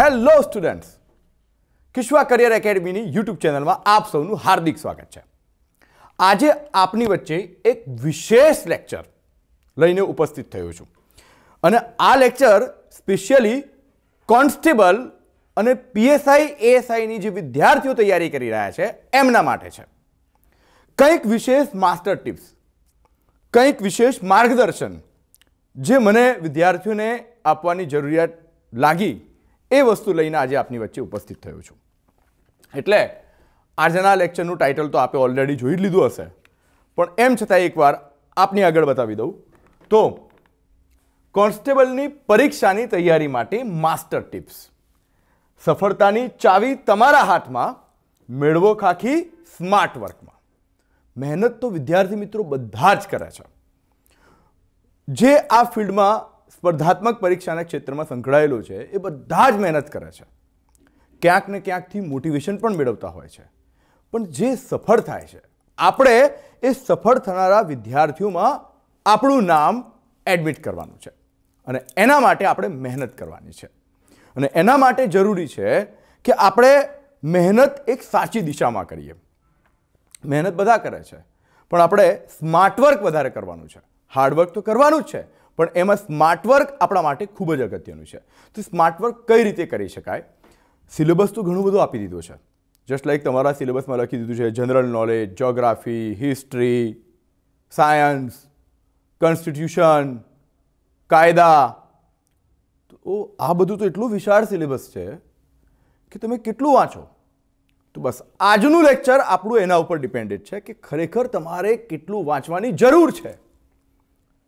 hello students Kishwa career એકેડમીની YouTube ચેનલમાં આપ સૌનું હાર્દિક સ્વાગત છે આજે આપની વચ્ચે એક વિશેષ લેક્ચર લઈને ઉપસ્થિત થયો છું અને આ લેક્ચર સ્પેશિયલી કોન્સ્ટેબલ અને પીએસઆઈ એએસઆઈની જે વિદ્યાર્થીઓ તૈયારી કરી રહ્યા છે એમના માટે છે કંઈક વિશેષ માસ્ટર ટિપ્સ કંઈક વિશેષ માર્ગદર્શન જે મને વિદ્યાર્થીઓને આપવાની જરૂરિયાત લાગી એ વસ્તુ લઈને આજે આપની વચ્ચે ઉપસ્થિત થયો છું એટલે આજના લેક્ચરનું ટાઇટલ તો આપે ઓલરેડી જોઈ જ લીધું હશે પણ એમ છતાં એકવાર આપની આગળ બતાવી દઉં તો કોન્સ્ટેબલની પરીક્ષાની તૈયારી માટે માસ્ટર ટિપ્સ સફળતાની ચાવી તમારા હાથમાં મેળવો ખાખી સ્માર્ટ વર્કમાં મહેનત તો વિદ્યાર્થી મિત્રો બધા જ કરે છે જે આ ફિલ્ડમાં સ્પર્ધાત્મક પરીક્ષાના ક્ષેત્રમાં સંકળાયેલો છે એ બધા જ મહેનત કરે છે ક્યાંક ને ક્યાંકથી મોટિવેશન પણ મેળવતા હોય છે પણ જે સફળ થાય છે આપણે એ સફળ થનારા વિદ્યાર્થીઓમાં આપણું નામ એડમિટ કરવાનું છે અને એના માટે આપણે મહેનત કરવાની છે અને એના માટે જરૂરી છે કે આપણે મહેનત એક સાચી દિશામાં કરીએ મહેનત બધા કરે છે પણ આપણે સ્માર્ટવર્ક વધારે કરવાનું છે હાર્ડવર્ક તો કરવાનું જ છે પણ એમાં સ્માર્ટવર્ક આપણા માટે ખૂબ જ અગત્યનું છે તો સ્માર્ટવર્ક કઈ રીતે કરી શકાય સિલેબસ તો ઘણું બધું આપી દીધું છે જસ્ટ લાઈક તમારા સિલેબસમાં લખી દીધું છે general knowledge geography history science constitution કાયદા તો આ બધું તો એટલું વિશાળ સિલેબસ છે કે તમે કેટલું વાંચો તો બસ આજનું લેક્ચર આપણું એના ઉપર ડિપેન્ડેડ છે કે ખરેખર તમારે કેટલું વાંચવાની જરૂર છે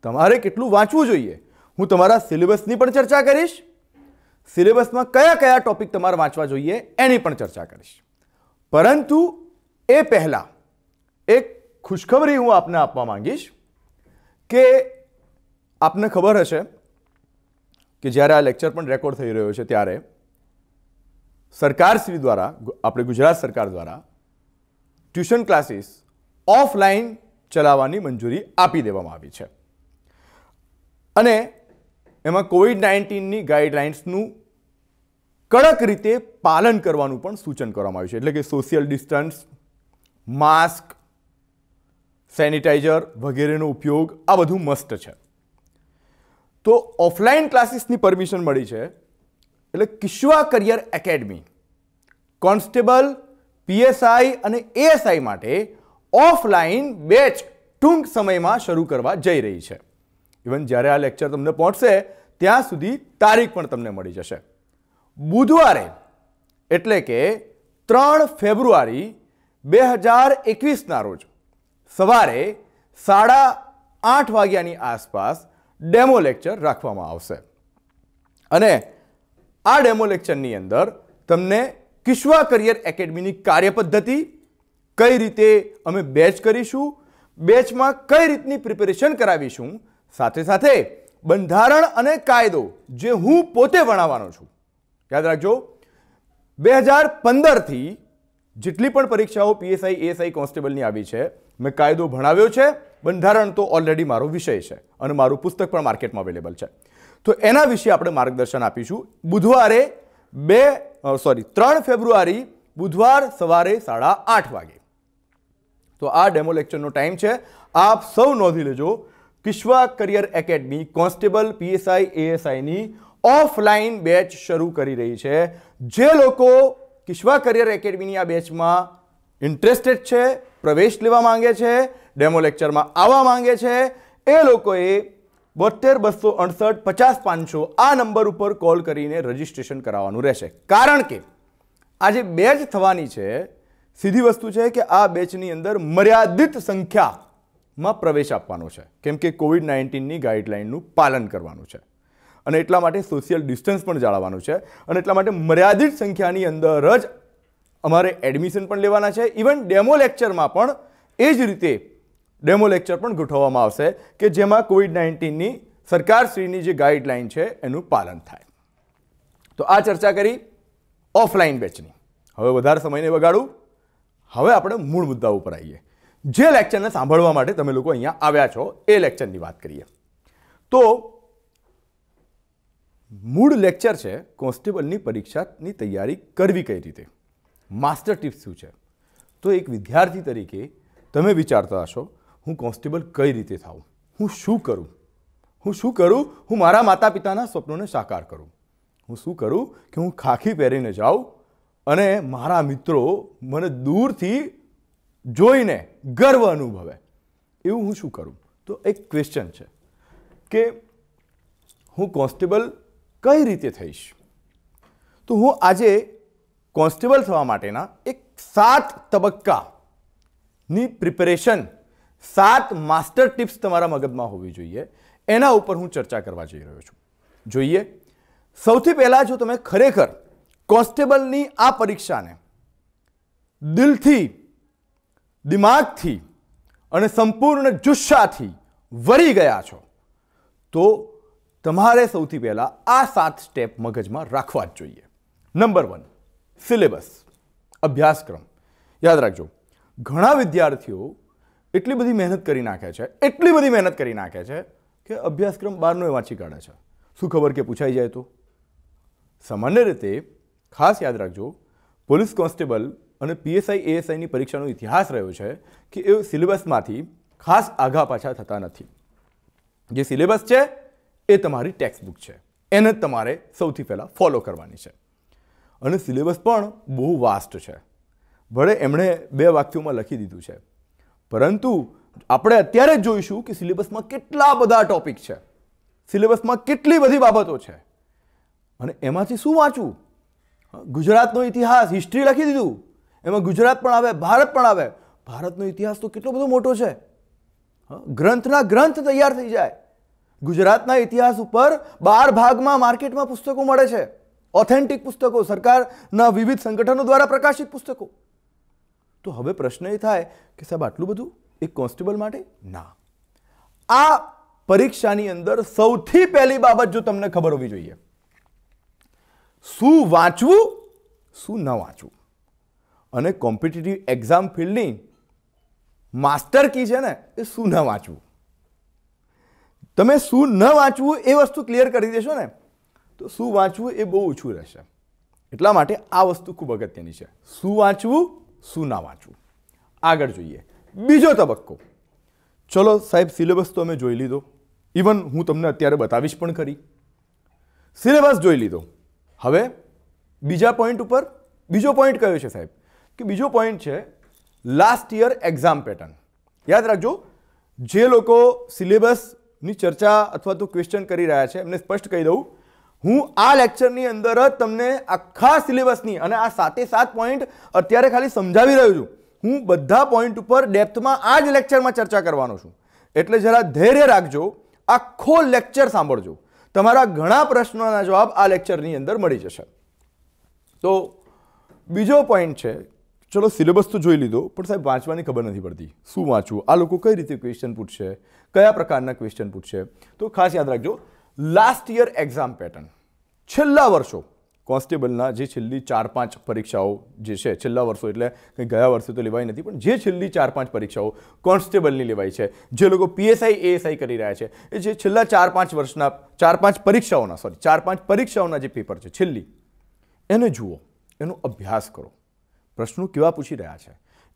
તમારે કેટલું વાંચવું જોઈએ હું તમારા સિલેબસની પણ ચર્ચા કરીશ સિલેબસમાં કયા કયા ટોપિક તમારે વાંચવા જોઈએ એની પણ ચર્ચા કરીશ પરંતુ એ પહેલાં એક ખુશખબરી હું આપને આપવા માંગીશ કે આપને ખબર હશે કે જ્યારે આ લેક્ચર પણ રેકોર્ડ થઈ રહ્યો છે ત્યારે સરકાર શ્રી દ્વારા આપણે ગુજરાત સરકાર દ્વારા ટ્યુશન ક્લાસીસ ઓફલાઈન ચલાવવાની મંજૂરી આપી દેવામાં આવી છે અને એમાં કોવિડ નાઇન્ટીનની ગાઈડલાઇન્સનું કડક રીતે પાલન કરવાનું પણ સૂચન કરવામાં આવ્યું છે એટલે કે સોશિયલ ડિસ્ટન્સ માસ્ક સેનિટાઈઝર વગેરેનો ઉપયોગ આ બધું મસ્ત છે તો ઓફલાઈન ક્લાસીસની પરમિશન મળી છે એટલે Kishwa career academy constable PSI અને એએસઆઈ માટે ઓફલાઈન બેચ ટૂંક સમયમાં શરૂ કરવા જઈ રહી છે ઇવન જ્યારે આ લેક્ચર તમને પહોંચશે ત્યાં સુધી તારીખ પણ તમને મળી જશે બુધવારે એટલે કે ત્રણ ફેબ્રુઆરી બે હજાર એકવીસના રોજ સવારે સાડા આઠ વાગ્યાની આસપાસ ડેમો લેક્ચર રાખવામાં આવશે અને આ ડેમો લેક્ચરની અંદર તમને કિશ્વા કરિયર એકેડમીની કાર્યપદ્ધતિ કઈ રીતે અમે બેચ કરીશું બેચમાં કઈ રીતની પ્રિપેરેશન કરાવીશું સાથે સાથે બંધારણ અને કાયદો જે હું પોતે ભણાવવાનો છું યાદ રાખજો બે હજાર પંદરથી જેટલી પણ પરીક્ષાઓ પીએસઆઈ એએસઆઈ કોન્સ્ટેબલની આવી છે મેં કાયદો ભણાવ્યો છે બંધારણ તો ઓલરેડી મારો વિષય છે અને મારું પુસ્તક પણ માર્કેટમાં અવેલેબલ છે તો એના વિશે આપણે માર્ગદર્શન આપીશું બુધવારે બે સોરી ત્રણ ફેબ્રુઆરી બુધવાર સવારે સાડા આઠ વાગે તો આ ડેમો લેક્ચરનો ટાઈમ છે આપ સૌ નોંધી લેજો Kishwa career academy constable PSI એએસઆઈની ઓફલાઈન બેચ શરૂ કરી રહી છે જે લોકો કિશ્વા કરિયર એકેડમીની આ બેચમાં ઇન્ટરેસ્ટેડ છે પ્રવેશ લેવા માંગે છે ડેમો લેક્ચરમાં આવવા માંગે છે એ લોકોએ બોતેર બસો અડસઠ પચાસ પાંચસો આ નંબર ઉપર કોલ કરીને રજીસ્ટ્રેશન કરાવવાનું રહેશે કારણ કે આ જે બેચ થવાની છે સીધી વસ્તુ છે કે આ બેચની અંદર મર્યાદિત સંખ્યા માં પ્રવેશ આપવાનો છે કેમ કે કોવિડ નાઇન્ટીનની ગાઈડલાઇનનું પાલન કરવાનું છે અને એટલા માટે સોશિયલ ડિસ્ટન્સ પણ જાળવવાનું છે અને એટલા માટે મર્યાદિત સંખ્યાની અંદર જ અમારે એડમિશન પણ લેવાના છે ઇવન ડેમો લેક્ચરમાં પણ એ જ રીતે ડેમો લેક્ચર પણ ગોઠવવામાં આવશે કે જેમાં કોવિડ નાઇન્ટીનની સરકારશ્રીની જે ગાઈડલાઇન છે એનું પાલન થાય તો આ ચર્ચા કરી ઓફલાઈન બેચની હવે વધારે સમયને વગાડું હવે આપણે મૂળ મુદ્દા ઉપર આવીએ જે લેક્ચરને સાંભળવા માટે તમે લોકો અહીંયા આવ્યા છો એ લેક્ચરની વાત કરીએ તો મૂળ લેક્ચર છે કોન્સ્ટેબલની પરીક્ષાની તૈયારી કરવી કઈ રીતે માસ્ટર ટિપ્સ શું છે તો એક વિદ્યાર્થી તરીકે તમે વિચારતા હશો હું કોન્સ્ટેબલ કઈ રીતે થાઉં હું શું કરું હું શું કરું હું મારા માતા પિતાના સ્વપ્નોને સાકાર કરું હું શું કરું કે હું ખાખી પહેરીને જાઉં અને મારા મિત્રો મને દૂરથી જોઈને ગર્વ અનુભવે એવું હું શું કરું તો એક ક્વેશ્ચન છે કે હું કોન્સ્ટેબલ કઈ રીતે થઈશ તો હું આજે કોન્સ્ટેબલ થવા માટેના એક સાત તબક્કાની પ્રિપેરેશન સાત માસ્ટર ટિપ્સ તમારા મગજમાં હોવી જોઈએ એના ઉપર હું ચર્ચા કરવા જઈ રહ્યો છું જોઈએ સૌથી પહેલાં જો તમે ખરેખર કોન્સ્ટેબલની આ પરીક્ષાને દિલથી દિમાગથી અને સંપૂર્ણ જુસ્સાથી વરી ગયા છો તો તમારે સૌથી પહેલાં આ સાત સ્ટેપ મગજમાં રાખવા જ જોઈએ નંબર વન સિલેબસ અભ્યાસક્રમ યાદ રાખજો ઘણા વિદ્યાર્થીઓ એટલી બધી મહેનત કરી નાખે છે એટલી બધી મહેનત કરી નાખે છે કે અભ્યાસક્રમ બહારનો વાંચી કાઢે છે શું ખબર કે પૂછાઈ જાય તો સામાન્ય રીતે ખાસ યાદ રાખજો પોલીસ કોન્સ્ટેબલ અને પીએસઆઈ એએસઆઈની પરીક્ષાનો ઇતિહાસ રહ્યો છે કે એ સિલેબસમાંથી ખાસ આઘા પાછા થતા નથી જે સિલેબસ છે એ તમારી ટેક્સ્ટ બુક છે એને જ તમારે સૌથી પહેલાં ફોલો કરવાની છે અને સિલેબસ પણ બહુ વાસ્ટ છે ભલે એમણે બે વાક્યોમાં લખી દીધું છે પરંતુ આપણે અત્યારે જ જોઈશું કે સિલેબસમાં કેટલા બધા ટોપિક છે સિલેબસમાં કેટલી બધી બાબતો છે અને એમાંથી શું વાંચવું ગુજરાતનો ઇતિહાસ હિસ્ટ્રી લખી દીધું એમાં ગુજરાત પણ આવે ભારત પણ આવે ભારતનો ઇતિહાસ તો કેટલો બધો મોટો છે ગ્રંથના ગ્રંથ તૈયાર થઈ જાય ગુજરાતના ઇતિહાસ ઉપર બાર ભાગમાં માર્કેટમાં પુસ્તકો મળે છે ઓથેન્ટિક પુસ્તકો સરકારના વિવિધ સંગઠનો દ્વારા પ્રકાશિત પુસ્તકો તો હવે પ્રશ્ન એ થાય કે સાહેબ આટલું બધું એક કોન્સ્ટેબલ માટે ના આ પરીક્ષાની અંદર સૌથી પહેલી બાબત જો તમને ખબર હોવી જોઈએ શું વાંચવું શું ન વાંચવું અને કોમ્પિટિટિવ એક્ઝામ ફિલ્ડની માસ્ટર કી છે ને એ શું ન વાંચવું તમે શું ન વાંચવું એ વસ્તુ ક્લિયર કરી દેશો ને તો શું વાંચવું એ બહુ ઓછું રહેશે એટલા માટે આ વસ્તુ ખૂબ અગત્યની છે શું વાંચવું શું ના વાંચવું આગળ જોઈએ બીજો તબક્કો ચલો સાહેબ સિલેબસ તો અમે જોઈ લીધો ઇવન હું તમને અત્યારે બતાવીશ પણ ખરી સિલેબસ જોઈ લીધો હવે બીજા પોઈન્ટ ઉપર બીજો પોઈન્ટ કયો છે સાહેબ કે બીજો પોઈન્ટ છે લાસ્ટ યર એક્ઝામ પેટર્ન યાદ રાખજો જે લોકો સિલેબસની ચર્ચા અથવા તો ક્વેશ્ચન કરી રહ્યા છે એમને સ્પષ્ટ કહી દઉં હું આ લેક્ચરની અંદર જ તમને આખા સિલેબસની અને આ સાતે સાત પોઈન્ટ અત્યારે ખાલી સમજાવી રહ્યો છું હું બધા પોઈન્ટ ઉપર ડેપ્થમાં આ જ લેક્ચરમાં ચર્ચા કરવાનો છું એટલે જરા ધૈર્ય રાખજો આખો લેક્ચર સાંભળજો તમારા ઘણા પ્રશ્નોના જવાબ આ લેક્ચરની અંદર મળી જશે તો બીજો પોઈન્ટ છે ચલો સિલેબસ તો જોઈ લીધો પણ સાહેબ વાંચવાની ખબર નથી પડતી શું વાંચવું આ લોકો કઈ રીતે ક્વેશ્ચન પૂછશે કયા પ્રકારના ક્વેશ્ચન પૂછશે તો ખાસ યાદ રાખજો લાસ્ટ યર એક્ઝામ પેટર્ન છેલ્લા વર્ષો કોન્સ્ટેબલના જે છેલ્લી ચાર પાંચ પરીક્ષાઓ જે છે છેલ્લા વર્ષો એટલે કંઈ ગયા વર્ષે તો લેવાઈ નથી પણ જે છેલ્લી ચાર પાંચ પરીક્ષાઓ કોન્સ્ટેબલની લેવાઈ છે જે લોકો પીએસઆઈ એએસઆઈ કરી રહ્યા છે એ જે છેલ્લા ચાર પાંચ વર્ષના ચાર પાંચ પરીક્ષાઓના સોરી ચાર પાંચ પરીક્ષાઓના જે પેપર છે છેલ્લી એને જુઓ એનો અભ્યાસ કરો પ્રશ્નો કેવા પૂછી રહ્યા છે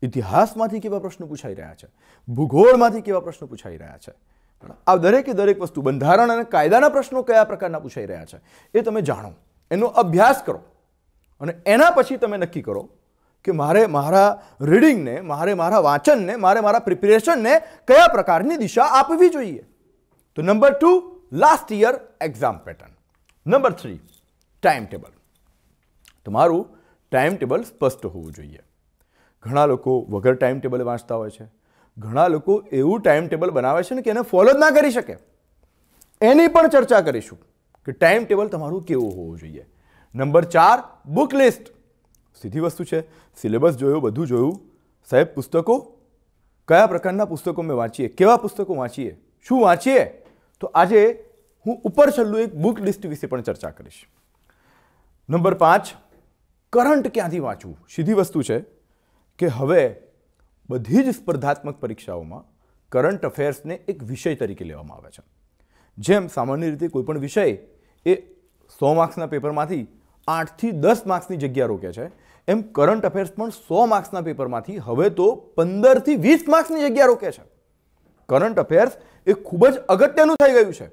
ઇતિહાસમાંથી કેવા પ્રશ્નો પૂછાઈ રહ્યા છે ભૂગોળમાંથી કેવા પ્રશ્નો પૂછાઈ રહ્યા છે આ દરેકે દરેક વસ્તુ બંધારણ અને કાયદાના પ્રશ્નો કયા પ્રકારના પૂછાઈ રહ્યા છે એ તમે જાણો એનો અભ્યાસ કરો અને એના પછી તમે નક્કી કરો કે મારે મારા રીડિંગને મારે મારા વાંચનને મારે મારા પ્રિપેરેશનને કયા પ્રકારની દિશા આપવી જોઈએ તો number two last year exam pattern number three time table તમારું ટાઈમ ટેબલ સ્પષ્ટ હોવું જોઈએ ઘણા લોકો વગર ટાઈમ ટેબલ વાંચતા હોય છે ઘણા લોકો એવું ટાઈમ ટેબલ બનાવે છે ને કે એને ફોલો જ ના કરી શકે એની પણ ચર્ચા કરીશું કે ટાઈમ ટેબલ તમારું કેવું હોવું જોઈએ નંબર ચાર બુક લિસ્ટ સીધી વસ્તુ છે સિલેબસ જોયું બધું જોયું સાહેબ પુસ્તકો કયા પ્રકારના પુસ્તકો મેં વાંચીએ કેવા પુસ્તકો વાંચીએ શું વાંચીએ તો આજે હું ઉપર છેલ્લું એક બુક લિસ્ટ વિશે પણ ચર્ચા કરીશ નંબર પાંચ કરંટ ક્યાંથી વાંચવું સીધી વસ્તુ છે કે હવે બધી જ સ્પર્ધાત્મક પરીક્ષાઓમાં કરંટ અફેર્સને એક વિષય તરીકે લેવામાં આવે છે જેમ સામાન્ય રીતે કોઈપણ વિષય એ સો માર્ક્સના પેપરમાંથી આઠથી દસ માર્ક્સની જગ્યા રોકે છે એમ કરંટ અફેર્સ પણ સો માર્ક્સના પેપરમાંથી હવે તો પંદરથી વીસ માર્ક્સની જગ્યા રોકે છે કરંટ અફેર્સ એ ખૂબ જ અગત્યનું થઈ ગયું છે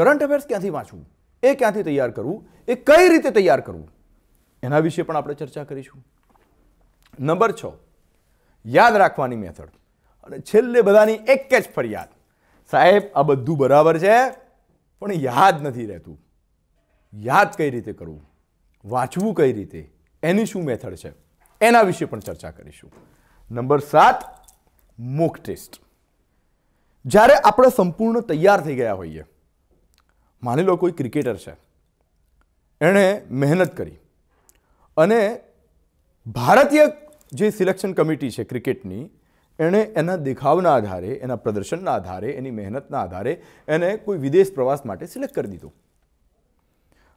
કરંટ અફેર્સ ક્યાંથી વાંચવું એ ક્યાંથી તૈયાર કરવું એ કઈ રીતે તૈયાર કરવું એના વિશે પણ આપણે ચર્ચા કરીશું નંબર છ યાદ રાખવાની મેથડ અને છેલ્લે બધાની એક જ ફરિયાદ સાહેબ આ બધું બરાબર છે પણ યાદ નથી રહેતું યાદ કઈ રીતે કરવું વાંચવું કઈ રીતે એની શું મેથડ છે એના વિશે પણ ચર્ચા કરીશું નંબર સાત મોક ટેસ્ટ જ્યારે આપણે સંપૂર્ણ તૈયાર થઈ ગયા હોઈએ માની લો કોઈ ક્રિકેટર છે એણે મહેનત કરી અને ભારતીય જે સિલેક્શન કમિટી છે ક્રિકેટની એણે એના દેખાવના આધારે એના પ્રદર્શનના આધારે એની મહેનતના આધારે એને કોઈ વિદેશ પ્રવાસ માટે સિલેક્ટ કરી દીધું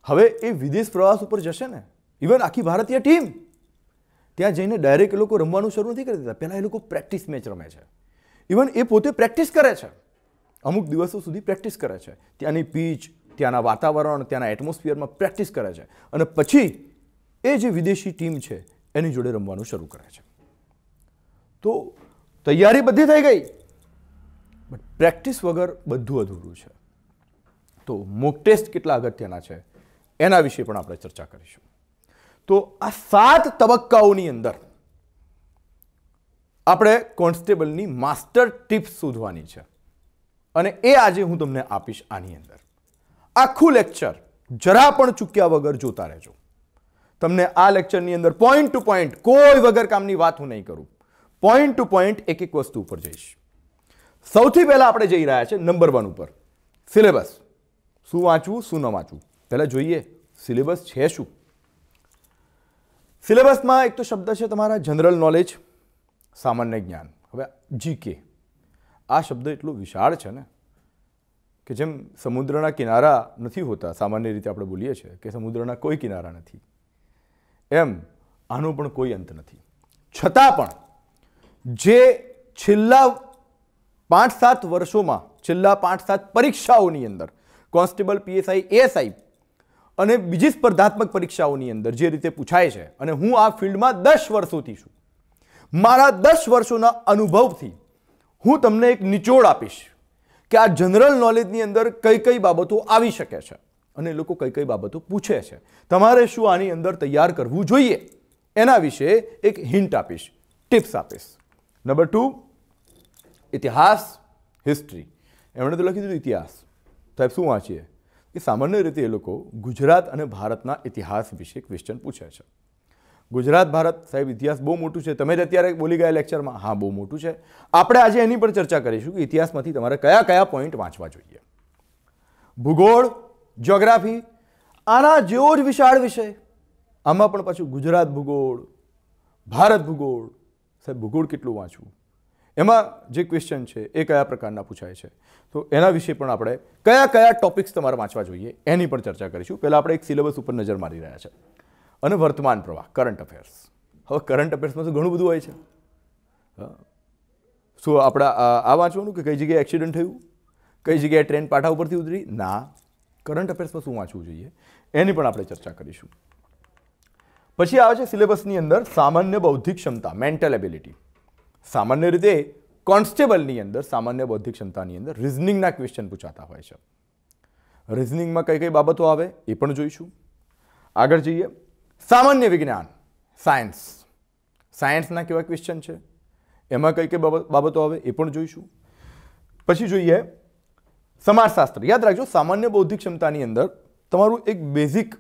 હવે એ વિદેશ પ્રવાસ ઉપર જશે ને ઇવન આખી ભારતીય ટીમ ત્યાં જઈને ડાયરેક્ટ એ લોકો રમવાનું શરૂ નથી કરી દેતા પહેલાં એ લોકો પ્રેક્ટિસ મેચ રમે છે ઇવન એ પોતે પ્રેક્ટિસ કરે છે અમુક દિવસો સુધી પ્રેક્ટિસ કરે છે ત્યાંની પીચ ત્યાંના વાતાવરણ ત્યાંના એટમોસ્ફિયરમાં પ્રેક્ટિસ કરે છે અને પછી એ જે વિદેશી ટીમ છે એની જોડે રમવાનું શરૂ કરે છે તો તૈયારી બધી થઈ ગઈ બટ પ્રેક્ટિસ વગર બધું અધૂરું છે તો મોક ટેસ્ટ કેટલા અગત્યના છે એના વિશે પણ આપણે ચર્ચા કરીશું તો આ સાત તબક્કાઓની અંદર આપણે કોન્સ્ટેબલની માસ્ટર ટિપ્સ શોધવાની છે અને એ આજે હું તમને આપીશ આની અંદર આખું લેક્ચર જરા પણ ચૂક્યા વગર જોતા રહેજો તમને આ લેક્ચરની અંદર પોઈન્ટ ટુ પોઈન્ટ કોઈ વગર કામની વાત હું નહીં કરું પોઈન્ટ ટુ પોઈન્ટ એક એક વસ્તુ ઉપર જઈશ સૌથી પહેલાં આપણે જઈ રહ્યા છે નંબર વન ઉપર સિલેબસ શું વાંચવું શું ન વાંચવું પહેલાં જોઈએ સિલેબસ છે શું સિલેબસમાં એક તો શબ્દ છે તમારા જનરલ નોલેજ સામાન્ય જ્ઞાન હવે જીકે આ શબ્દ એટલો વિશાળ છે ને કે જેમ સમુદ્રના કિનારા નથી હોતા સામાન્ય રીતે આપણે બોલીએ છીએ કે સમુદ્રના કોઈ કિનારા નથી એમ આનો પણ કોઈ અંત નથી છતાં પણ જે છેલ્લા પાંચ સાત વર્ષોમાં છેલ્લા પાંચ સાત પરીક્ષાઓની અંદર કોન્સ્ટેબલ પીએસઆઈ એએસઆઈ અને બીજી સ્પર્ધાત્મક પરીક્ષાઓની અંદર જે રીતે પૂછાય છે અને હું આ ફિલ્ડમાં દસ વર્ષોથી છું મારા દસ વર્ષોના અનુભવથી હું તમને એક નિચોડ આપીશ કે આ જનરલ નોલેજની અંદર કઈ કઈ બાબતો આવી શકે છે અને લોકો કઈ કઈ બાબતો પૂછે છે તમારે શું આની અંદર તૈયાર કરવું જોઈએ એના વિશે એક હિન્ટ આપીશ ટિપ્સ આપીશ નંબર ટુ ઇતિહાસ હિસ્ટ્રી એમણે તો લખી દીધું ઇતિહાસ સાહેબ શું વાંચીએ કે સામાન્ય રીતે એ લોકો ગુજરાત અને ભારતના ઇતિહાસ વિશે ક્વેશ્ચન પૂછે છે ગુજરાત ભારત સાહેબ ઇતિહાસ બહુ મોટું છે તમે જ અત્યારે બોલી ગયા લેક્ચરમાં હા બહુ મોટું છે આપણે આજે એની પર ચર્ચા કરીશું કે ઇતિહાસમાંથી તમારે કયા કયા પોઈન્ટ વાંચવા જોઈએ ભૂગોળ જ્યોગ્રાફી આના જેવો જ વિશાળ વિષય આમાં પણ પાછું ગુજરાત ભૂગોળ ભારત ભૂગોળ સાહેબ ભૂગોળ કેટલું વાંચવું એમાં જે ક્વેશ્ચન છે એ કયા પ્રકારના પૂછાય છે તો એના વિશે પણ આપણે કયા કયા ટોપિક્સ તમારે વાંચવા જોઈએ એની પણ ચર્ચા કરીશું પહેલાં આપણે એક સિલેબસ ઉપર નજર મારી રહ્યા છે અને વર્તમાન પ્રવાહ કરંટ અફેર્સ હવે કરંટ અફેર્સમાં તો ઘણું બધું હોય છે શું આપણા આ વાંચવાનું કે કઈ જગ્યાએ એક્સિડન્ટ થયું કઈ જગ્યાએ ટ્રેન પાટા ઉપરથી ઉતરી ના કરંટ અફેર્સમાં શું વાંચવું જોઈએ એની પણ આપણે ચર્ચા કરીશું પછી આવે છે સિલેબસની અંદર સામાન્ય બૌદ્ધિક ક્ષમતા મેન્ટલ એબિલિટી સામાન્ય રીતે કોન્સ્ટેબલની અંદર સામાન્ય બૌદ્ધિક ક્ષમતાની અંદર રિઝનિંગના ક્વેશ્ચન પૂછાતા હોય છે રિઝનિંગમાં કઈ કઈ બાબતો આવે એ પણ જોઈશું આગળ જઈએ સામાન્ય વિજ્ઞાન સાયન્સ સાયન્સના કેવા ક્વેશ્ચન છે એમાં કઈ કઈ બાબતો આવે એ પણ જોઈશું પછી જોઈએ સમાજશાસ્ત્ર યાદ રાખજો સામાન્ય બૌદ્ધિક ક્ષમતાની અંદર તમારું એક બેઝિક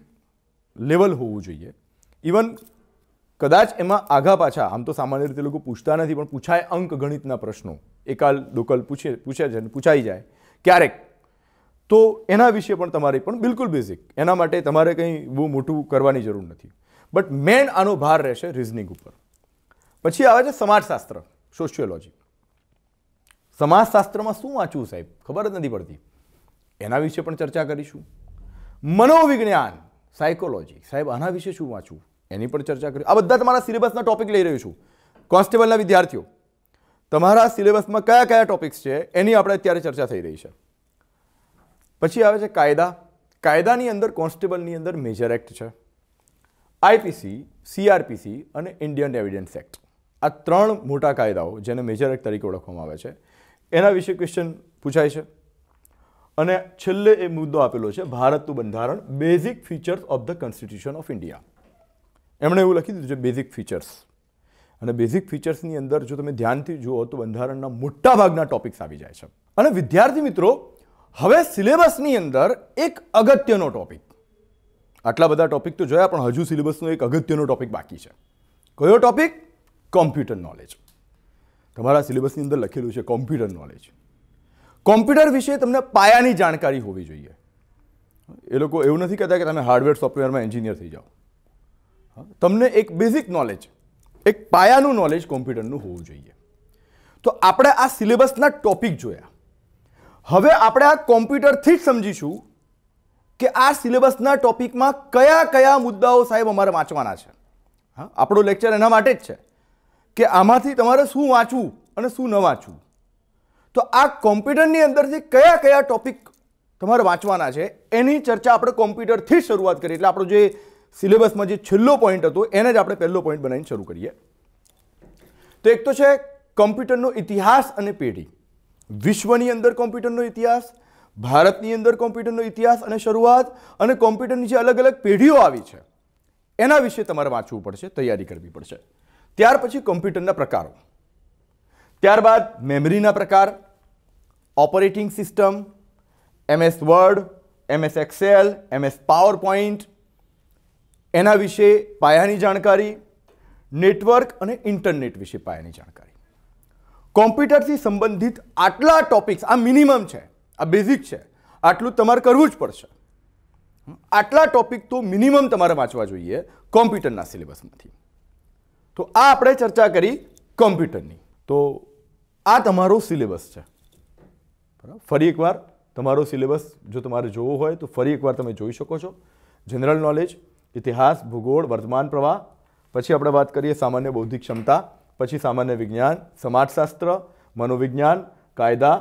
લેવલ હોવું જોઈએ ઇવન કદાચ એમાં આઘા પાછા આમ તો સામાન્ય રીતે લોકો પૂછતા નથી પણ પૂછાય અંક ગણિતના પ્રશ્નો એકાલ દોકલ પૂછે પૂછે છે પૂછાઈ જાય ક્યારેક તો એના વિશે પણ તમારે પણ બિલકુલ બેઝિક એના માટે તમારે કંઈ બહુ મોટું કરવાની જરૂર નથી બટ મેન આનો ભાર રહેશે રિઝનિંગ ઉપર પછી આવે છે સમાજશાસ્ત્ર સોશિયોલોજી સમાજશાસ્ત્રમાં શું વાંચવું સાહેબ ખબર જ નથી પડતી એના વિશે પણ ચર્ચા કરીશું મનોવિજ્ઞાન સાયકોલોજી સાહેબ આના વિશે શું વાંચવું એની પણ ચર્ચા કરી આ બધા તમારા સિલેબસના ટોપિક લઈ રહ્યું છું કોન્સ્ટેબલના વિદ્યાર્થીઓ તમારા સિલેબસમાં કયા કયા ટોપિક્સ છે એની આપણે અત્યારે ચર્ચા થઈ રહી છે પછી આવે છે કાયદા કાયદાની અંદર કોન્સ્ટેબલની અંદર મેજર એક્ટ છે આઈપીસી સીઆરપીસી અને ઇન્ડિયન એવિડન્સ એક્ટ આ ત્રણ મોટા કાયદાઓ જેને મેજર એક્ટ તરીકે ઓળખવામાં આવે છે એના વિશે ક્વેશ્ચન પૂછાય છે અને છેલ્લે એ મુદ્દો આપેલો છે ભારતનું બંધારણ basic features of the constitution of India એમણે એવું લખી દીધું છે બેઝિક ફીચર્સ અને બેઝિક ફીચર્સની અંદર જો તમે ધ્યાનથી જુઓ તો બંધારણના મોટા ભાગના ટોપિક્સ આવી જાય છે અને વિદ્યાર્થી મિત્રો હવે સિલેબસની અંદર એક અગત્યનો ટોપિક આટલા બધા ટોપિક તો જોયા પણ હજુ સિલેબસનો એક અગત્યનો ટોપિક બાકી છે કયો ટોપિક કોમ્પ્યુટર નોલેજ તમારા સિલેબસની અંદર લખેલું છે કોમ્પ્યુટર નોલેજ કોમ્પ્યુટર વિશે તમને પાયાની જાણકારી હોવી જોઈએ એ લોકો એવું નથી કહેતા કે તમે હાર્ડવેર સોફ્ટવેરમાં એન્જિનિયર થઈ જાઓ તમને એક બેઝિક નોલેજ એક પાયાનું નોલેજ કોમ્પ્યુટરનું હોવું જોઈએ તો આપણે આ સિલેબસના ટોપિક જોયા હવે આપણે આ કોમ્પ્યુટરથી જ સમજીશું કે આ સિલેબસના ટોપિકમાં કયા કયા મુદ્દાઓ સાહેબ અમારે વાંચવાના છે હા આપણો લેક્ચર એના માટે જ છે કે આમાંથી તમારે શું વાંચવું અને શું ન વાંચવું તો આ કોમ્પ્યુટરની અંદરથી કયા કયા ટોપિક તમારે વાંચવાના છે એની ચર્ચા આપણે કોમ્પ્યુટરથી શરૂઆત કરીએ એટલે આપણો જે સિલેબસમાં જે છેલ્લો પોઈન્ટ હતો એને જ આપણે પહેલો પોઈન્ટ બનાવીને શરૂ કરીએ તો એક તો છે કોમ્પ્યુટરનો ઇતિહાસ અને પેઢી વિશ્વની અંદર કોમ્પ્યુટરનો ઇતિહાસ ભારતની અંદર કોમ્પ્યુટરનો ઇતિહાસ અને શરૂઆત અને કોમ્પ્યુટરની જે અલગ અલગ પેઢીઓ આવી છે એના વિશે તમારે વાંચવું પડશે તૈયારી કરવી પડશે ત્યાર પછી કોમ્પ્યુટરના પ્રકારો ત્યારબાદ મેમરીના પ્રકાર operating system MS Word MS Excel MS PowerPoint એના વિશે પાયાની જાણકારી નેટવર્ક અને ઇન્ટરનેટ વિશે પાયાની જાણકારી કોમ્પ્યુટરથી સંબંધિત આટલા ટોપિક્સ આ મિનિમમ છે આ બેઝિક છે આટલું તમારે કરવું જ પડશે આટલા ટોપિક તો મિનિમમ તમારે વાંચવા જોઈએ કોમ્પ્યુટરના સિલેબસમાંથી તો આ આપણે ચર્ચા કરી કોમ્પ્યુટરની તો આ તમારો સિલેબસ છે બરાબર ફરી એકવાર તમારો સિલેબસ જો તમારે જોવો હોય તો ફરી એકવાર તમે જોઈ શકો છો જનરલ નોલેજ ઇતિહાસ ભૂગોળ વર્તમાન પ્રવાહ પછી આપણે વાત કરીએ સામાન્ય બૌદ્ધિક ક્ષમતા પછી સામાન્ય વિજ્ઞાન સમાજશાસ્ત્ર મનોવિજ્ઞાન કાયદા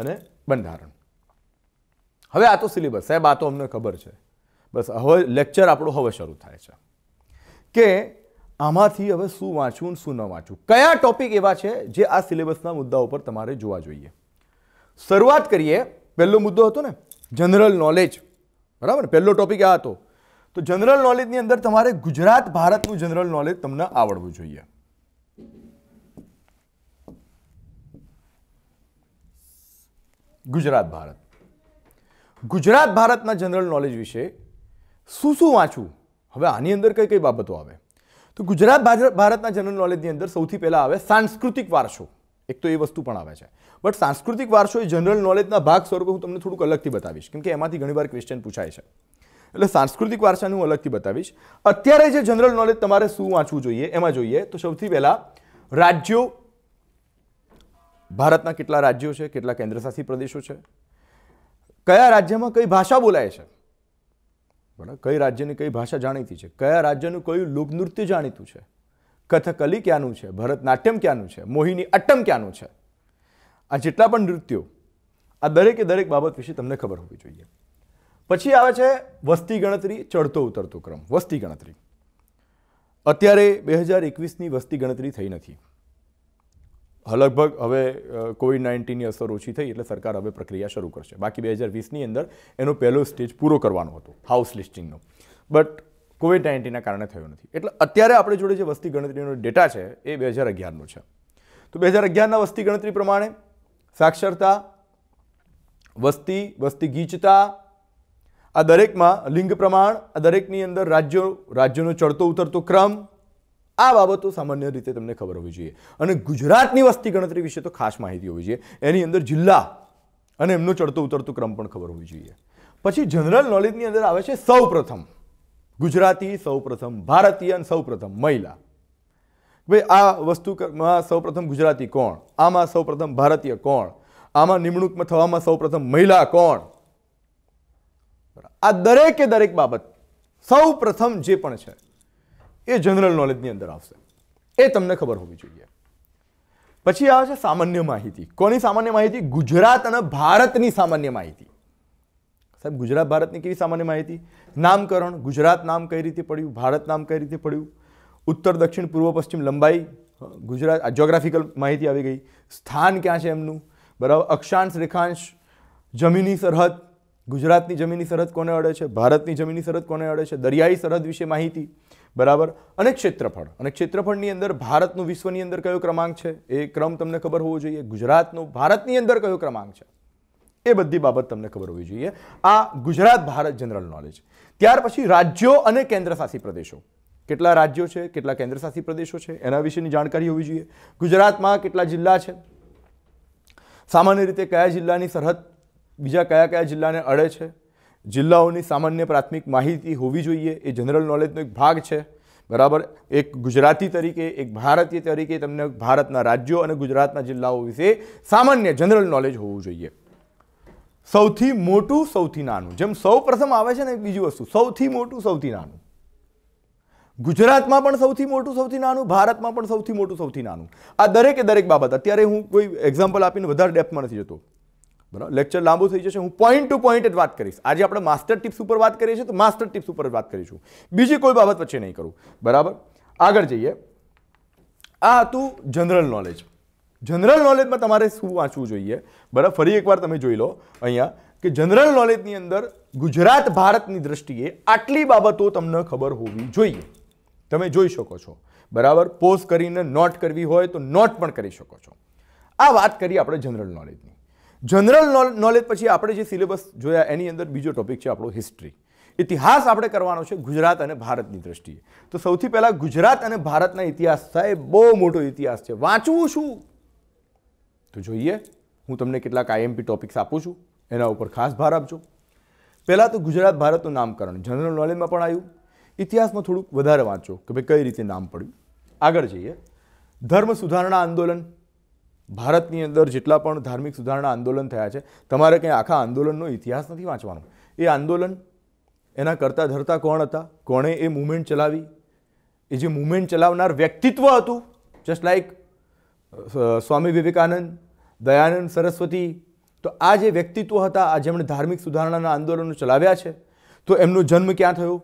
અને બંધારણ હવે આ તો સિલેબસ સાહેબ આ તો અમને ખબર છે બસ હવે લેક્ચર આપણો હવે શરૂ થાય છે કે આમાંથી હવે શું વાંચવું શું ન વાંચવું કયા ટોપિક એવા છે જે આ સિલેબસના મુદ્દા ઉપર તમારે જોવા જોઈએ શરૂઆત કરીએ પહેલો મુદ્દો હતો ને જનરલ નોલેજ બરાબર પહેલો ટોપિક આ હતો તો જનરલ નોલેજની અંદર તમારે ગુજરાત ભારતનું જનરલ નોલેજ તમને આવડવું જોઈએ ગુજરાત ભારત ગુજરાત ભારતના જનરલ નોલેજ વિશે શું શું વાંચવું હવે આની અંદર કઈ કઈ બાબતો આવે તો ગુજરાત ભારતના જનરલ નોલેજની અંદર સૌથી પહેલાં આવે સાંસ્કૃતિક વારસો એક તો એ વસ્તુ પણ આવે છે બટ સાંસ્કૃતિક વારસો એ જનરલ નોલેજના ભાગ સ્વરૂપે હું તમને થોડુંક અલગથી બતાવીશ કેમ કે એમાંથી ઘણીવાર ક્વેશ્ચન પૂછાય છે એટલે સાંસ્કૃતિક વારસાને હું અલગથી બતાવીશ અત્યારે જે જનરલ નોલેજ તમારે શું વાંચવું જોઈએ એમાં જોઈએ તો સૌથી પહેલાં રાજ્યો ભારતના કેટલા રાજ્યો છે કેટલા કેન્દ્રશાસિત પ્રદેશો છે કયા રાજ્યમાં કઈ ભાષા બોલાય છે બરાબર કઈ રાજ્યની કઈ ભાષા જાણીતી છે કયા રાજ્યનું કયું લોકનૃત્ય જાણીતું છે કથકલી ક્યાંનું છે ભરતનાટ્યમ ક્યાંનું છે મોહિની અટ્ટમ ક્યાંનું છે આ જેટલા પણ નૃત્યો આ દરેકે દરેક બાબત વિશે તમને ખબર હોવી જોઈએ પછી આવે છે વસ્તી ગણતરી ચડતો ઉતરતો ક્રમ વસ્તી ગણતરી અત્યારે બે હજાર એકવીસની વસ્તી ગણતરી થઈ નથી લગભગ હવે કોવિડ નાઇન્ટીનની અસર ઓછી થઈ એટલે સરકાર હવે પ્રક્રિયા શરૂ કરશે બાકી બે હજાર વીસની અંદર એનો પહેલો સ્ટેજ પૂરો કરવાનો હતો હાઉસ લિસ્ટિંગનો બટ કોવિડ નાઇન્ટીનના કારણે થયો નથી એટલે અત્યારે આપણે જોડે જે વસ્તી ગણતરીનો ડેટા છે એ બે હજાર અગિયારનો છે તો બે હજાર અગિયારના વસ્તી ગણતરી પ્રમાણે સાક્ષરતા વસ્તી વસ્તી ગીચતા આ દરેકમાં લિંગ પ્રમાણ આ દરેકની અંદર રાજ્યો રાજ્યોનો ચડતો ઉતરતો ક્રમ આ બાબતો સામાન્ય રીતે તમને ખબર હોવી જોઈએ અને ગુજરાતની વસ્તી ગણતરી વિશે તો ખાસ માહિતી હોવી જોઈએ એની અંદર જિલ્લા અને એમનો ચડતો ઉતરતો ક્રમ પણ ખબર હોવી જોઈએ પછી જનરલ નોલેજની અંદર આવે છે સૌપ્રથમ ગુજરાતી સૌપ્રથમ ભારતીય અને સૌપ્રથમ મહિલા ભાઈ આ વસ્તુમાં સૌપ્રથમ ગુજરાતી કોણ આમાં સૌપ્રથમ ભારતીય કોણ આમાં નિમણૂકમાં થવામાં સૌપ્રથમ મહિલા કોણ આ દરેકે દરેક બાબત સૌપ્રથમ જે પણ છે એ જનરલ નોલેજની અંદર આવશે એ તમને ખબર હોવી જોઈએ પછી આવે છે સામાન્ય માહિતી કોની સામાન્ય માહિતી ગુજરાત અને ભારતની સામાન્ય માહિતી સાહેબ ગુજરાત ભારતની કેવી સામાન્ય માહિતી નામકરણ ગુજરાત નામ કઈ રીતે પડ્યું ભારત નામ કઈ રીતે પડ્યું ઉત્તર દક્ષિણ પૂર્વ પશ્ચિમ લંબાઈ ગુજરાત જ્યોગ્રાફિકલ માહિતી આવી ગઈ સ્થાન ક્યાં છે એમનું બરાબર અક્ષાંશ રેખાંશ જમીની સરહદ ગુજરાતની જમીની સરહદ કોને અડે છે ભારતની જમીની સરહદ કોને અડે છે દરિયાઈ સરહદ વિશે માહિતી બરાબર અને ક્ષેત્રફળ અને ક્ષેત્રફળની અંદર ભારતનો વિશ્વની અંદર કયો ક્રમાંક છે એ ક્રમ તમને ખબર હોવો જોઈએ ગુજરાતનો ભારતની અંદર કયો ક્રમાંક છે એ બધી બાબત તમને ખબર હોવી જોઈએ આ ગુજરાત ભારત જનરલ નોલેજ ત્યાર પછી રાજ્યો અને કેન્દ્રશાસિત પ્રદેશો કેટલા રાજ્યો છે કેટલા કેન્દ્રશાસિત પ્રદેશો છે એના વિશેની જાણકારી હોવી જોઈએ ગુજરાતમાં કેટલા જિલ્લા છે સામાન્ય રીતે કયા જિલ્લાની સરહદ બીજા કયા કયા જિલ્લાને અડે છે જિલ્લાઓની સામાન્ય પ્રાથમિક માહિતી હોવી જોઈએ એ જનરલ નોલેજનો એક ભાગ છે બરાબર એક ગુજરાતી તરીકે એક ભારતીય તરીકે તમને ભારતના રાજ્યો અને ગુજરાતના જિલ્લાઓ વિશે સામાન્ય જનરલ નોલેજ હોવું જોઈએ સૌથી મોટું સૌથી નાનું જેમ સૌ પ્રથમ આવે છે ને એક બીજી વસ્તુ સૌથી મોટું સૌથી નાનું ગુજરાતમાં પણ સૌથી મોટું સૌથી નાનું ભારતમાં પણ સૌથી મોટું સૌથી નાનું આ દરેકે દરેક બાબત અત્યારે હું કોઈ એક્ઝામ્પલ આપીને વધારે ડેપ્થમાં નથી જતો બરાબર લેક્ચર લાંબુ થઈ જશે હું પોઈન્ટ ટુ પોઈન્ટ જ વાત કરીશ આજે આપણે માસ્ટર ટીપ્સ ઉપર વાત કરીએ છીએ તો માસ્ટર ટિપ્સ ઉપર વાત કરીશું બીજી કોઈ બાબત વચ્ચે નહીં કરું બરાબર આગળ જઈએ આ હતું જનરલ નોલેજ જનરલ નોલેજમાં તમારે શું વાંચવું જોઈએ બરાબર ફરી એકવાર તમે જોઈ લો અહીંયા કે જનરલ નોલેજની અંદર ગુજરાત ભારતની દ્રષ્ટિએ આટલી બાબતો તમને ખબર હોવી જોઈએ તમે જોઈ શકો છો બરાબર પોઝ કરીને નોટ કરવી હોય તો નોટ પણ કરી શકો છો આ વાત કરી આપણે જનરલ નોલેજની જનરલ નોલેજ પછી આપણે જે સિલેબસ જોયા એની અંદર બીજો ટોપિક છે આપણો હિસ્ટ્રી ઇતિહાસ આપણે કરવાનો છે ગુજરાત અને ભારતની દ્રષ્ટિએ તો સૌથી પહેલાં ગુજરાત અને ભારતના ઇતિહાસ સાહેબ બહુ મોટો ઇતિહાસ છે વાંચવું શું તો જોઈએ હું તમને કેટલાક આઈએમપી ટોપિક્સ આપું છું એના ઉપર ખાસ ભાર આપજો પહેલાં તો ગુજરાત ભારતનું નામકરણ જનરલ નોલેજમાં પણ આવ્યું ઇતિહાસમાં થોડુંક વધારે વાંચો કે ભાઈ કઈ રીતે નામ પડ્યું આગળ જઈએ ધર્મ સુધારણા આંદોલન ભારતની અંદર જેટલા પણ ધાર્મિક સુધારણા આંદોલન થયા છે તમારે કંઈ આખા આંદોલનનો ઇતિહાસ નથી વાંચવાનો એ આંદોલન એના કરતાં ધરતા કોણ હતા કોણે એ મૂવમેન્ટ ચલાવી એ જે મૂવમેન્ટ ચલાવનાર વ્યક્તિત્વ હતું જસ્ટ લાઈક સ્વામી વિવેકાનંદ દયાનંદ સરસ્વતી તો આ જે વ્યક્તિત્વ હતા આ જેમણે ધાર્મિક સુધારણાના આંદોલનો ચલાવ્યા છે તો એમનો જન્મ ક્યાં થયો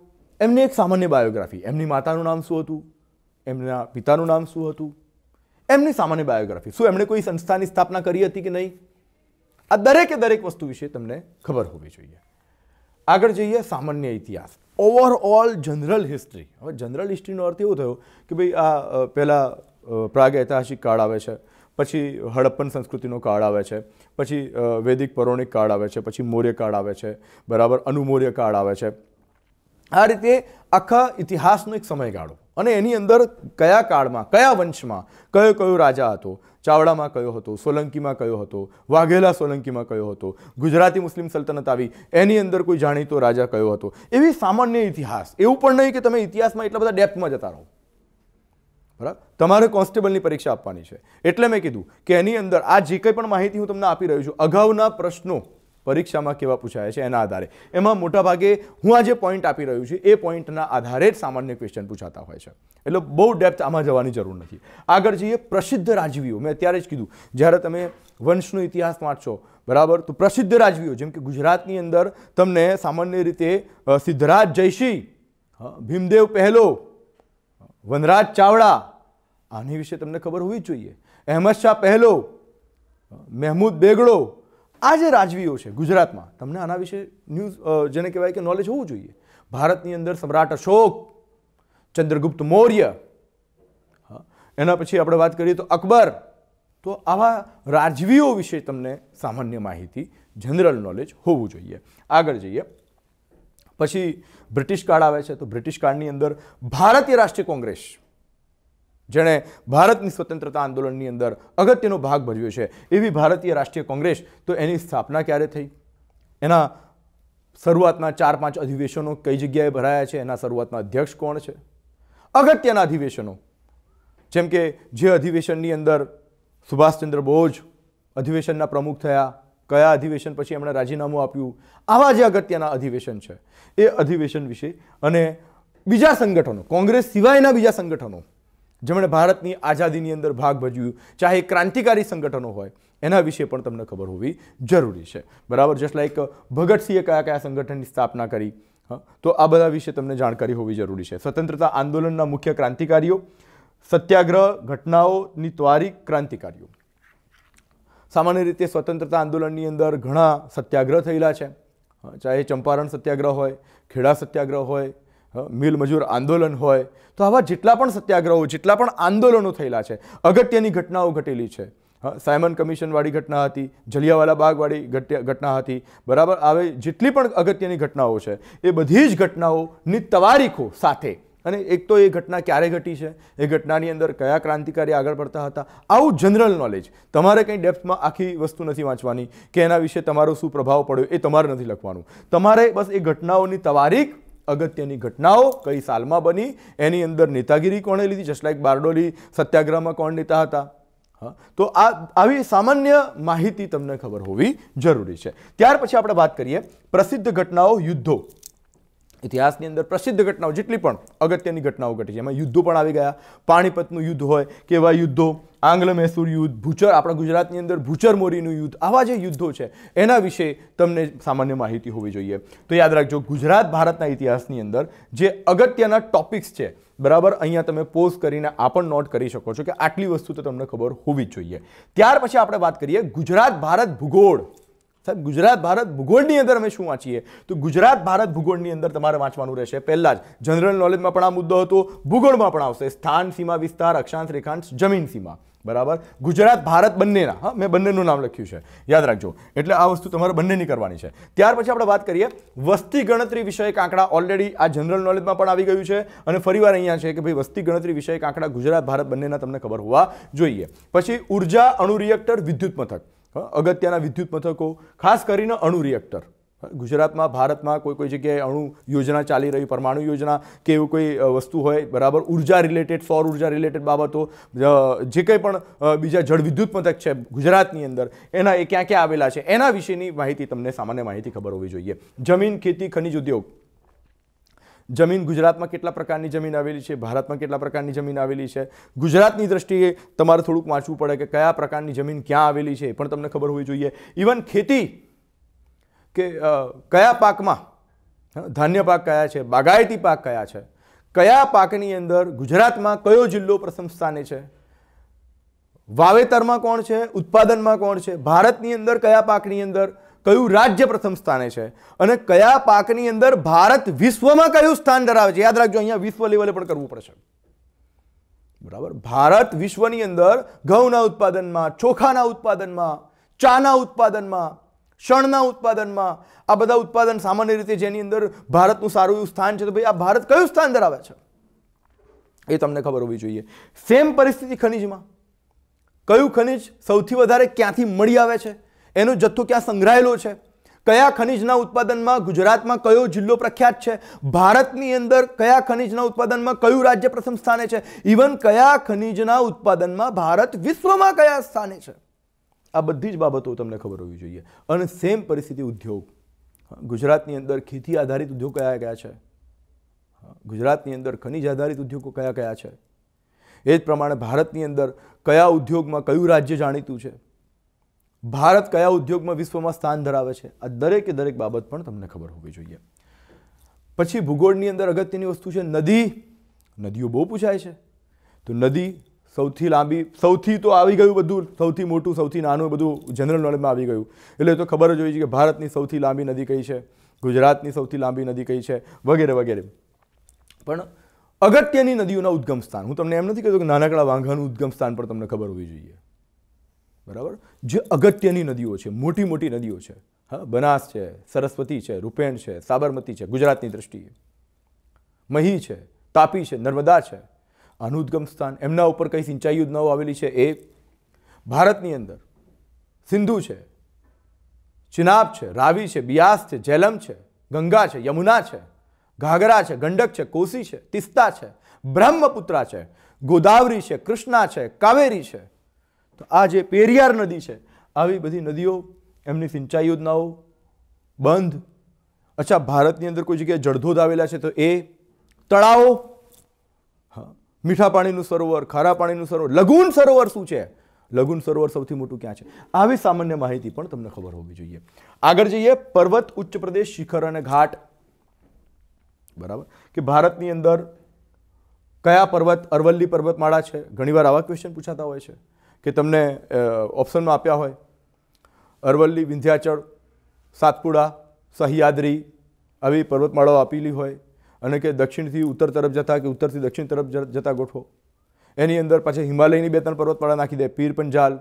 એમની એક સામાન્ય બાયોગ્રાફી એમની માતાનું નામ શું હતું એમના પિતાનું નામ શું હતું એમની સામાન્ય બાયોગ્રાફી શું એમણે કોઈ સંસ્થાની સ્થાપના કરી હતી કે નહીં આ દરેકે દરેક વસ્તુ વિશે તમને ખબર હોવી જોઈએ આગળ જઈએ સામાન્ય ઇતિહાસ ઓવરઓલ જનરલ હિસ્ટ્રી હવે જનરલ હિસ્ટ્રીનો અર્થ એવો થયો કે ભાઈ આ પહેલાં પ્રાગ ઐતિહાસિક કાળ આવે છે પછી હડપ્પન સંસ્કૃતિનો કાળ આવે છે પછી વૈદિક પૌરાણિક કાળ આવે છે પછી મૌર્ય કાળ આવે છે બરાબર અનુમૌર્ય કાળ આવે છે આ રીતે આખા ઇતિહાસનો એક સમયગાળો અને એની અંદર કયા કાળમાં કયા વંશમાં કયો કયો રાજા હતો ચાવડામાં કયો હતો સોલંકીમાં કયો હતો વાઘેલા સોલંકીમાં કયો હતો ગુજરાતી મુસ્લિમ સલ્તનત આવી એની અંદર કોઈ જાણીતો રાજા કયો હતો એવી સામાન્ય ઇતિહાસ એવું પણ નહીં કે તમે ઇતિહાસમાં એટલા બધા ડેપ્થમાં જતા રહો બરાબર તમારે કોન્સ્ટેબલની પરીક્ષા આપવાની છે એટલે મેં કીધું કે એની અંદર આ જે કંઈ પણ માહિતી હું તમને આપી રહ્યો છું અગાઉના પ્રશ્નો પરીક્ષામાં કેવા પૂછાય છે એના આધારે એમાં મોટાભાગે હું આ જે પોઈન્ટ આપી રહ્યું છું એ પોઈન્ટના આધારે જ સામાન્ય ક્વેશ્ચન પૂછાતા હોય છે એટલે બહુ ડેપ્થ આમાં જવાની જરૂર નથી આગળ જઈએ પ્રસિદ્ધ રાજવીઓ મેં અત્યારે જ કીધું જ્યારે તમે વંશનો ઇતિહાસ વાંચશો બરાબર તો પ્રસિદ્ધ રાજવીઓ જેમ કે ગુજરાતની અંદર તમને સામાન્ય રીતે સિદ્ધરાજ જયસિંહ ભીમદેવ પહેલો વનરાજ ચાવડા આની વિશે તમને ખબર હોવી જ જોઈએ અહેમદ શાહ પહેલો મહેમૂદ બેગડો આ જે રાજવીઓ છે ગુજરાતમાં તમને આના વિશે ન્યૂઝ જેને કહેવાય કે નોલેજ હોવું જોઈએ ભારતની અંદર સમ્રાટ અશોક ચંદ્રગુપ્ત મૌર્ય એના પછી આપણે વાત કરીએ તો અકબર તો આવા રાજવીઓ વિશે તમને સામાન્ય માહિતી જનરલ નોલેજ હોવું જોઈએ આગળ જઈએ પછી બ્રિટિશ કાળ આવે છે તો બ્રિટિશ કાળની અંદર ભારતીય રાષ્ટ્રીય કોંગ્રેસ જેણે ભારતની સ્વતંત્રતા આંદોલનની અંદર અગત્યનો ભાગ ભજવ્યો છે એવી ભારતીય રાષ્ટ્રીય કોંગ્રેસ તો એની સ્થાપના ક્યારે થઈ એના શરૂઆતના ચાર પાંચ અધિવેશનો કઈ જગ્યાએ ભરાયા છે એના શરૂઆતના અધ્યક્ષ કોણ છે અગત્યના અધિવેશનો જેમ કે જે અધિવેશનની અંદર સુભાષચંદ્ર બોઝ અધિવેશનના પ્રમુખ થયા કયા અધિવેશન પછી એમણે રાજીનામું આપ્યું આવા જે અગત્યના અધિવેશન છે એ અધિવેશન વિશે અને બીજા સંગઠનો કોંગ્રેસ સિવાયના બીજા સંગઠનો જેમણે ભારતની આઝાદીની અંદર ભાગ ભજવ્યું ચાહે ક્રાંતિકારી સંગઠનો હોય એના વિશે પણ તમને ખબર હોવી જરૂરી છે બરાબર જસ્ટ લાઈક ભગતસિંહે કયા કયા સંગઠનની સ્થાપના કરી તો આ બધા વિશે તમને જાણકારી હોવી જરૂરી છે સ્વતંત્રતા આંદોલનના મુખ્ય ક્રાંતિકારીઓ સત્યાગ્રહ ઘટનાઓની ત્વારી ક્રાંતિકારીઓ સામાન્ય રીતે સ્વતંત્રતા આંદોલનની અંદર ઘણા સત્યાગ્રહ થયેલા છે ચાહે ચંપારણ સત્યાગ્રહ હોય ખેડા સત્યાગ્રહ હોય મિલ મજૂર આંદોલન હોય તો આવા જેટલા પણ સત્યાગ્રહો જેટલા પણ આંદોલનો થયેલા છે અગત્યની ઘટનાઓ ઘટેલી છે સાયમન કમિશનવાળી ઘટના હતી જલિયાવાલા બાગવાળી ઘટના હતી બરાબર આવે જેટલી પણ અગત્યની ઘટનાઓ છે એ બધી જ ઘટનાઓની તવારીખો સાથે અને એક તો એ ઘટના ક્યારે ઘટી છે એ ઘટનાની અંદર કયા ક્રાંતિકારી આગળ પડતા હતા આવું જનરલ નોલેજ તમારે કંઈ ડેપ્થમાં આખી વસ્તુ નથી વાંચવાની કે એના વિશે તમારો શું પ્રભાવ પડ્યો એ તમારે નથી લખવાનું તમારે બસ એ ઘટનાઓની તવારીખ અગત્યની ઘટનાઓ કઈ સાલમાં બની એની અંદર નેતાગીરી કોણે લીધી જસ્ટ લાઈક બારડોલી સત્યાગ્રહમાં કોણ નેતા હતા તો આ આવી સામાન્ય માહિતી તમને ખબર હોવી જરૂરી છે ત્યાર પછી આપણે વાત કરીએ પ્રસિદ્ધ ઘટનાઓ યુદ્ધો ઇતિહાસની અંદર પ્રસિદ્ધ ઘટનાઓ જેટલી પણ અગત્યની ઘટનાઓ ઘટી છે એમાં યુદ્ધો પણ આવી ગયા પાણીપતનું યુદ્ધ હોય કે એવા યુદ્ધો આંગ્લ મૈસૂર યુદ્ધ ભૂચર આપણા ગુજરાતની અંદર ભૂચર મોરીનું યુદ્ધ આવા જે યુદ્ધો છે એના વિશે તમને સામાન્ય માહિતી હોવી જોઈએ તો યાદ રાખજો ગુજરાત ભારતના ઇતિહાસની અંદર જે અગત્યના ટોપિક્સ છે બરાબર અહીંયા તમે પોઝ કરીને આ પણ નોટ કરી શકો છો કે આટલી વસ્તુ તો તમને ખબર હોવી જ જોઈએ ત્યાર પછી આપણે વાત કરીએ ગુજરાત ભારત ભૂગોળ સાહેબ ગુજરાત ભારત ભૂગોળની અંદર અમે શું વાંચીએ તો ગુજરાત ભારત ભૂગોળની અંદર તમારે વાંચવાનું રહેશે પહેલાં જ જનરલ નોલેજમાં પણ આ મુદ્દો હતો ભૂગોળમાં પણ આવશે સ્થાન સીમા વિસ્તાર અક્ષાંશ રેખાંશ જમીન સીમા બરાબર ગુજરાત ભારત બંનેના હા મેં બંનેનું નામ લખ્યું છે યાદ રાખજો એટલે આ વસ્તુ તમારે બંનેની કરવાની છે ત્યાર પછી આપણે વાત કરીએ વસ્તી ગણતરી વિષયક આંકડા ઓલરેડી આ જનરલ નોલેજમાં પણ આવી ગયું છે અને ફરીવાર અહીંયા છે કે ભાઈ વસ્તી ગણતરી વિષયક આંકડા ગુજરાત ભારત બંનેના તમને ખબર હોવા જોઈએ પછી ઉર્જા અણુ રિએક્ટર વિદ્યુત મથક અગત્યના વિદ્યુત મથકો ખાસ કરીને અણુ રિએક્ટર ગુજરાતમાં ભારતમાં કોઈ કોઈ જગ્યાએ અણુ યોજના ચાલી રહી પરમાણુ યોજના કે એવું કોઈ વસ્તુ હોય બરાબર ઉર્જા રિલેટેડ સૌર ઉર્જા રિલેટેડ બાબતો જે કંઈ પણ બીજા જળવિદ્યુત મથક છે ગુજરાતની અંદર એના એ ક્યાં ક્યાં આવેલા છે એના વિશેની માહિતી તમને સામાન્ય માહિતી ખબર હોવી જોઈએ જમીન ખેતી ખનિજ ઉદ્યોગ જમીન ગુજરાતમાં કેટલા પ્રકારની જમીન આવેલી છે ભારતમાં કેટલા પ્રકારની જમીન આવેલી છે ગુજરાતની દ્રષ્ટિએ તમારે થોડુંક વાંચવું પડે કે કયા પ્રકારની જમીન ક્યાં આવેલી છે એ પણ તમને ખબર હોવી જોઈએ ઇવન ખેતી કે કયા પાકમાં ધાન્ય પાક કયા છે બાગાયતી પાક કયા છે કયા પાકની અંદર ગુજરાતમાં કયો જિલ્લો પ્રથમ સ્થાને છે વાવેતરમાં કોણ છે ઉત્પાદનમાં કોણ છે ભારતની અંદર કયા પાકની અંદર કયું રાજ્ય પ્રથમ સ્થાને છે અને કયા પાકની અંદર ભારત વિશ્વમાં કયું સ્થાન ધરાવે છે યાદ રાખજો અહીંયા વિશ્વ લેવલે પણ કરવું પડશે બરાબર ભારત વિશ્વની અંદર ઘઉંના ઉત્પાદનમાં ચોખાના ઉત્પાદનમાં ચાના ઉત્પાદનમાં શણના ઉત્પાદનમાં આ બધા ઉત્પાદન સામાન્ય રીતે જેની અંદર ભારતનું સારું એવું સ્થાન છે તો ભાઈ આ ભારત કયું સ્થાન ધરાવે છે એ તમને ખબર હોવી જોઈએ સેમ પરિસ્થિતિ ખનિજમાં કયું ખનિજ સૌથી વધારે ક્યાંથી મળી આવે છે એનો જથ્થો ક્યાં સંગ્રહાયેલો છે કયા ખનિજના ઉત્પાદનમાં ગુજરાતમાં કયો જિલ્લો પ્રખ્યાત છે ભારતની અંદર કયા ખનિજના ઉત્પાદનમાં કયું રાજ્ય પ્રથમ સ્થાને છે ઇવન કયા ખનિજના ઉત્પાદનમાં ભારત વિશ્વમાં કયા સ્થાને છે આ બધી જ બાબતો તમને ખબર હોવી જોઈએ અને સેમ પરિસ્થિતિ ઉદ્યોગ ગુજરાતની અંદર ખેતી આધારિત ઉદ્યોગ કયા કયા છે ગુજરાતની અંદર ખનિજ આધારિત ઉદ્યોગો કયા કયા છે એ જ પ્રમાણે ભારતની અંદર કયા ઉદ્યોગમાં કયું રાજ્ય જાણીતું છે ભારત કયા ઉદ્યોગમાં વિશ્વમાં સ્થાન ધરાવે છે આ દરેકે દરેક બાબત પણ તમને ખબર હોવી જોઈએ પછી ભૂગોળની અંદર અગત્યની વસ્તુ છે નદી નદીઓ બહુ પૂછાય છે તો નદી સૌથી લાંબી સૌથી તો આવી ગયું બધું સૌથી મોટું સૌથી નાનું બધું જનરલ નોલેજમાં આવી ગયું એટલે તો ખબર જ હોય છે કે ભારતની સૌથી લાંબી નદી કઈ છે ગુજરાતની સૌથી લાંબી નદી કઈ છે વગેરે વગેરે પણ અગત્યની નદીઓના ઉદ્ગમ સ્થાન હું તમને એમ નથી કહેતો કે નાનકડા વાંઘાનું ઉદ્ગમ સ્થાન પણ તમને ખબર હોવી જોઈએ બરાબર જે અગત્યની નદીઓ છે મોટી મોટી નદીઓ છે હા બનાસ છે સરસ્વતી છે રૂપેણ છે સાબરમતી છે ગુજરાતની દ્રષ્ટિએ મહી છે તાપી છે નર્મદા છે આનું ઉદ્ગમ સ્થાન એમના ઉપર કઈ સિંચાઈ યોજનાઓ આવેલી છે એ ભારતની અંદર સિંધુ છે ચિનાબ છે રાવી છે બિયાસ છે જેલમ છે ગંગા છે યમુના છે ઘાઘરા છે ગંડક છે કોસી છે તિસ્તા છે બ્રહ્મપુત્રા છે ગોદાવરી છે કૃષ્ણા છે કાવેરી છે તો આ જે પેરિયાર નદી છે આવી બધી નદીઓ એમની સિંચાઈ યોજનાઓ બંધ અચ્છા ભારતની અંદર કોઈ જગ્યાએ જળધોધ આવેલા છે તો એ તળાવો મીઠા પાણીનું સરોવર ખારા પાણીનું સરોવર લઘુન સરોવર શું છે લઘુન સરોવર સૌથી મોટું ક્યાં છે આવી સામાન્ય માહિતી પણ તમને ખબર હોવી જોઈએ આગળ જઈએ પર્વત ઉચ્ચ પ્રદેશ શિખર અને ઘાટ બરાબર કે ભારતની અંદર કયા પર્વત અરવલ્લી પર્વતમાળા છે ઘણીવાર આવા ક્વેશ્ચન પૂછાતા હોય છે કે તમને ઓપ્શનમાં આપ્યા હોય અરવલ્લી વિંધ્યાચળ સાતપુડા સહ્યાદ્રી આવી પર્વતમાળાઓ આપેલી હોય અને કે દક્ષિણથી ઉત્તર તરફ જતાં કે ઉત્તરથી દક્ષિણ તરફ જતાં ગોઠવો એની અંદર પાછી હિમાલયની બે ત્રણ પર્વતમાળા નાખી દે પીર પંજાલ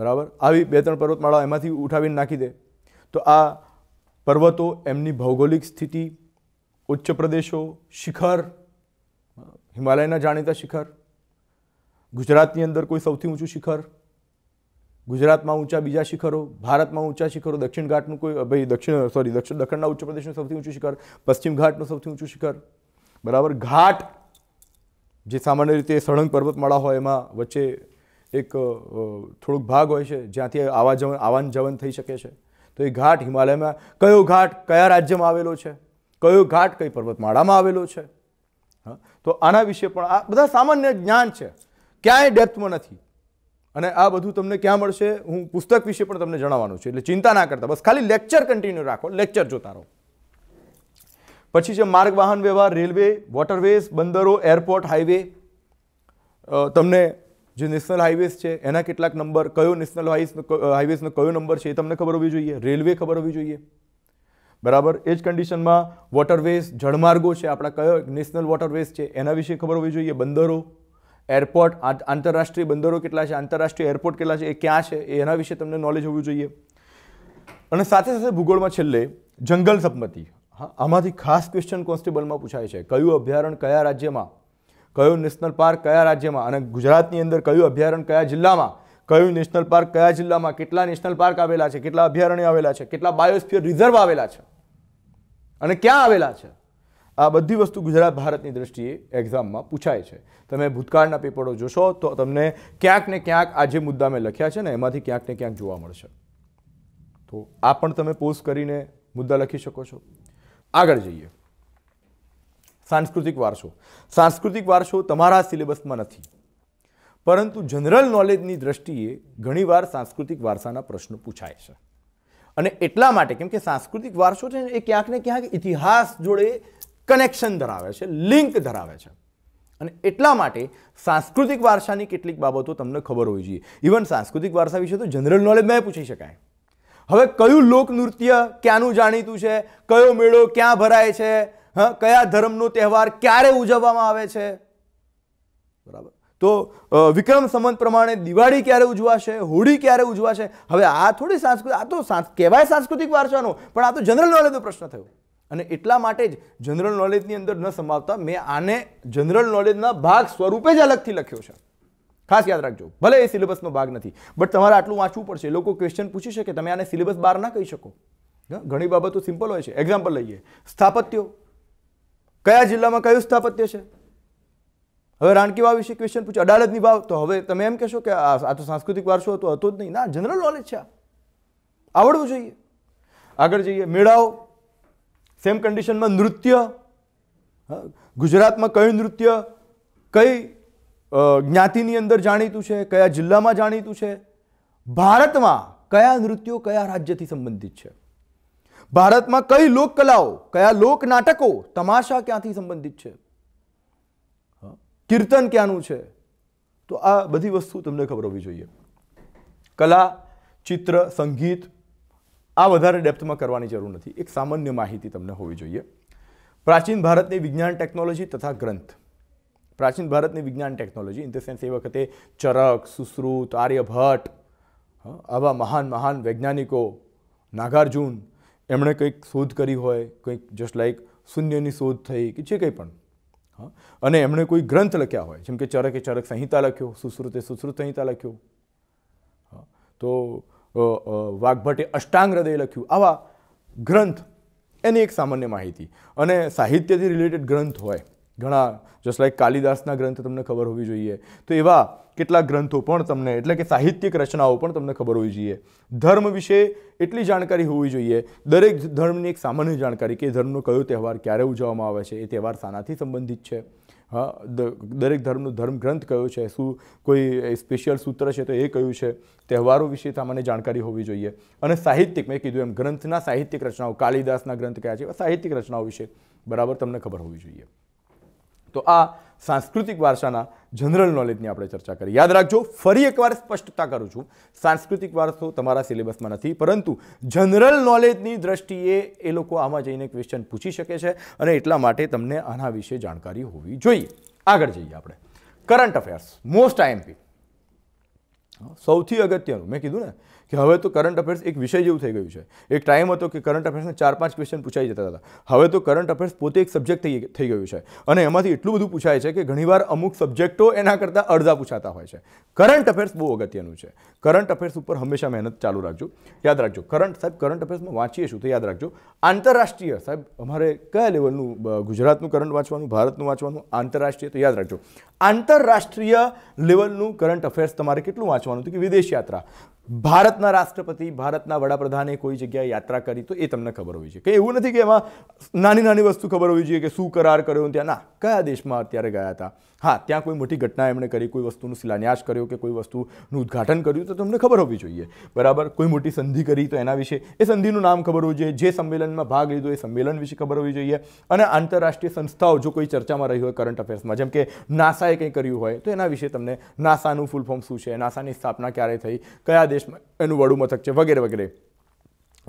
બરાબર આવી બે ત્રણ પર્વતમાળા એમાંથી ઉઠાવીને નાખી દે તો આ પર્વતો એમની ભૌગોલિક સ્થિતિ ઉચ્ચ પ્રદેશો શિખર હિમાલયના જાણીતા શિખર ગુજરાતની અંદર કોઈ સૌથી ઊંચું શિખર ગુજરાતમાં ઊંચા બીજા શિખરો ભારતમાં ઊંચા શિખરો દક્ષિણ ઘાટનું કોઈ ભાઈ દક્ષિણ સોરી દક્ષિણ દખણના ઉચ્ચ પ્રદેશનું સૌથી ઊંચું શિખર પશ્ચિમ ઘાટનું સૌથી ઊંચું શિખર બરાબર ઘાટ જે સામાન્ય રીતે સળંગ પર્વતમાળા હોય એમાં વચ્ચે એક થોડોક ભાગ હોય છે જ્યાંથી આવા આવાન જવન થઈ શકે છે તો એ ઘાટ હિમાલયમાં કયો ઘાટ કયા રાજ્યમાં આવેલો છે કયો ઘાટ કઈ પર્વતમાળામાં આવેલો છે હા તો આના વિશે પણ આ બધા સામાન્ય જ્ઞાન છે ક્યાંય ડેપ્થમાં નથી અને આ બધું તમને ક્યાં મળશે હું પુસ્તક વિશે પણ તમને જણાવવાનું છે એટલે ચિંતા ના કરતા બસ ખાલી લેક્ચર કન્ટિન્યુ રાખો લેક્ચર જોતા રહો પછી છે માર્ગ વાહન વ્યવહાર રેલવે વોટરવેઝ બંદરો એરપોર્ટ હાઈવે તમને જે નેશનલ હાઈવેઝ છે એના કેટલાક નંબર કયો નેશનલ હાઈવેઝનો કયો નંબર છે એ તમને ખબર હોવી જોઈએ રેલવે ખબર હોવી જોઈએ બરાબર એ જ કન્ડિશનમાં વોટરવેઝ જળમાર્ગો છે આપણા કયો નેશનલ વોટરવેઝ છે એના વિશે ખબર હોવી જોઈએ બંદરો એરપોર્ટ આંતરરાષ્ટ્રીય બંદરો કેટલા છે આંતરરાષ્ટ્રીય એરપોર્ટ કેટલા છે એ ક્યાં છે એના વિશે તમને નોલેજ હોવું જોઈએ અને સાથે સાથે ભૂગોળમાં છેલ્લે જંગલ સંપત્તિ હા આમાંથી ખાસ ક્વેશ્ચન કોન્સ્ટેબલમાં પૂછાય છે કયું અભયારણ્ય કયા રાજ્યમાં કયું નેશનલ પાર્ક કયા રાજ્યમાં અને ગુજરાતની અંદર કયું અભયારણ્ય કયા જિલ્લામાં કયું નેશનલ પાર્ક કયા જિલ્લામાં કેટલા નેશનલ પાર્ક આવેલા છે કેટલા અભયારણ્ય આવેલા છે કેટલા બાયોસ્ફિયર રિઝર્વ આવેલા છે અને ક્યાં આવેલા છે આ બધી વસ્તુ ગુજરાત ભારતની દૃષ્ટિએ એક્ઝામમાં પૂછાય છે તમે ભૂતકાળના પેપરો જોશો તો તમને ક્યાંક ને ક્યાંક આ જે મુદ્દા મેં લખ્યા છે ને એમાંથી ક્યાંક ને ક્યાંક જોવા મળશે તો આ પણ તમે પોઝ કરીને મુદ્દા લખી શકો છો આગળ જઈએ સાંસ્કૃતિક વારસો સાંસ્કૃતિક વારસો તમારા સિલેબસમાં નથી પરંતુ જનરલ નોલેજની દ્રષ્ટિએ ઘણીવાર સાંસ્કૃતિક વારસાના પ્રશ્નો પૂછાય છે અને એટલા માટે કેમ કે સાંસ્કૃતિક વારસો છે ને એ ક્યાંક ને ક્યાંક ઇતિહાસ જોડે કનેક્શન ધરાવે છે લિંક ધરાવે છે અને એટલા માટે સાંસ્કૃતિક વારસાની કેટલીક બાબતો તમને ખબર હોવી જોઈએ ઇવન સાંસ્કૃતિક વારસા વિશે તો જનરલ નોલેજ મેં પૂછી શકાય હવે કયું લોકનૃત્ય ક્યાંનું જાણીતું છે કયો મેળો ક્યાં ભરાય છે હા કયા ધર્મનો તહેવાર ક્યારે ઉજવવામાં આવે છે બરાબર તો વિક્રમ સંબંધ પ્રમાણે દિવાળી ક્યારે ઉજવાશે હોળી ક્યારે ઉજવાશે હવે આ થોડી સાંસ્કૃતિક આ તો કહેવાય સાંસ્કૃતિક વારસાનો પણ આ તો જનરલ નોલેજનો પ્રશ્ન થયો અને એટલા માટે જ જનરલ નોલેજની અંદર ન સમાવતા મેં આને જનરલ નોલેજના ભાગ સ્વરૂપે જ અલગથી લખ્યો છે ખાસ યાદ રાખજો ભલે એ સિલેબસનો ભાગ નથી બટ તમારે આટલું વાંચવું પડશે લોકો ક્વેશ્ચન પૂછી શકે તમે આને સિલેબસ બહાર ના કહી શકો ઘણી બાબતો સિમ્પલ હોય છે એક્ઝામ્પલ લઈએ સ્થાપત્યો કયા જિલ્લામાં કયું સ્થાપત્ય છે હવે રાણકી વાવ વિશે ક્વેશ્ચન પૂછ્યો અડાલજની ભાવ તો હવે તમે એમ કહેશો કે આ તો સાંસ્કૃતિક વારસો હતો હતો જ નહીં ના જનરલ નોલેજ છે આવડવું જોઈએ આગળ જઈએ મેળાઓ સેમ કન્ડિશનમાં નૃત્ય ગુજરાતમાં કયું નૃત્ય કઈ જ્ઞાતિની અંદર જાણીતું છે કયા જિલ્લામાં જાણીતું છે ભારતમાં કયા નૃત્યો કયા રાજ્યથી સંબંધિત છે ભારતમાં કઈ લોકકલાઓ કયા લોકનાટકો તમાશા ક્યાંથી સંબંધિત છે કીર્તન ક્યાંનું છે તો આ બધી વસ્તુ તમને ખબર હોવી જોઈએ કલા ચિત્ર સંગીત આ વધારે ડેપ્થમાં કરવાની જરૂર નથી એક સામાન્ય માહિતી તમને હોવી જોઈએ પ્રાચીન ભારતની વિજ્ઞાન ટેકનોલોજી તથા ગ્રંથ પ્રાચીન ભારતની વિજ્ઞાન ટેકનોલોજી ઇન ધ સેન્સ એ વખતે ચરક સુશ્રુત આર્યભટ્ટ આવા મહાન મહાન વૈજ્ઞાનિકો નાગાર્જુન એમણે કંઈક શોધ કરી હોય કંઈક જસ્ટ લાઈક શૂન્યની શોધ થઈ કે જે કંઈ પણ હા અને એમણે કોઈ ગ્રંથ લખ્યા હોય જેમ કે ચરકે ચરક સંહિતા લખ્યો સુશ્રુતે સુશ્રુત સંહિતા લખ્યો હા તો વાઘભટ્ટે અષ્ટાંગ હૃદય લખ્યું આવા ગ્રંથ એની એક સામાન્ય માહિતી અને સાહિત્યથી રિલેટેડ ગ્રંથ હોય ઘણા જસ્ટ લાઈક કાલિદાસના ગ્રંથ તમને ખબર હોવી જોઈએ તો એવા કેટલા ગ્રંથો પણ તમને એટલે કે સાહિત્યિક રચનાઓ પણ તમને ખબર હોવી જોઈએ ધર્મ વિશે એટલી જાણકારી હોવી જોઈએ દરેક ધર્મની એક સામાન્ય જાણકારી કે ધર્મનો કયો તહેવાર ક્યારે ઉજવવામાં આવે છે એ તહેવાર શાનાથી સંબંધિત છે હા દરેક ધર્મનો ધર્મગ્રંથ કયો છે શું કોઈ સ્પેશિયલ સૂત્ર છે તો એ કયું છે તહેવારો વિશે સામાન્ય જાણકારી હોવી જોઈએ અને સાહિત્યિક મેં કીધું એમ ગ્રંથના સાહિત્યિક રચનાઓ કાલિદાસના ગ્રંથ કયા છે સાહિત્યિક રચનાઓ વિશે બરાબર તમને ખબર હોવી જોઈએ તો આ સાંસ્કૃતિક વારસાના જનરલ નોલેજની આપણે ચર્ચા કરી યાદ રાખજો ફરી એકવાર સ્પષ્ટતા કરું છું સાંસ્કૃતિક વારસો તમારા સિલેબસમાં નથી પરંતુ જનરલ નોલેજની દ્રષ્ટિએ એ લોકો આમાં જઈને ક્વેશ્ચન પૂછી શકે છે અને એટલા માટે તમને આના વિશે જાણકારી હોવી જોઈએ આગળ જઈએ આપણે કરંટ અફેર્સ મોસ્ટ આઈએમપી સૌથી અગત્યનું મેં કીધું ને કે હવે તો કરંટ અફેર્સ એક વિષય જેવું થઈ ગયું છે એક ટાઈમ હતો કે કરંટ અફેર્સના ચાર પાંચ ક્વેશ્ચન પૂછાઈ જતા હતા હવે તો કરંટ અફેર્સ પોતે એક સબ્જેક્ટ થઈ થઈ ગયું છે અને એમાંથી એટલું બધું પૂછાય છે કે ઘણીવાર અમુક સબ્જેક્ટો એના કરતાં અડધા પૂછાતા હોય છે કરંટ અફેર્સ બહુ અગત્યનું છે કરંટ અફેર્સ ઉપર હંમેશા મહેનત ચાલુ રાખજો યાદ રાખજો કરંટ સાહેબ કરંટ અફેર્સમાં વાંચીએ શું તો યાદ રાખજો આંતરરાષ્ટ્રીય સાહેબ અમારે કયા લેવલનું ગુજરાતનું કરંટ વાંચવાનું ભારતનું વાંચવાનું આંતરરાષ્ટ્રીય તો યાદ રાખજો આંતરરાષ્ટ્રીય લેવલનું કરંટ અફેર્સ તમારે કેટલું વાંચવાનું હતું કે વિદેશ યાત્રા ભારતના રાષ્ટ્રપતિ ભારતના વડાપ્રધાને કોઈ જગ્યાએ યાત્રા કરી તો એ તમને ખબર હોવી જોઈએ કે એવું નથી કે એમાં નાની નાની વસ્તુ ખબર હોવી જોઈએ કે શું કરાર કર્યો ત્યાં ના કયા દેશમાં અત્યારે ગયા હતા હા ત્યાં કોઈ મોટી ઘટના એમણે કરી કોઈ વસ્તુનો શિલાન્યાસ કર્યો કે કોઈ વસ્તુનું ઉદઘાટન કર્યું તો તમને ખબર હોવી જોઈએ બરાબર કોઈ મોટી સંધિ કરી તો એના વિશે એ સંધિનું નામ ખબર હોવું જોઈએ જે સંમેલનમાં ભાગ લીધો એ સંમેલન વિશે ખબર હોવી જોઈએ અને આંતરરાષ્ટ્રીય સંસ્થાઓ જો કોઈ ચર્ચામાં રહી હોય કરંટ અફેર્સમાં જેમ કે નાસાએ કંઈ કર્યું હોય તો એના વિશે તમને નાસાનું ફૂલ ફોર્મ શું છે નાસાની સ્થાપના ક્યારે થઈ કયા દેશમાં એનું વડું મથક છે વગેરે વગેરે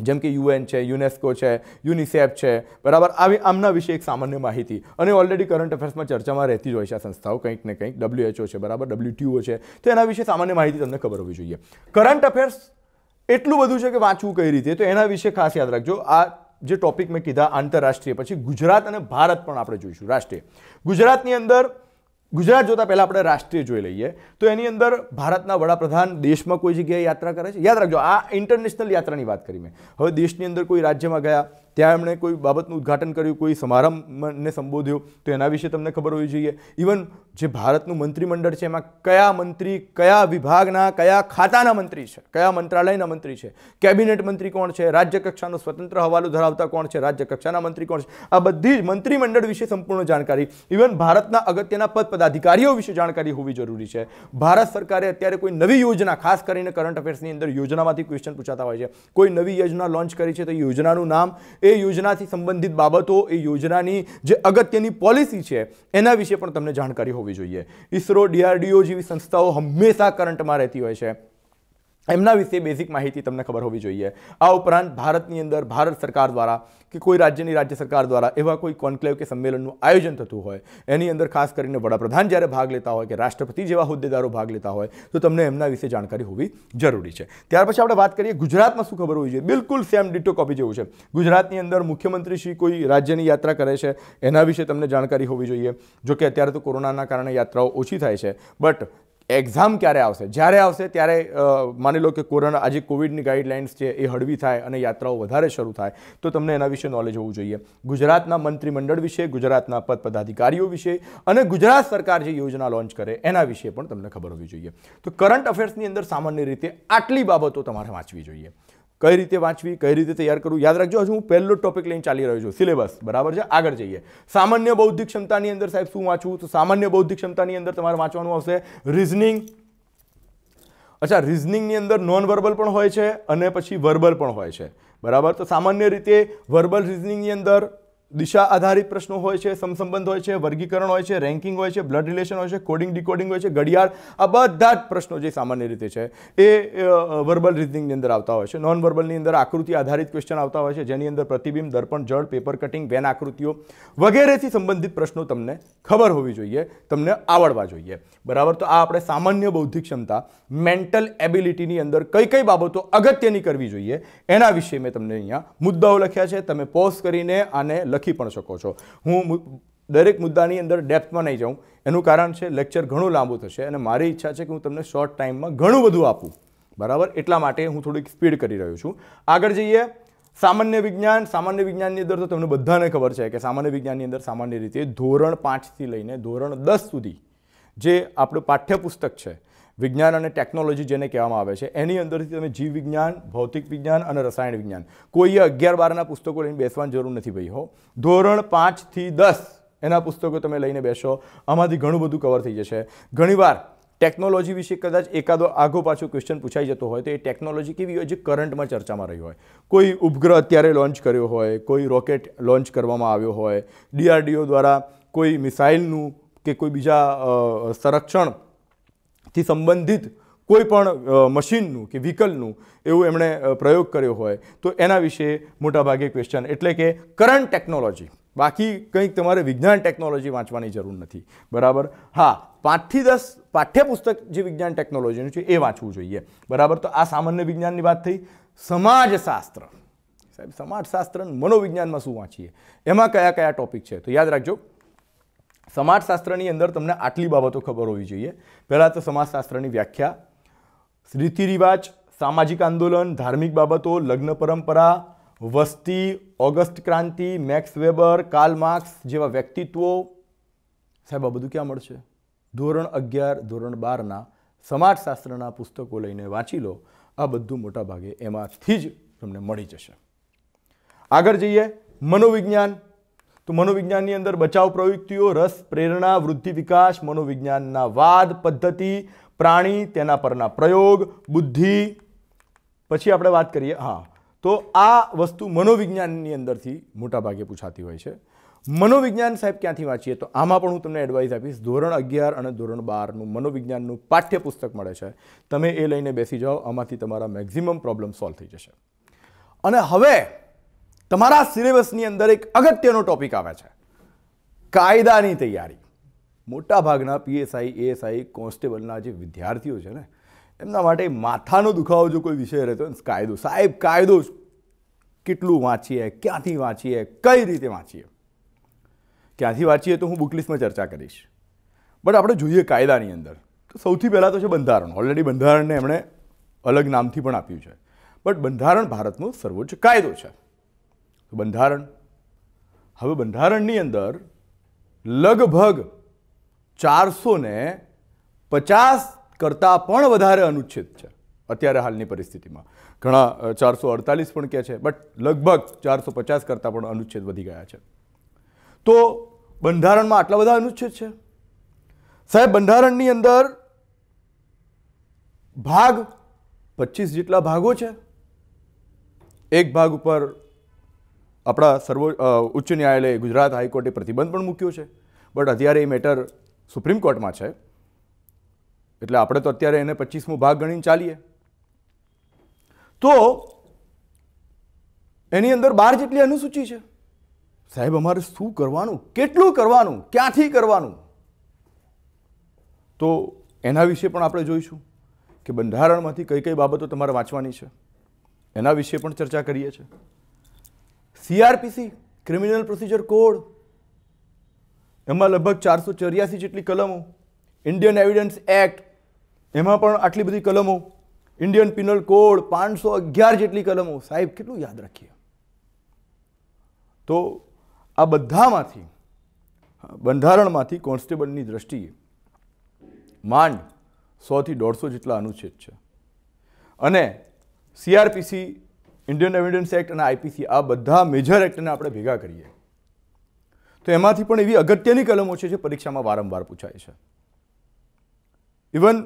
જેમ કે યુએન છે યુનેસ્કો છે યુનિસેફ છે બરાબર આવી આમના વિશે એક સામાન્ય માહિતી અને ઓલરેડી કરંટ અફેર્સમાં ચર્ચામાં રહેતી જ હોય છે આ સંસ્થાઓ કંઈક ને કંઈક ડબ્લ્યુએચઓ છે બરાબર ડબ્લ્યુટીઓ છે તો એના વિશે સામાન્ય માહિતી તમને ખબર હોવી જોઈએ કરંટ અફેર્સ એટલું બધું છે કે વાંચવું કઈ રીતે તો એના વિશે ખાસ યાદ રાખજો આ જે ટોપિક મેં કીધા આંતરરાષ્ટ્રીય પછી ગુજરાત અને ભારત પણ આપણે જોઈશું રાષ્ટ્રીય ગુજરાતની અંદર ગુજરાત જોતાં પહેલાં આપણે રાષ્ટ્રીય જોઈ લઈએ તો એની અંદર ભારતના વડાપ્રધાન દેશમાં કોઈ જગ્યાએ યાત્રા કરે છે યાદ રાખજો આ ઇન્ટરનેશનલ યાત્રાની વાત કરી મેં હવે દેશની અંદર કોઈ રાજ્યમાં ગયા ત્યાં એમણે કોઈ બાબતનું ઉદ્ઘાટન કર્યું કોઈ સમારંભને સંબોધ્યો તો એના વિશે તમને ખબર હોવી જોઈએ ઇવન જે ભારતનું મંત્રીમંડળ છે એમાં કયા મંત્રી કયા વિભાગના કયા ખાતાના મંત્રી છે કયા મંત્રાલયના મંત્રી છે કેબિનેટ મંત્રી કોણ છે રાજ્ય કક્ષાનો સ્વતંત્ર હવાલો ધરાવતા કોણ છે રાજ્ય કક્ષાના મંત્રી કોણ છે આ બધી જ મંત્રીમંડળ વિશે સંપૂર્ણ જાણકારી ઇવન ભારતના અગત્યના પદ પદાધિકારીઓ વિશે જાણકારી હોવી જરૂરી છે ભારત સરકારે અત્યારે કોઈ નવી યોજના ખાસ કરીને કરંટ અફેર્સની અંદર યોજનામાંથી ક્વેશ્ચન પૂછાતા હોય છે કોઈ નવી યોજના લોન્ચ કરી છે તો યોજનાનું નામ એ યોજનાથી સંબંધિત બાબતો એ યોજનાની જે અગત્યની પોલિસી છે એના વિશે પણ તમને જાણકારી હોવી જોઈએ ઇસરો ડીઆરડીઓ જેવી સંસ્થાઓ હંમેશા કરંટમાં રહેતી હોય છે એમના વિશે બેઝિક માહિતી તમને ખબર હોવી જોઈએ આ ઉપરાંત ભારતની અંદર ભારત સરકાર દ્વારા કે કોઈ રાજ્યની રાજ્ય સરકાર દ્વારા એવા કોઈ કોન્ક્લેવ કે સંમેલનનું આયોજન થતું હોય એની અંદર ખાસ કરીને વડાપ્રધાન જ્યારે ભાગ લેતા હોય કે રાષ્ટ્રપતિ જેવા હોદ્દેદારો ભાગ લેતા હોય તો તમને એમના વિશે જાણકારી હોવી જરૂરી છે ત્યાર પછી આપણે વાત કરીએ ગુજરાતમાં શું ખબર હોવી જોઈએ બિલકુલ સેમ ડિટો કોપી જેવું છે ગુજરાતની અંદર મુખ્યમંત્રી શ્રી કોઈ રાજ્યની યાત્રા કરે છે એના વિશે તમને જાણકારી હોવી જોઈએ જોકે અત્યારે તો કોરોનાના કારણે યાત્રાઓ ઓછી થાય છે બટ એક્ઝામ ક્યારે આવશે જ્યારે આવશે ત્યારે માની લો કે કોરોના આજે કોવિડની ગાઈડલાઇન્સ છે એ હળવી થાય અને યાત્રાઓ વધારે શરૂ થાય તો તમને એના વિશે નોલેજ હોવું જોઈએ ગુજરાતના મંત્રીમંડળ વિશે ગુજરાતના પદ પદાધિકારીઓ વિશે અને ગુજરાત સરકાર જે યોજના લોન્ચ કરે એના વિશે પણ તમને ખબર હોવી જોઈએ તો કરંટ અફેર્સની અંદર સામાન્ય રીતે આટલી બાબતો તમારે વાંચવી જોઈએ કઈ રીતે વાંચવી કઈ રીતે તૈયાર કરવું યાદ રાખજો હજુ હું પહેલો ટોપિક લઈને ચાલી રહ્યો છું સિલેબસ બરાબર છે આગળ જઈએ સામાન્ય બૌદ્ધિક ક્ષમતાની અંદર સાહેબ શું વાંચવું તો સામાન્ય બૌદ્ધિક ક્ષમતાની અંદર તમારે વાંચવાનું આવશે રિઝનિંગ અચ્છા રિઝનિંગની અંદર નોન વર્બલ પણ હોય છે અને પછી વર્બલ પણ હોય છે બરાબર તો સામાન્ય રીતે વર્બલ રિઝનિંગની અંદર દિશા આધારિત પ્રશ્નો હોય છે સમસંબંધ હોય છે વર્ગીકરણ હોય છે રેન્કિંગ હોય છે બ્લડ રિલેશન હોય છે કોડિંગ ડિકોડિંગ હોય છે ઘડિયાળ આ બધા જ પ્રશ્નો જે સામાન્ય રીતે છે એ વર્બલ રીઝનિંગની અંદર આવતા હોય છે નોન વર્બલની અંદર આકૃતિ આધારિત ક્વેશ્ચન આવતા હોય છે જેની અંદર પ્રતિબિંબ દર્પણ જળ પેપર કટિંગ વેન આકૃતિઓ વગેરેથી સંબંધિત પ્રશ્નો તમને ખબર હોવી જોઈએ તમને આવડવા જોઈએ બરાબર તો આ આપણે સામાન્ય બૌદ્ધિક ક્ષમતા મેન્ટલ એબિલિટીની અંદર કઈ કઈ બાબતો અગત્યની કરવી જોઈએ એના વિશે મેં તમને અહીંયા મુદ્દાઓ લખ્યા છે તમે પોઝ કરીને આને લખી લખી પણ શકો છો હું દરેક મુદ્દાની અંદર ડેપ્થમાં નહીં જાઉં એનું કારણ છે લેક્ચર ઘણું લાંબુ થશે અને મારી ઈચ્છા છે કે હું તમને શોર્ટ ટાઈમમાં ઘણું બધું આપું બરાબર એટલા માટે હું થોડીક સ્પીડ કરી રહ્યો છું આગળ જઈએ સામાન્ય વિજ્ઞાન સામાન્ય વિજ્ઞાનની અંદર તો તમને બધાને ખબર છે કે સામાન્ય વિજ્ઞાનની અંદર સામાન્ય રીતે ધોરણ પાંચથી લઈને ધોરણ દસ સુધી જે આપણું પાઠ્યપુસ્તક છે વિજ્ઞાન અને ટેકનોલોજી જેને કહેવામાં આવે છે એની અંદરથી તમે જીવ વિજ્ઞાન ભૌતિક વિજ્ઞાન અને રસાયણ વિજ્ઞાન કોઈએ અગિયાર બારના પુસ્તકો લઈને બેસવાની જરૂર નથી ભાઈ હો ધોરણ પાંચથી દસ એના પુસ્તકો તમે લઈને બેસો આમાંથી ઘણું બધું કવર થઈ જશે ઘણીવાર ટેકનોલોજી વિશે કદાચ એકાદો આઘો પાછો ક્વેશ્ચન પૂછાઈ જતો હોય તો એ ટેકનોલોજી કેવી હોય જે કરંટમાં ચર્ચામાં રહી હોય કોઈ ઉપગ્રહ અત્યારે લોન્ચ કર્યો હોય કોઈ રોકેટ લોન્ચ કરવામાં આવ્યો હોય ડીઆરડીઓ દ્વારા કોઈ મિસાઇલનું કે કોઈ બીજા સંરક્ષણ થી સંબંધિત કોઈ પણ મશીનનું કે વ્હીકલનું એવું એમણે પ્રયોગ કર્યો હોય તો એના વિશે મોટાભાગે ક્વેશ્ચન એટલે કે કરંટ ટેકનોલોજી બાકી કંઈક તમારે વિજ્ઞાન ટેકનોલોજી વાંચવાની જરૂર નથી બરાબર હા પાંચથી દસ પાઠ્યપુસ્તક જે વિજ્ઞાન ટેકનોલોજીનું છે એ વાંચવું જોઈએ બરાબર તો આ સામાન્ય વિજ્ઞાનની વાત થઈ સમાજશાસ્ત્ર સાહેબ સમાજશાસ્ત્ર મનોવિજ્ઞાનમાં શું વાંચીએ એમાં કયા કયા ટોપિક છે તો યાદ રાખજો સમાજશાસ્ત્રની અંદર તમને આટલી બાબતો ખબર હોવી જોઈએ પહેલાં તો સમાજશાસ્ત્રની વ્યાખ્યા રીતિ રિવાજ સામાજિક આંદોલન ધાર્મિક બાબતો લગ્ન પરંપરા વસ્તી ઓગસ્ટ ક્રાંતિ મેક્સ વેબર કાર્લ માર્ક્સ જેવા વ્યક્તિત્વો સાહેબ આ બધું ક્યાં મળશે ધોરણ અગિયાર ધોરણ બારના સમાજશાસ્ત્રના પુસ્તકો લઈને વાંચી લો આ બધું મોટાભાગે એમાંથી જ તમને મળી જશે આગળ જઈએ મનોવિજ્ઞાન તો મનોવિજ્ઞાનની અંદર બચાવ પ્રવૃત્તિઓ રસ પ્રેરણા વૃદ્ધિ વિકાસ મનોવિજ્ઞાનના વાદ પદ્ધતિ પ્રાણી તેના પરના પ્રયોગ બુદ્ધિ પછી આપણે વાત કરીએ હા તો આ વસ્તુ મનોવિજ્ઞાનની અંદરથી મોટાભાગે પૂછાતી હોય છે મનોવિજ્ઞાન સાહેબ ક્યાંથી વાંચીએ તો આમાં પણ હું તમને એડવાઇસ આપીશ ધોરણ અગિયાર અને ધોરણ બારનું મનોવિજ્ઞાનનું પાઠ્યપુસ્તક મળે છે તમે એ લઈને બેસી જાઓ આમાંથી તમારા મેક્ઝિમમ પ્રોબ્લેમ સોલ્વ થઈ જશે અને હવે તમારા સિલેબસની અંદર એક અગત્યનો ટોપિક આવે છે કાયદાની તૈયારી મોટાભાગના પીએસઆઈ એએસઆઈ કોન્સ્ટેબલના જે વિદ્યાર્થીઓ છે ને એમના માટે માથાનો દુખાવો જો કોઈ વિષય રહેતો ને કાયદો સાહેબ કાયદો કેટલું વાંચીએ ક્યાંથી વાંચીએ કઈ રીતે વાંચીએ ક્યાંથી વાંચીએ તો હું બુકલિસ્ટમાં ચર્ચા કરીશ બટ આપણે જોઈએ કાયદાની અંદર તો સૌથી પહેલાં તો છે બંધારણ ઓલરેડી બંધારણને એમણે અલગ નામથી પણ આપ્યું છે બટ બંધારણ ભારતનો સર્વોચ્ચ કાયદો છે બંધારણ હવે બંધારણની અંદર લગભગ ચારસો ને પચાસ કરતાં પણ વધારે અનુચ્છેદ છે અત્યારે હાલની પરિસ્થિતિમાં ઘણા ચારસો અડતાલીસ પણ કહે છે બટ લગભગ ચારસો પચાસ કરતાં પણ અનુચ્છેદ વધી ગયા છે તો બંધારણમાં આટલા બધા અનુચ્છેદ છે સાહેબ બંધારણની અંદર ભાગ પચીસ જેટલા ભાગો છે એક ભાગ ઉપર આપણા સર્વો ઉચ્ચ ન્યાયાલયે ગુજરાત હાઈકોર્ટે પ્રતિબંધ પણ મૂક્યો છે બટ અત્યારે એ મેટર સુપ્રીમ કોર્ટમાં છે એટલે આપણે તો અત્યારે એને પચીસમો ભાગ ગણીને ચાલીએ તો એની અંદર બાર જેટલી અનુસૂચિ છે સાહેબ અમારે શું કરવાનું કેટલું કરવાનું ક્યાંથી કરવાનું તો એના વિશે પણ આપણે જોઈશું કે બંધારણમાંથી કઈ કઈ બાબતો તમારે વાંચવાની છે એના વિશે પણ ચર્ચા કરીએ છીએ સીઆરપીસી ક્રિમિનલ પ્રોસિજર કોડ એમાં લગભગ ચારસો ચોર્યાસી જેટલી કલમો ઇન્ડિયન એવિડન્સ એક્ટ એમાં પણ આટલી બધી કલમો ઇન્ડિયન પિનલ કોડ પાંચસો અગિયાર જેટલી કલમો સાહેબ કેટલું યાદ રાખીએ તો આ બધામાંથી બંધારણમાંથી કોન્સ્ટેબલની દ્રષ્ટિએ માંડ સોથી દોઢસો જેટલા અનુચ્છેદ છે અને સીઆરપીસી ઇન્ડિયન એવિડન્સ એક્ટ અને આઈપીસી આ બધા મેજર એક્ટને આપણે ભેગા કરીએ તો એમાંથી પણ એવી અગત્યની કલમો છે જે પરીક્ષામાં વારંવાર પૂછાય છે ઇવન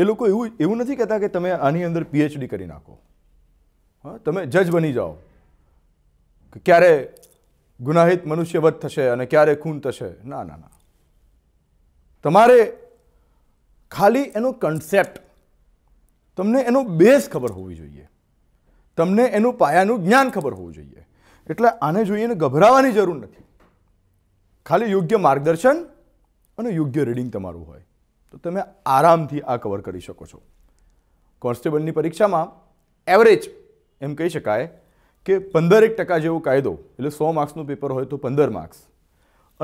એ લોકો એવું એવું નથી કહેતા કે તમે આની અંદર પીએચડી કરી નાખો હા તમે જજ બની જાઓ કે ક્યારે ગુનાહિત મનુષ્યવધ થશે અને ક્યારે ખૂન થશે ના ના ના તમારે ખાલી એનો કન્સેપ્ટ તમને એનો બેઝ ખબર હોવી જોઈએ તમને એનું પાયાનું જ્ઞાન ખબર હોવું જોઈએ એટલે આને જોઈને ગભરાવાની જરૂર નથી ખાલી યોગ્ય માર્ગદર્શન અને યોગ્ય રીડિંગ તમારું હોય તો તમે આરામથી આ કવર કરી શકો છો કોન્સ્ટેબલની પરીક્ષામાં એવરેજ એમ કહી શકાય કે પંદર એક ટકા જેવો કાયદો એટલે સો માર્ક્સનું પેપર હોય તો પંદર માર્ક્સ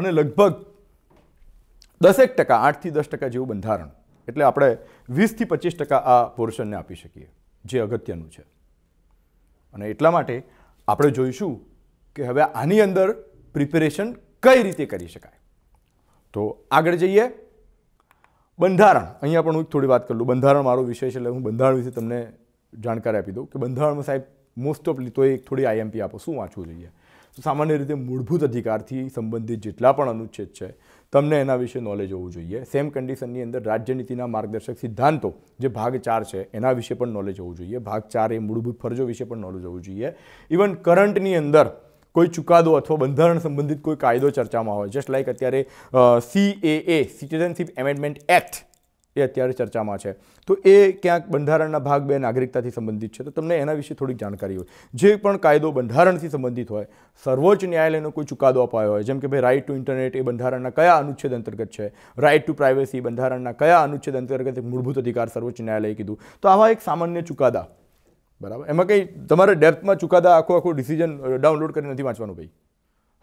અને લગભગ દસેક ટકા આઠથી દસ ટકા જેવું બંધારણ એટલે આપણે વીસથી પચીસ ટકા આ પોર્શનને આપી શકીએ જે અગત્યનું છે અને એટલા માટે આપણે જોઈશું કે હવે આની અંદર પ્રિપેરેશન કઈ રીતે કરી શકાય તો આગળ જઈએ બંધારણ અહીંયા પણ હું થોડી વાત કરી લઉં બંધારણ મારો વિષય છે એટલે હું બંધારણ વિશે તમને જાણકારી આપી દઉં કે બંધારણમાં સાહેબ મોસ્ટ ઓફલી તો એક થોડી આઈએમપી આપો શું વાંચવું જોઈએ તો સામાન્ય રીતે મૂળભૂત અધિકારથી સંબંધિત જેટલા પણ અનુચ્છેદ છે તમને એના વિશે નોલેજ હોવું જોઈએ સેમ કન્ડિશનની અંદર રાજ્યનીતિના માર્ગદર્શક સિદ્ધાંતો જે ભાગ ચાર છે એના વિશે પણ નોલેજ હોવું જોઈએ ભાગ ચાર એ મૂળભૂત ફરજો વિશે પણ નોલેજ હોવું જોઈએ ઇવન કરંટની અંદર કોઈ ચુકાદો અથવા બંધારણ સંબંધિત કોઈ કાયદો ચર્ચામાં હોય જસ્ટ લાઇક અત્યારે સીએએ સિટીઝનશીપ એમેન્ડમેન્ટ એક્ટ એ અત્યારે ચર્ચામાં છે તો એ ક્યાંક બંધારણના ભાગ બે નાગરિકતાથી સંબંધિત છે તો તમને એના વિશે થોડીક જાણકારી હોય જે પણ કાયદો બંધારણથી સંબંધિત હોય સર્વોચ્ચ ન્યાયાલયનો કોઈ ચુકાદો અપાયો હોય જેમ કે ભાઈ રાઇટ ટુ ઇન્ટરનેટ એ બંધારણના કયા અનુચ્છેદ અંતર્ગત છે રાઇટ ટુ પ્રાઇવસી બંધારણના કયા અનુચ્છેદ અંતર્ગત મૂળભૂત અધિકાર સર્વોચ્ચ ન્યાયાલયે કીધું તો આવા એક સામાન્ય ચુકાદા બરાબર એમાં કંઈ તમારે ડેપ્થમાં ચુકાદા આખો આખો ડિસિઝન ડાઉનલોડ કરી નથી વાંચવાનું ભાઈ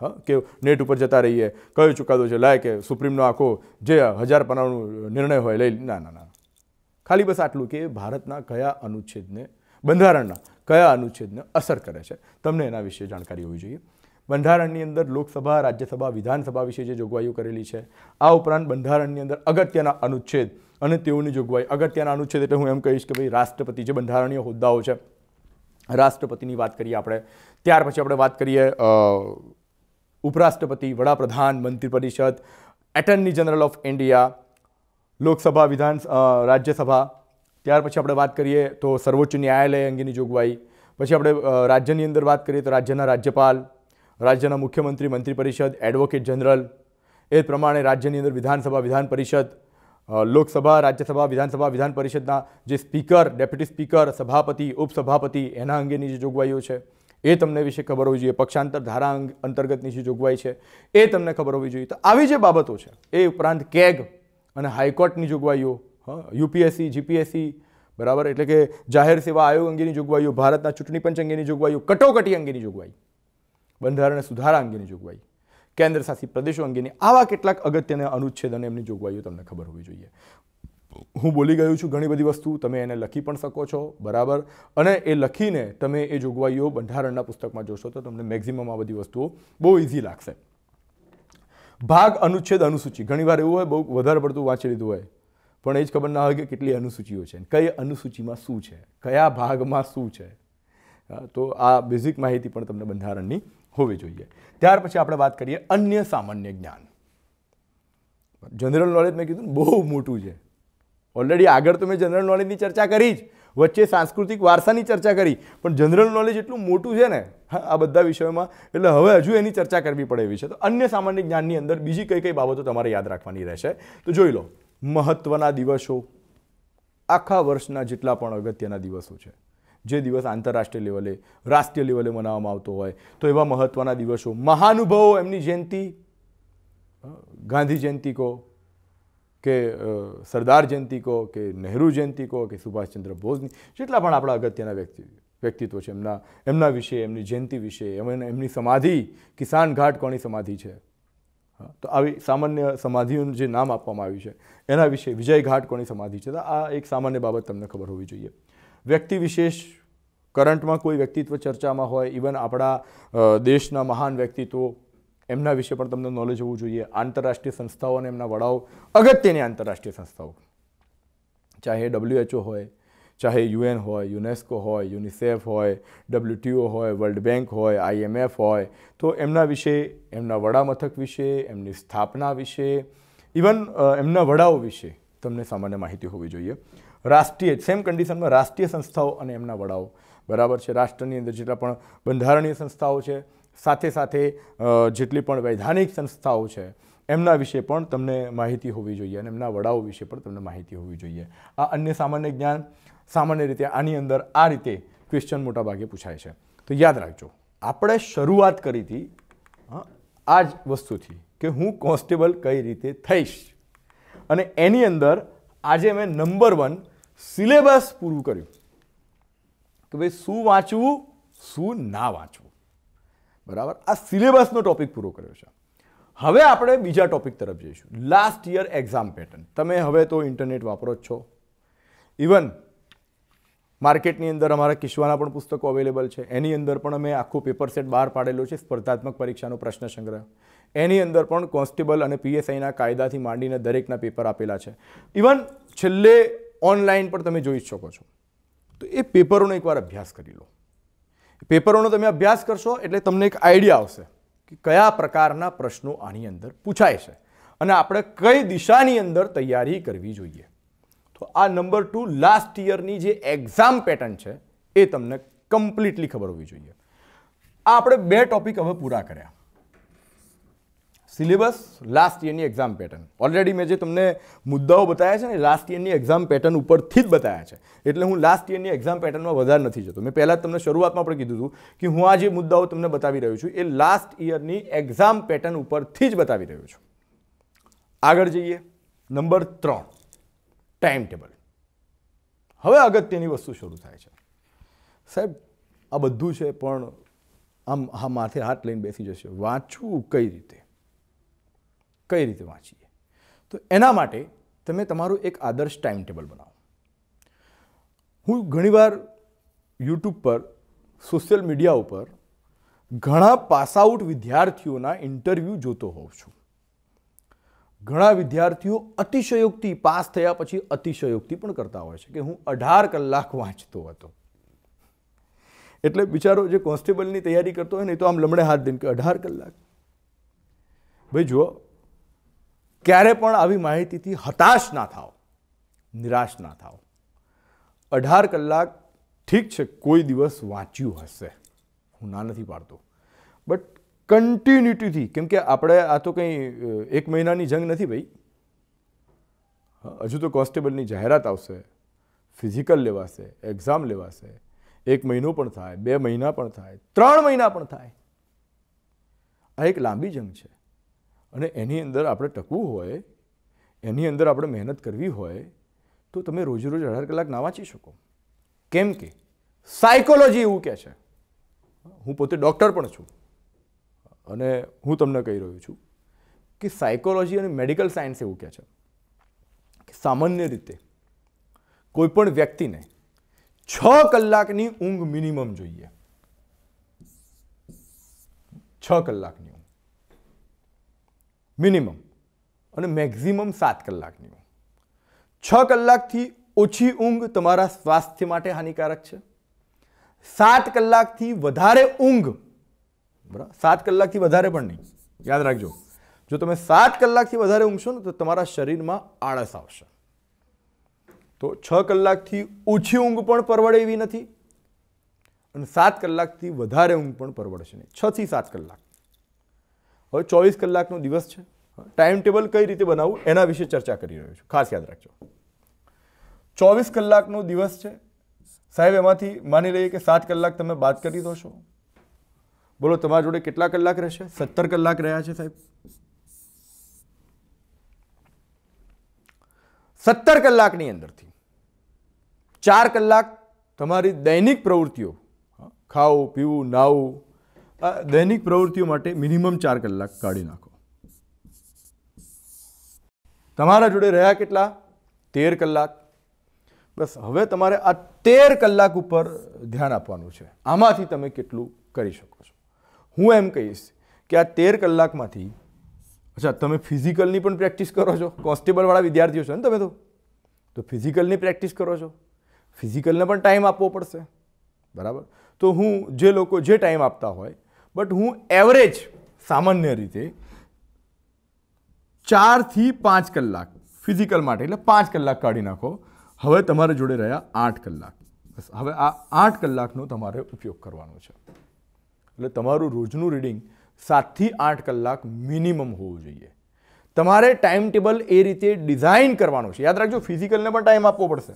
હા કે નેટ ઉપર જતા રહીએ કયો ચુકાદો છે લાય કે સુપ્રીમનો આખો જે હજાર પનાવનો નિર્ણય હોય લઈ ના ના ના ખાલી બસ આટલું કે ભારતના કયા અનુચ્છેદને બંધારણના કયા અનુચ્છેદને અસર કરે છે તમને એના વિશે જાણકારી હોવી જોઈએ બંધારણની અંદર લોકસભા રાજ્યસભા વિધાનસભા વિશે જે જોગવાઈઓ કરેલી છે આ ઉપરાંત બંધારણની અંદર અગત્યના અનુચ્છેદ અને તેઓની જોગવાઈ અગત્યના અનુચ્છેદ એટલે હું એમ કહીશ કે ભાઈ રાષ્ટ્રપતિ જે બંધારણીય હોદ્દાઓ છે રાષ્ટ્રપતિની વાત કરીએ આપણે ત્યાર પછી આપણે વાત કરીએ ઉપરાષ્ટ્રપતિ વડાપ્રધાન મંત્રી પરિષદ attorney general of India Lok Sabha વિધાન રાજ્યસભા ત્યાર પછી આપણે વાત કરીએ તો સર્વોચ્ચ ન્યાયાલય અંગેની જોગવાઈ પછી આપણે રાજ્યની અંદર વાત કરીએ તો રાજ્યના રાજ્યપાલ રાજ્યના મુખ્યમંત્રી મંત્રી પરિષદ એડવોકેટ જનરલ એ પ્રમાણે રાજ્યની અંદર વિધાનસભા વિધાન પરિષદ લોકસભા રાજ્યસભા વિધાનસભા વિધાન પરિષદના જે સ્પીકર ડેપ્યુટી સ્પીકર સભાપતિ ઉપસભાપતિ એના અંગેની જે જોગવાઈઓ છે એ તમને વિશે ખબર હોવી જોઈએ પક્ષાંતર ધારા અંતર્ગતની જે જોગવાઈ છે એ તમને ખબર હોવી જોઈએ તો આવી જે બાબતો છે એ ઉપરાંત કેગ અને હાઈકોર્ટની જોગવાઈઓ યુપીએસસી જીપીએસસી બરાબર એટલે કે જાહેર સેવા આયોગ અંગેની જોગવાઈઓ ભારતના ચૂંટણી પંચ અંગેની જોગવાઈઓ કટોકટી અંગેની જોગવાઈ બંધારણ સુધારા અંગેની જોગવાઈ કેન્દ્ર શાસિત પ્રદેશો અંગેની આવા કેટલાક અગત્યને અનુચ્છેદ અને એમની જોગવાઈઓ તમને ખબર હોવી જોઈએ હું બોલી ગયો છું ઘણી બધી વસ્તુ તમે એને લખી પણ શકો છો બરાબર અને એ લખીને તમે એ જોગવાઈઓ બંધારણના પુસ્તકમાં જોશો તો તમને મેક્ઝિમમ આ બધી વસ્તુઓ બહુ ઇઝી લાગશે ભાગ અનુચ્છેદ અનુસૂચિ ઘણીવાર એવું હોય બહુ વધારે પડતું વાંચી લીધું હોય પણ એ જ ખબર ના હોય કે કેટલી અનુસૂચિઓ છે કઈ અનુસૂચિમાં શું છે કયા ભાગમાં શું છે તો આ બેઝિક માહિતી પણ તમને બંધારણની હોવી જોઈએ ત્યાર પછી આપણે વાત કરીએ અન્ય સામાન્ય જ્ઞાન જનરલ નોલેજ મેં કીધું બહુ મોટું છે ઓલરેડી આગળ તો મેં જનરલ નોલેજની ચર્ચા કરી જ વચ્ચે સાંસ્કૃતિક વારસાની ચર્ચા કરી પણ જનરલ નોલેજ એટલું મોટું છે ને આ બધા વિષયોમાં એટલે હવે હજુ એની ચર્ચા કરવી પડે એવી છે તો અન્ય સામાન્ય જ્ઞાનની અંદર બીજી કઈ કઈ બાબતો તમારે યાદ રાખવાની રહેશે તો જોઈ લો મહત્ત્વના દિવસો આખા વર્ષના જેટલા પણ અગત્યના દિવસો છે જે દિવસ આંતરરાષ્ટ્રીય લેવલે રાષ્ટ્રીય લેવલે મનાવવામાં આવતો હોય તો એવા મહત્ત્વના દિવસો મહાનુભવો એમની જયંતિ ગાંધી જયંતિ કહો કે સરદાર જયંતિ કહો કે નહેરુ જયંતિ કહો કે સુભાષચંદ્ર બોઝની જેટલા પણ આપણા અગત્યના વ્યક્તિ વ્યક્તિત્વ છે એમના એમના વિશે એમની જયંતિ વિશે એમની સમાધિ કિસાન ઘાટ કોની સમાધિ છે તો આવી સામાન્ય સમાધિઓનું જે નામ આપવામાં આવ્યું છે એના વિશે વિજય ઘાટ કોની સમાધિ છે તો આ એક સામાન્ય બાબત તમને ખબર હોવી જોઈએ વ્યક્તિ વિશેષ કરંટમાં કોઈ વ્યક્તિત્વ ચર્ચામાં હોય ઇવન આપણા દેશના મહાન વ્યક્તિત્વ એમના વિશે પણ તમને નોલેજ હોવું જોઈએ આંતરરાષ્ટ્રીય સંસ્થાઓ અને એમના વડાઓ અગત્યની આંતરરાષ્ટ્રીય સંસ્થાઓ ચાહે ડબલ્યુએચઓ હોય ચાહે યુએન હોય યુનેસ્કો હોય યુનિસેફ હોય ડબલ્યુટીઓ હોય વર્લ્ડ બેંક હોય આઈએમએફ હોય તો એમના વિશે એમના વડા મથક વિશે એમની સ્થાપના વિશે ઇવન એમના વડાઓ વિશે તમને સામાન્ય માહિતી હોવી જોઈએ રાષ્ટ્રીય સેમ કન્ડિશનમાં રાષ્ટ્રીય સંસ્થાઓ અને એમના વડાઓ બરાબર છે રાષ્ટ્રની અંદર જેટલા પણ બંધારણીય સંસ્થાઓ છે સાથે સાથે જેટલી પણ વૈધાનિક સંસ્થાઓ છે એમના વિશે પણ તમને માહિતી હોવી જોઈએ અને એમના વડાઓ વિશે પણ તમને માહિતી હોવી જોઈએ આ અન્ય સામાન્ય જ્ઞાન સામાન્ય રીતે આની અંદર આ રીતે ક્વેશ્ચન મોટાભાગે પૂછાય છે તો યાદ રાખજો આપણે શરૂઆત કરી હતી આ જ વસ્તુથી કે હું કોન્સ્ટેબલ કઈ રીતે થઈશ અને એની અંદર આજે મેં નંબર વન સિલેબસ પૂરું કર્યું કે ભાઈ શું વાંચવું શું ના વાંચવું બરાબર આ સિલેબસનો ટોપિક પૂરો કર્યો છે હવે આપણે બીજા ટોપિક તરફ જઈશું લાસ્ટ યર એક્ઝામ પેટર્ન તમે હવે તો ઇન્ટરનેટ વાપરો જ છો ઇવન માર્કેટની અંદર અમારા કિશ્વાના પણ પુસ્તકો અવેલેબલ છે એની અંદર પણ અમે આખું પેપર સેટ બહાર પાડેલો છે સ્પર્ધાત્મક પરીક્ષાનો પ્રશ્ન સંગ્રહ એની અંદર પણ કોન્સ્ટેબલ અને પીએસઆઈના કાયદાથી માંડીને દરેકના પેપર આપેલા છે ઇવન છેલ્લે ઓનલાઈન પણ તમે જોઈ શકો છો તો એ પેપરોનો એકવાર અભ્યાસ કરી લો પેપરોનો તમે અભ્યાસ કરશો એટલે તમને એક આઈડિયા આવશે કે કયા પ્રકારના પ્રશ્નો આની અંદર પૂછાય છે અને આપણે કઈ દિશાની અંદર તૈયારી કરવી જોઈએ તો આ નંબર ટુ લાસ્ટ યરની જે એક્ઝામ પેટર્ન છે એ તમને કમ્પ્લીટલી ખબર હોવી જોઈએ આ આપણે બે ટોપિક હવે પૂરા કર્યા સિલેબસ લાસ્ટ યરની એક્ઝામ પેટર્ન ઓલરેડી મેં જે તમને મુદ્દાઓ બતાવ્યા છે ને લાસ્ટ યરની એક્ઝામ પેટર્ન ઉપરથી જ બતાવ્યા છે એટલે હું લાસ્ટ યરની એક્ઝામ પેટર્નમાં વધારે નથી જતો મેં પહેલાં તમને શરૂઆતમાં પણ કીધું હતું કે હું આ જે મુદ્દાઓ તમને બતાવી રહ્યો છું એ લાસ્ટ યરની એક્ઝામ પેટર્ન ઉપરથી જ બતાવી રહ્યો છું આગળ જઈએ નંબર ત્રણ ટાઈમ ટેબલ હવે અગત્યની વસ્તુ શરૂ થાય છે સાહેબ આ બધું છે પણ આમ હા માથે હાથ લઈને બેસી જશે વાંચવું કઈ રીતે કઈ રીતે વાંચીએ તો એના માટે તમે તમારું એક આદર્શ ટાઈમ ટેબલ બનાવો હું ઘણીવાર યુટ્યુબ પર સોશિયલ મીડિયા ઉપર ઘણા પાસ આઉટ વિદ્યાર્થીઓના ઇન્ટરવ્યૂ જોતો હોઉં છું ઘણા વિદ્યાર્થીઓ અતિશયોક્તિ પાસ થયા પછી અતિશયોક્તિ પણ કરતા હોય છે કે હું અઢાર કલાક વાંચતો હતો એટલે બિચારો જે કોન્સ્ટેબલની તૈયારી કરતો હોય ને તો આમ લમણે હાથ દઈને કે અઢાર કલાક ભાઈ જુઓ ક્યારે પણ આવી માહિતીથી હતાશ ના થાઓ નિરાશ ના થાઓ અઢાર કલાક ઠીક છે કોઈ દિવસ વાંચ્યું હશે હું ના નથી પાડતો બટ કન્ટિન્યુટીથી કેમ કે આપણે આ તો કંઈ એક મહિનાની જંગ નથી ભાઈ હજુ તો કોન્સ્ટેબલની જાહેરાત આવશે ફિઝિકલ લેવાશે એક્ઝામ લેવાશે એક મહિનો પણ થાય બે મહિના પણ થાય ત્રણ મહિના પણ થાય આ એક લાંબી જંગ છે અને એની અંદર આપણે ટકવું હોય એની અંદર આપણે મહેનત કરવી હોય તો તમે રોજ રોજ અઢાર કલાક ના વાંચી શકો કેમ કે સાયકોલોજી એવું કહે છે હું પોતે ડૉક્ટર પણ છું અને હું તમને કહી રહ્યો છું કે સાયકોલોજી અને મેડિકલ સાયન્સ એવું કહે છે કે સામાન્ય રીતે કોઈપણ વ્યક્તિને છ કલાકની ઊંઘ મિનિમમ જોઈએ છ કલાકની મિનિમમ અને મેક્ઝિમમ સાત કલાકની છ કલાકથી ઓછી ઊંઘ તમારા સ્વાસ્થ્ય માટે હાનિકારક છે સાત કલાકથી વધારે ઊંઘ બરાબર સાત કલાકથી વધારે પણ નહીં યાદ રાખજો જો તમે સાત કલાકથી વધારે ઊંઘશો ને તો તમારા શરીરમાં આળસ આવશે તો છ કલાકથી ઓછી ઊંઘ પણ પરવડે એવી નથી અને સાત કલાકથી વધારે ઊંઘ પણ પરવડશે નહીં છથી સાત કલાક હવે ચોવીસ કલાકનો દિવસ છે ટાઈમ ટેબલ કઈ રીતે બનાવવું એના વિશે ચર્ચા કરી રહ્યો છું ખાસ યાદ રાખજો ચોવીસ કલાકનો દિવસ છે સાહેબ એમાંથી માની લઈએ કે સાત કલાક તમે બાદ કરી દો છો બોલો તમારા જોડે કેટલા કલાક રહેશે સત્તર કલાક રહ્યા છે સાહેબ સત્તર કલાકની અંદરથી ચાર કલાક તમારી દૈનિક પ્રવૃત્તિઓ ખાવું પીવું નાવું આ દૈનિક પ્રવૃત્તિઓ માટે મિનિમમ ચાર કલાક કાઢી નાખો તમારા જોડે રહ્યા કેટલા તેર કલાક બસ હવે તમારે આ તેર કલાક ઉપર ધ્યાન આપવાનું છે આમાંથી તમે કેટલું કરી શકો છો હું એમ કહીશ કે આ તેર કલાકમાંથી અચ્છા તમે ફિઝિકલની પણ પ્રેક્ટિસ કરો છો કોન્સ્ટેબલવાળા વિદ્યાર્થીઓ છો ને તમે તો તો ફિઝિકલની પ્રેક્ટિસ કરો છો ફિઝિકલને પણ ટાઈમ આપવો પડશે બરાબર તો હું જે લોકો જે ટાઈમ આપતા હોય બટ હું એવરેજ સામાન્ય રીતે ચારથી પાંચ કલાક ફિઝિકલ માટે એટલે પાંચ કલાક કાઢી નાખો હવે તમારે જોડે રહ્યા આઠ કલાક બસ હવે આ આઠ કલાકનો તમારે ઉપયોગ કરવાનો છે એટલે તમારું રોજનું રીડિંગ સાતથી આઠ કલાક મિનિમમ હોવું જોઈએ તમારે ટાઈમ ટેબલ એ રીતે ડિઝાઇન કરવાનું છે યાદ રાખજો ફિઝિકલને પણ ટાઈમ આપવો પડશે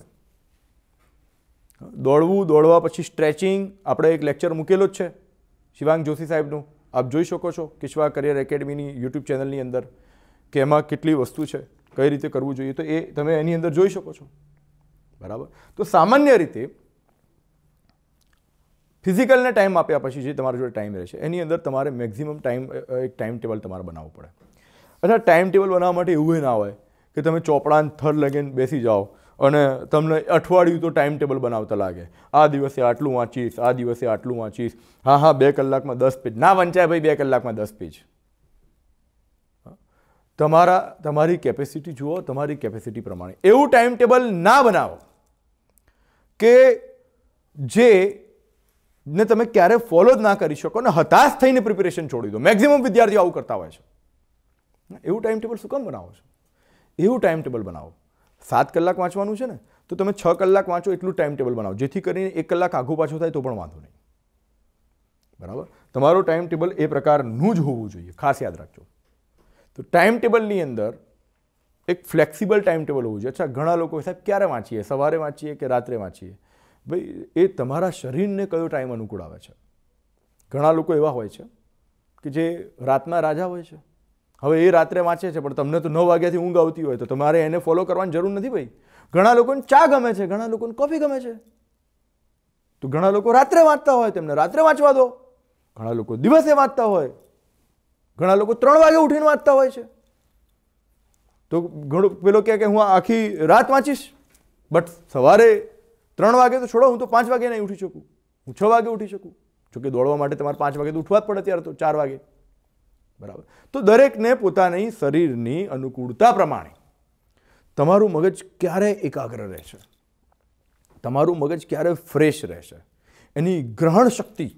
દોડવું દોડવા પછી સ્ટ્રેચિંગ આપણે એક લેક્ચર મૂકેલો જ છે શિવાંગ જોશી સાહેબનું આપ જોઈ શકો છો કિશ્વા કરિયર એકેડમીની યુટ્યુબ ચેનલની અંદર કે એમાં કેટલી વસ્તુ છે કઈ રીતે કરવું જોઈએ તો એ તમે એની અંદર જોઈ શકો છો બરાબર તો સામાન્ય રીતે ફિઝિકલને ટાઈમ આપ્યા પછી જે તમારા જોડે ટાઈમ રહેશે એની અંદર તમારે મેક્ઝિમમ ટાઈમ એક ટાઈમ ટેબલ તમારે બનાવવું પડે અચ્છા ટાઈમ ટેબલ બનાવવા માટે એવું ના હોય કે તમે ચોપડા થર લગીને બેસી જાઓ અને તમને અઠવાડિયું તો ટાઈમ ટેબલ બનાવતા લાગે આ દિવસે આટલું વાંચીશ આ દિવસે આટલું વાંચીશ હા હા બે કલાકમાં દસ પેજ ના વંચાય ભાઈ બે કલાકમાં દસ પેજ તમારા તમારી કેપેસિટી જુઓ તમારી કેપેસિટી પ્રમાણે એવું ટાઈમ ટેબલ ના બનાવો કે જે ને તમે ક્યારે ફોલો જ ના કરી શકો ને હતાશ થઈને પ્રિપેરેશન છોડી દો મેક્ઝિમમ વિદ્યાર્થીઓ આવું કરતા હોય છે એવું ટાઈમ ટેબલ શું કામ બનાવો છો એવું ટાઈમ ટેબલ બનાવો સાત કલાક વાંચવાનું છે ને તો તમે છ કલાક વાંચો એટલું ટાઈમ ટેબલ બનાવો જેથી કરીને એક કલાક આઘો પાછો થાય તો પણ વાંધો નહીં બરાબર તમારો ટાઈમ ટેબલ એ પ્રકારનું જ હોવું જોઈએ ખાસ યાદ રાખજો તો ટાઈમ ટેબલની અંદર એક ફ્લેક્સિબલ ટાઈમ ટેબલ હોવું જોઈએ અચ્છા ઘણા લોકો સાહેબ ક્યારે વાંચીએ સવારે વાંચીએ કે રાત્રે વાંચીએ ભાઈ એ તમારા શરીરને કયો ટાઈમ અનુકૂળ આવે છે ઘણા લોકો એવા હોય છે કે જે રાતના રાજા હોય છે હવે એ રાત્રે વાંચે છે પણ તમને તો નવ વાગ્યાથી ઊંઘ આવતી હોય તો તમારે એને ફોલો કરવાની જરૂર નથી ભાઈ ઘણા લોકોને ચા ગમે છે ઘણા લોકોને કોફી ગમે છે તો ઘણા લોકો રાત્રે વાંચતા હોય તેમને રાત્રે વાંચવા દો ઘણા લોકો દિવસે વાંચતા હોય ઘણા લોકો ત્રણ વાગે ઉઠીને વાંચતા હોય છે તો ઘણું પેલો કહે કે હું આખી રાત વાંચીશ બટ સવારે ત્રણ વાગે તો છોડો હું તો પાંચ વાગે નહીં ઉઠી શકું હું છ વાગે ઉઠી શકું જોકે દોડવા માટે તમારે પાંચ વાગે તો ઉઠવા જ પડે ત્યારે તો ચાર વાગે બરાબર તો દરેકને પોતાની શરીરની અનુકૂળતા પ્રમાણે તમારું મગજ ક્યારે એકાગ્ર રહેશે તમારું મગજ ક્યારે ફ્રેશ રહેશે એની ગ્રહણ શક્તિ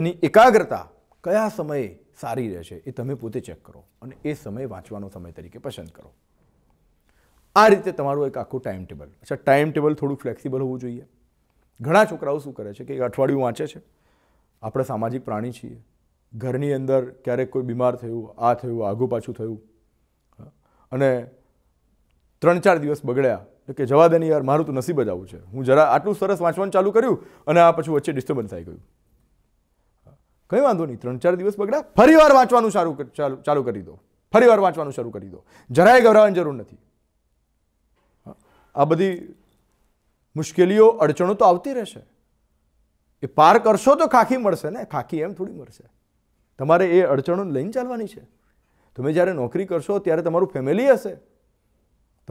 એની એકાગ્રતા કયા સમયે સારી રહેશે એ તમે પોતે ચેક કરો અને એ સમય વાંચવાનો સમય તરીકે પસંદ કરો આ રીતે તમારું એક આખું ટાઈમ ટેબલ અચ્છા ટાઈમ ટેબલ થોડું ફ્લેક્સિબલ હોવું જોઈએ ઘણા છોકરાઓ શું કરે છે કે એક અઠવાડિયું વાંચે છે આપણે સામાજિક પ્રાણી છીએ ઘરની અંદર ક્યારેક કોઈ બીમાર થયું આ થયું આઘું પાછું થયું અને ત્રણ ચાર દિવસ બગડ્યા એટલે કે જવા દે યાર મારું તો નસીબ જ આવું છે હું જરા આટલું સરસ વાંચવાનું ચાલુ કર્યું અને આ પછી વચ્ચે ડિસ્ટર્બન્સ થઈ ગયું કંઈ વાંધો નહીં ત્રણ ચાર દિવસ બગડ્યા ફરીવાર વાંચવાનું સારું ચાલુ કરી દો ફરીવાર વાંચવાનું શરૂ કરી દો જરાય ગભરાવાની જરૂર નથી આ બધી મુશ્કેલીઓ અડચણો તો આવતી રહેશે એ પાર કરશો તો ખાખી મળશે ને ખાખી એમ થોડી મળશે તમારે એ અડચણો લઈને ચાલવાની છે તમે જ્યારે નોકરી કરશો ત્યારે તમારું ફેમિલી હશે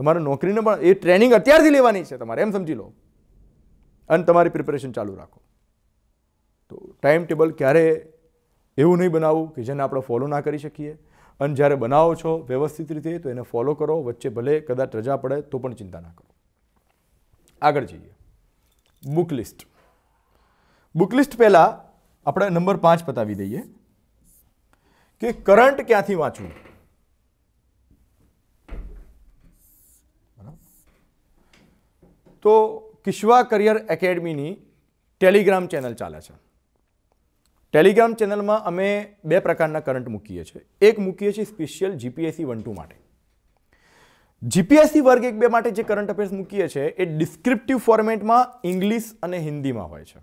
તમારે નોકરીને પણ એ ટ્રેનિંગ અત્યારથી લેવાની છે તમારે એમ સમજી લો અને તમારી પ્રિપેરેશન ચાલુ રાખો તો ટાઈમ ટેબલ ક્યારે એવું નહીં બનાવવું કે જેને આપણે ફોલો ના કરી શકીએ અને જ્યારે બનાવો છો વ્યવસ્થિત રીતે તો એને ફોલો કરો વચ્ચે ભલે કદાચ રજા પડે તો પણ ચિંતા ના કરો આગળ જઈએ બુક લિસ્ટ બુક લિસ્ટ પહેલાં આપણે નંબર પાંચ પતાવી દઈએ કે કરંટ ક્યાંથી વાંચવું તો કિશ્વા કરિયર એકેડમીની ટેલિગ્રામ ચેનલ ચાલે છે ટેલિગ્રામ ચેનલમાં અમે બે પ્રકારના કરંટ મૂકીએ છીએ એક મૂકીએ છીએ સ્પેશિયલ જીપીએસસી વન ટુ માટે જીપીએસસી વર્ગ એક બે માટે જે કરંટ અફેર્સ મૂકીએ છીએ એ ડિસ્ક્રિપ્ટિવ ફોર્મેટમાં ઇંગ્લિશ અને હિન્દીમાં હોય છે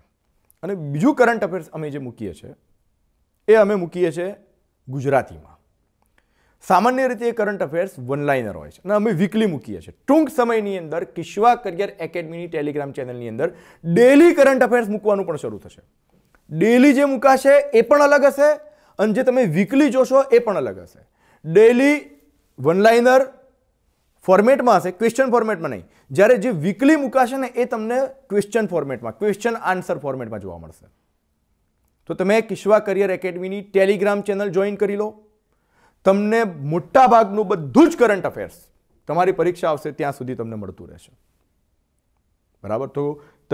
અને બીજું કરંટ અફેર્સ અમે જે મૂકીએ છીએ એ અમે મૂકીએ છીએ ગુજરાતીમાં સામાન્ય રીતે કરંટ અફેર્સ વનલાઇનર હોય છે અને અમે વીકલી મૂકીએ છીએ ટૂંક સમયની અંદર કિશ્વા કરિયર એકેડમીની ટેલિગ્રામ ચેનલની અંદર ડેલી કરંટ અફેર્સ મૂકવાનું પણ શરૂ થશે ડેલી જે મૂકાશે એ પણ અલગ હશે અને જે તમે વીકલી જોશો એ પણ અલગ હશે ડેલી વનલાઇનર ફોર્મેટમાં હશે ક્વેશ્ચન ફોર્મેટમાં નહીં જ્યારે જે વીકલી મૂકાશે ને એ તમને ક્વેશ્ચન ફોર્મેટમાં ક્વેશ્ચન આન્સર ફોર્મેટમાં જોવા મળશે તો તમે કિશ્વા કરિયર એકેડમીની ટેલિગ્રામ ચેનલ જોઈન કરી લો તમને મોટા ભાગનું બધું જ કરંટ અફેર્સ તમારી પરીક્ષા આવશે ત્યાં સુધી તમને મળતું રહેશે બરાબર તો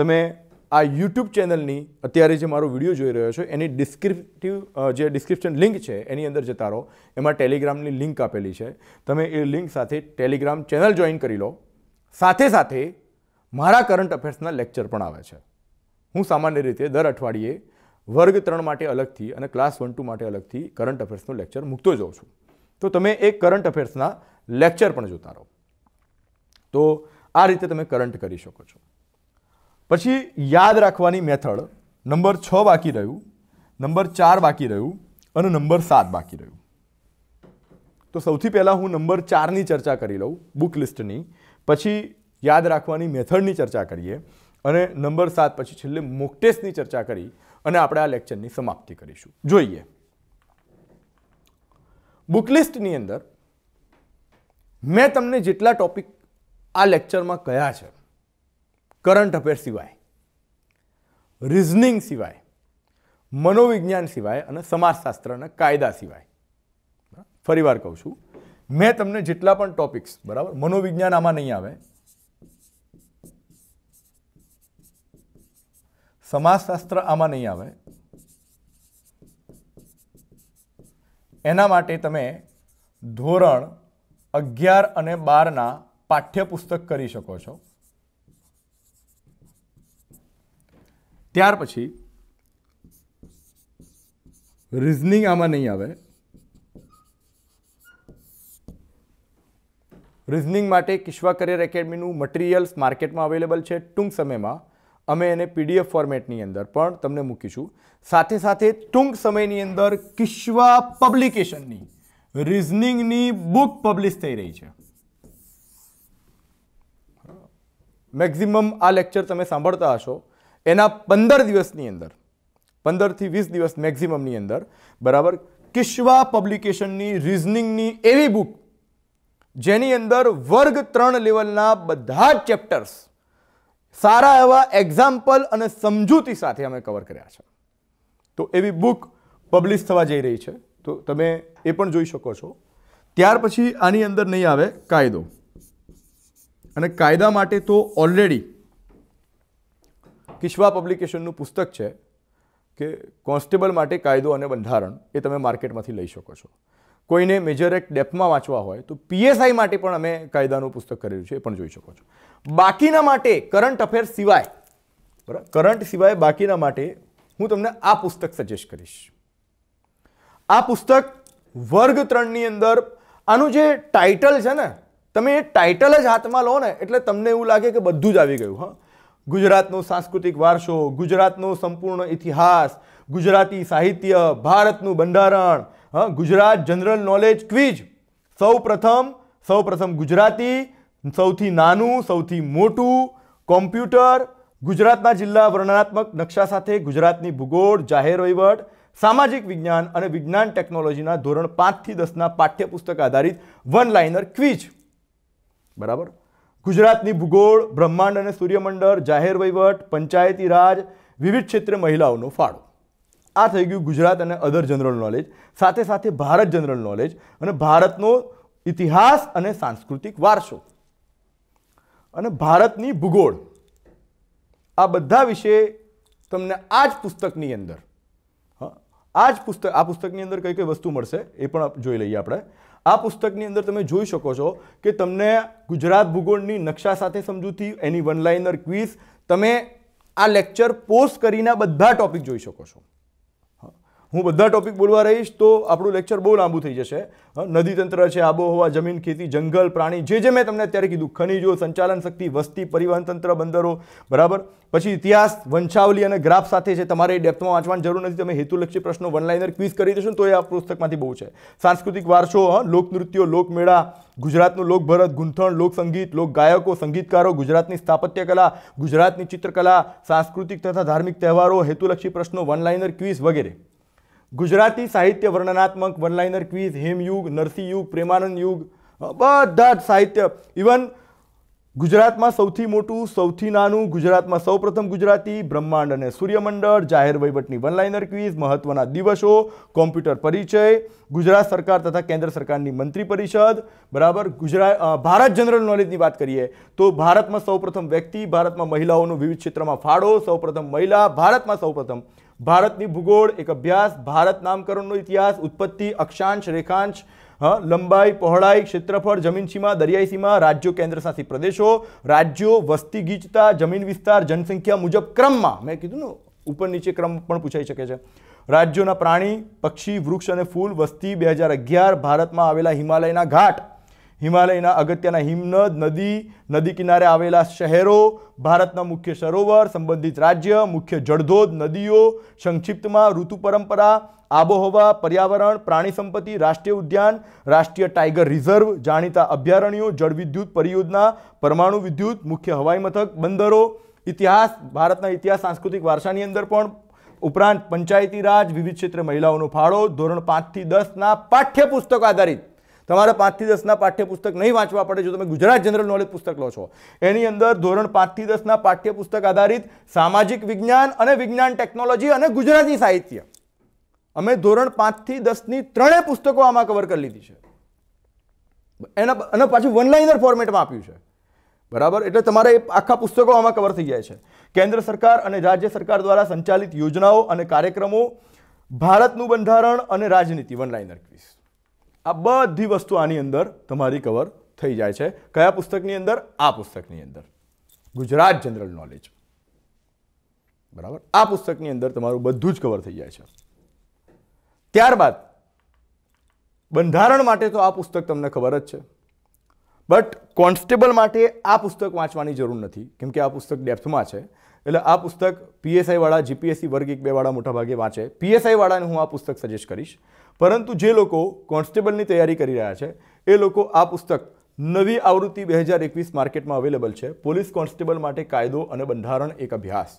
તમે આ યુટ્યુબ ચેનલની અત્યારે જે મારો વિડીયો જોઈ રહ્યો છો એની ડિસ્ક્રિપ્ટિવ જે ડિસ્ક્રિપ્શન લિંક છે એની અંદર જતા રહો એમાં ટેલિગ્રામની લિંક આપેલી છે તમે એ લિંક સાથે ટેલિગ્રામ ચેનલ જોઈન કરી લો સાથે સાથે મારા કરંટ અફેર્સના લેક્ચર પણ આવે છે હું સામાન્ય રીતે દર અઠવાડિયે વર્ગ ત્રણ માટે અલગથી અને ક્લાસ વન ટુ માટે અલગથી કરંટ અફેર્સનો લેક્ચર મૂકતો જાઉં છું તો તમે એ કરંટ અફેર્સના લેક્ચર પણ જોતા રહો તો આ રીતે તમે કરંટ કરી શકો છો પછી યાદ રાખવાની મેથડ નંબર છ બાકી રહ્યું નંબર ચાર બાકી રહ્યું અને નંબર સાત બાકી રહ્યું તો સૌથી પહેલાં હું નંબર ચારની ચર્ચા કરી લઉં બુક લિસ્ટની પછી યાદ રાખવાની મેથડની ચર્ચા કરીએ અને નંબર સાત પછી છેલ્લે મોકટેસ્ટની ચર્ચા કરી અને આપણે આ લેક્ચરની સમાપ્તિ કરીશું જોઈએ બુકલિસ્ટની અંદર મેં તમને જેટલા ટોપિક આ લેક્ચરમાં કયા છે કરંટ અફેર સિવાય રિઝનિંગ સિવાય મનોવિજ્ઞાન સિવાય અને સમાજશાસ્ત્રના કાયદા સિવાય ફરીવાર કહું છું મેં તમને જેટલા પણ ટોપિક્સ બરાબર મનોવિજ્ઞાન આમાં નહીં આવે સમાજશાસ્ત્ર આમાં નહીં આવે એના માટે તમે ધોરણ અગિયાર અને બારના પાઠ્યપુસ્તક કરી શકો છો ત્યાર પછી રિઝનિંગ આમાં નહીં આવે રિઝનિંગ માટે કિશ્વા કરિયર એકેડમીનું મટીરિયલ્સ માર્કેટમાં અવેલેબલ છે ટૂંક સમયમાં અમે એને પીડીએફ ફોર્મેટની અંદર પણ તમને મૂકીશું સાથે સાથે ટૂંક સમયની અંદર કિશ્વા પબ્લિકેશનની રિઝનિંગની બુક પબ્લિશ થઈ રહી છે મેક્ઝિમમ આ લેક્ચર તમે સાંભળતા હશો એના પંદર દિવસની અંદર પંદરથી વીસ દિવસ મેક્ઝિમમની અંદર બરાબર કિશ્વા પબ્લિકેશનની રિઝનિંગની એવી બુક જેની અંદર વર્ગ ત્રણ લેવલના બધા જ ચેપ્ટર્સ સારા એવા એક્ઝામ્પલ અને સમજૂતી સાથે અમે કવર કર્યા છે તો એવી બુક પબ્લિશ થવા જઈ રહી છે તો તમે એ પણ જોઈ શકો છો ત્યાર પછી આની અંદર નહીં આવે કાયદો અને કાયદા માટે તો ઓલરેડી કિશ્વા પબ્લિકેશનનું પુસ્તક છે કે કોન્સ્ટેબલ માટે કાયદો અને બંધારણ એ તમે માર્કેટમાંથી લઈ શકો છો કોઈને મેજર એક્ટ ડેપમાં વાંચવા હોય તો પીએસઆઈ માટે પણ અમે કાયદાનું પુસ્તક કરેલું છે એ પણ જોઈ શકો છો બાકીના માટે કરંટ અફેર સિવાય કરંટ સિવાય બાકીના માટે હું તમને આ પુસ્તક સજેસ્ટ કરીશ આ પુસ્તક વર્ગ ત્રણની અંદર આનું જે ટાઇટલ છે ને તમે એ ટાઇટલ જ હાથમાં લો ને એટલે તમને એવું લાગે કે બધું જ આવી ગયું હા ગુજરાતનો સાંસ્કૃતિક વારસો ગુજરાતનો સંપૂર્ણ ઇતિહાસ ગુજરાતી સાહિત્ય ભારતનું બંધારણ હા ગુજરાત જનરલ નોલેજ ક્વિઝ સૌ પ્રથમ સૌ પ્રથમ ગુજરાતી સૌથી નાનું સૌથી મોટું કોમ્પ્યુટર ગુજરાતના જિલ્લા વર્ણનાત્મક નકશા સાથે ગુજરાતની ભૂગોળ જાહેર વહીવટ સામાજિક વિજ્ઞાન અને વિજ્ઞાન ટેકનોલોજીના ધોરણ પાંચથી દસના પાઠ્યપુસ્તક આધારિત વન લાઇનર ક્વિઝ બરાબર ગુજરાતની ભૂગોળ બ્રહ્માંડ અને સૂર્યમંડળ જાહેર વહીવટ પંચાયતી રાજ વિવિધ ક્ષેત્રે મહિલાઓનો ફાળો આ થઈ ગયું ગુજરાત અને અધર જનરલ નોલેજ સાથે સાથે ભારત જનરલ નોલેજ અને ભારતનો ઇતિહાસ અને સાંસ્કૃતિક વારસો અને ભારતની ભૂગોળ આ બધા વિશે તમને આ જ પુસ્તકની અંદર આ જ પુસ્તક આ પુસ્તકની અંદર કઈ કઈ વસ્તુ મળશે એ પણ જોઈ લઈએ આપણે આ પુસ્તકની અંદર તમે જોઈ શકો છો કે તમને ગુજરાત ભૂગોળની નકશા સાથે સમજૂતી એની વન લાઇનર ક્વિઝ તમે આ લેક્ચર પોસ્ટ કરીને બધા ટોપિક જોઈ શકો છો હું બધા ટોપિક બોલવા રહીશ તો આપણું લેક્ચર બહુ લાંબુ થઈ જશે નદીતંત્ર છે આબોહવા જમીન ખેતી જંગલ પ્રાણી જે જે મેં તમને અત્યારે કીધું ખનીજો સંચાલન શક્તિ વસ્તી પરિવહન તંત્ર બંદરો બરાબર પછી ઇતિહાસ વંશાવલી અને ગ્રાફ સાથે છે તમારે ડેપ્થમાં વાંચવાની જરૂર નથી તમે હેતુલક્ષી પ્રશ્નો વનલાઇનર ક્વિઝ કરી દેશો તો એ આ પુસ્તકમાંથી બહુ છે સાંસ્કૃતિક વારસો લોકનૃત્યો લોકમેળા ગુજરાતનું લોકભરત ગૂંથણ લોકસંગીત લોકગાયકો સંગીતકારો ગુજરાતની સ્થાપત્યકલા ગુજરાતની ચિત્રકલા સાંસ્કૃતિક તથા ધાર્મિક તહેવારો હેતુલક્ષી પ્રશ્નો વનલાઇનર ક્વિઝ વગેરે ગુજરાતી સાહિત્ય વર્ણનાત્મક વનલાઇનર ક્વિઝ હેમયુગ નરસિંહ યુગ પ્રેમાનંદ યુગ બધા જ સાહિત્ય ઇવન ગુજરાતમાં સૌથી મોટું સૌથી નાનું ગુજરાતમાં સૌપ્રથમ ગુજરાતી બ્રહ્માંડ અને સૂર્યમંડળ જાહેર વહીવટની વનલાઇનર ક્વિઝ મહત્વના દિવસો કોમ્પ્યુટર પરિચય ગુજરાત સરકાર તથા કેન્દ્ર સરકારની મંત્રી પરિષદ બરાબર ગુજરાત ભારત જનરલ નોલેજની વાત કરીએ તો ભારતમાં સૌપ્રથમ વ્યક્તિ ભારતમાં મહિલાઓનો વિવિધ ક્ષેત્રમાં ફાળો સૌપ્રથમ મહિલા ભારતમાં સૌપ્રથમ ભારતની ભૂગોળ એક અભ્યાસ ભારત નામકરણનો ઇતિહાસ ઉત્પત્તિ અક્ષાંશ રેખાંશ લંબાઈ પહોળાઈ ક્ષેત્રફળ જમીન સીમા દરિયાઈ સીમા રાજ્યો કેન્દ્રશાસિત પ્રદેશો રાજ્યો વસ્તી ગીચતા જમીન વિસ્તાર જનસંખ્યા મુજબ ક્રમમાં મેં કીધું ને ઉપર નીચે ક્રમ પણ પૂછાઈ શકે છે રાજ્યોના પ્રાણી પક્ષી વૃક્ષ અને ફૂલ વસ્તી બે હજાર અગિયાર ભારતમાં આવેલા હિમાલયના ઘાટ હિમાલયના અગત્યના હિમનદ નદી નદી કિનારે આવેલા શહેરો ભારતના મુખ્ય સરોવર સંબંધિત રાજ્ય મુખ્ય જળધોધ નદીઓ સંક્ષિપ્તમાં ઋતુ પરંપરા આબોહવા પર્યાવરણ પ્રાણી સંપત્તિ રાષ્ટ્રીય ઉદ્યાન રાષ્ટ્રીય ટાઈગર રિઝર્વ જાણીતા અભયારણ્યો જળવિદ્યુત પરિયોજના પરમાણુ વિદ્યુત મુખ્ય હવાઈ મથક બંદરો ઇતિહાસ ભારતના ઇતિહાસ સાંસ્કૃતિક વારસાની અંદર પણ ઉપરાંત પંચાયતી રાજ વિવિધ ક્ષેત્રે મહિલાઓનો ફાળો ધોરણ પાંચથી દસના પાઠ્યપુસ્તકો આધારિત તમારે પાંચથી દસના પાઠ્યપુસ્તક નહીં વાંચવા પડે જો તમે ગુજરાત જનરલ નોલેજ પુસ્તક લો છો એની અંદર ધોરણ પાંચથી દસના પાઠ્યપુસ્તક આધારિત સામાજિક વિજ્ઞાન અને વિજ્ઞાન ટેકનોલોજી અને ગુજરાતી સાહિત્ય અમે ધોરણ પાંચથી દસની ત્રણેય પુસ્તકો આમાં કવર કરી લીધી છે એના અને પાછું વનલાઇનર ફોર્મેટમાં આપ્યું છે બરાબર એટલે તમારે આખા પુસ્તકો આમાં કવર થઈ જાય છે કેન્દ્ર સરકાર અને રાજ્ય સરકાર દ્વારા સંચાલિત યોજનાઓ અને કાર્યક્રમો ભારતનું બંધારણ અને રાજનીતિ વનલાઇનર ક્વિઝ આ બધી વસ્તુ આની અંદર તમારી કવર થઈ જાય છે કયા પુસ્તકની અંદર આ પુસ્તકની અંદર ગુજરાત જનરલ નોલેજ બરાબર આ પુસ્તકની અંદર તમારું બધું જ કવર થઈ જાય છે ત્યારબાદ બંધારણ માટે તો આ પુસ્તક તમને ખબર જ છે બટ કોન્સ્ટેબલ માટે આ પુસ્તક વાંચવાની જરૂર નથી કેમકે આ પુસ્તક ડેપ્થમાં છે એટલે આ પુસ્તક પીએસઆઈવાળા જીપીએસસી વર્ગ એક બેવાળા મોટાભાગે વાંચે પીએસઆઈવાળાને હું આ પુસ્તક સજેસ્ટ કરીશ પરંતુ જે લોકો કોન્સ્ટેબલની તૈયારી કરી રહ્યા છે એ લોકો આ પુસ્તક નવી આવૃત્તિ બે હજાર એકવીસ માર્કેટમાં અવેલેબલ છે પોલીસ કોન્સ્ટેબલ માટે કાયદો અને બંધારણ એક અભ્યાસ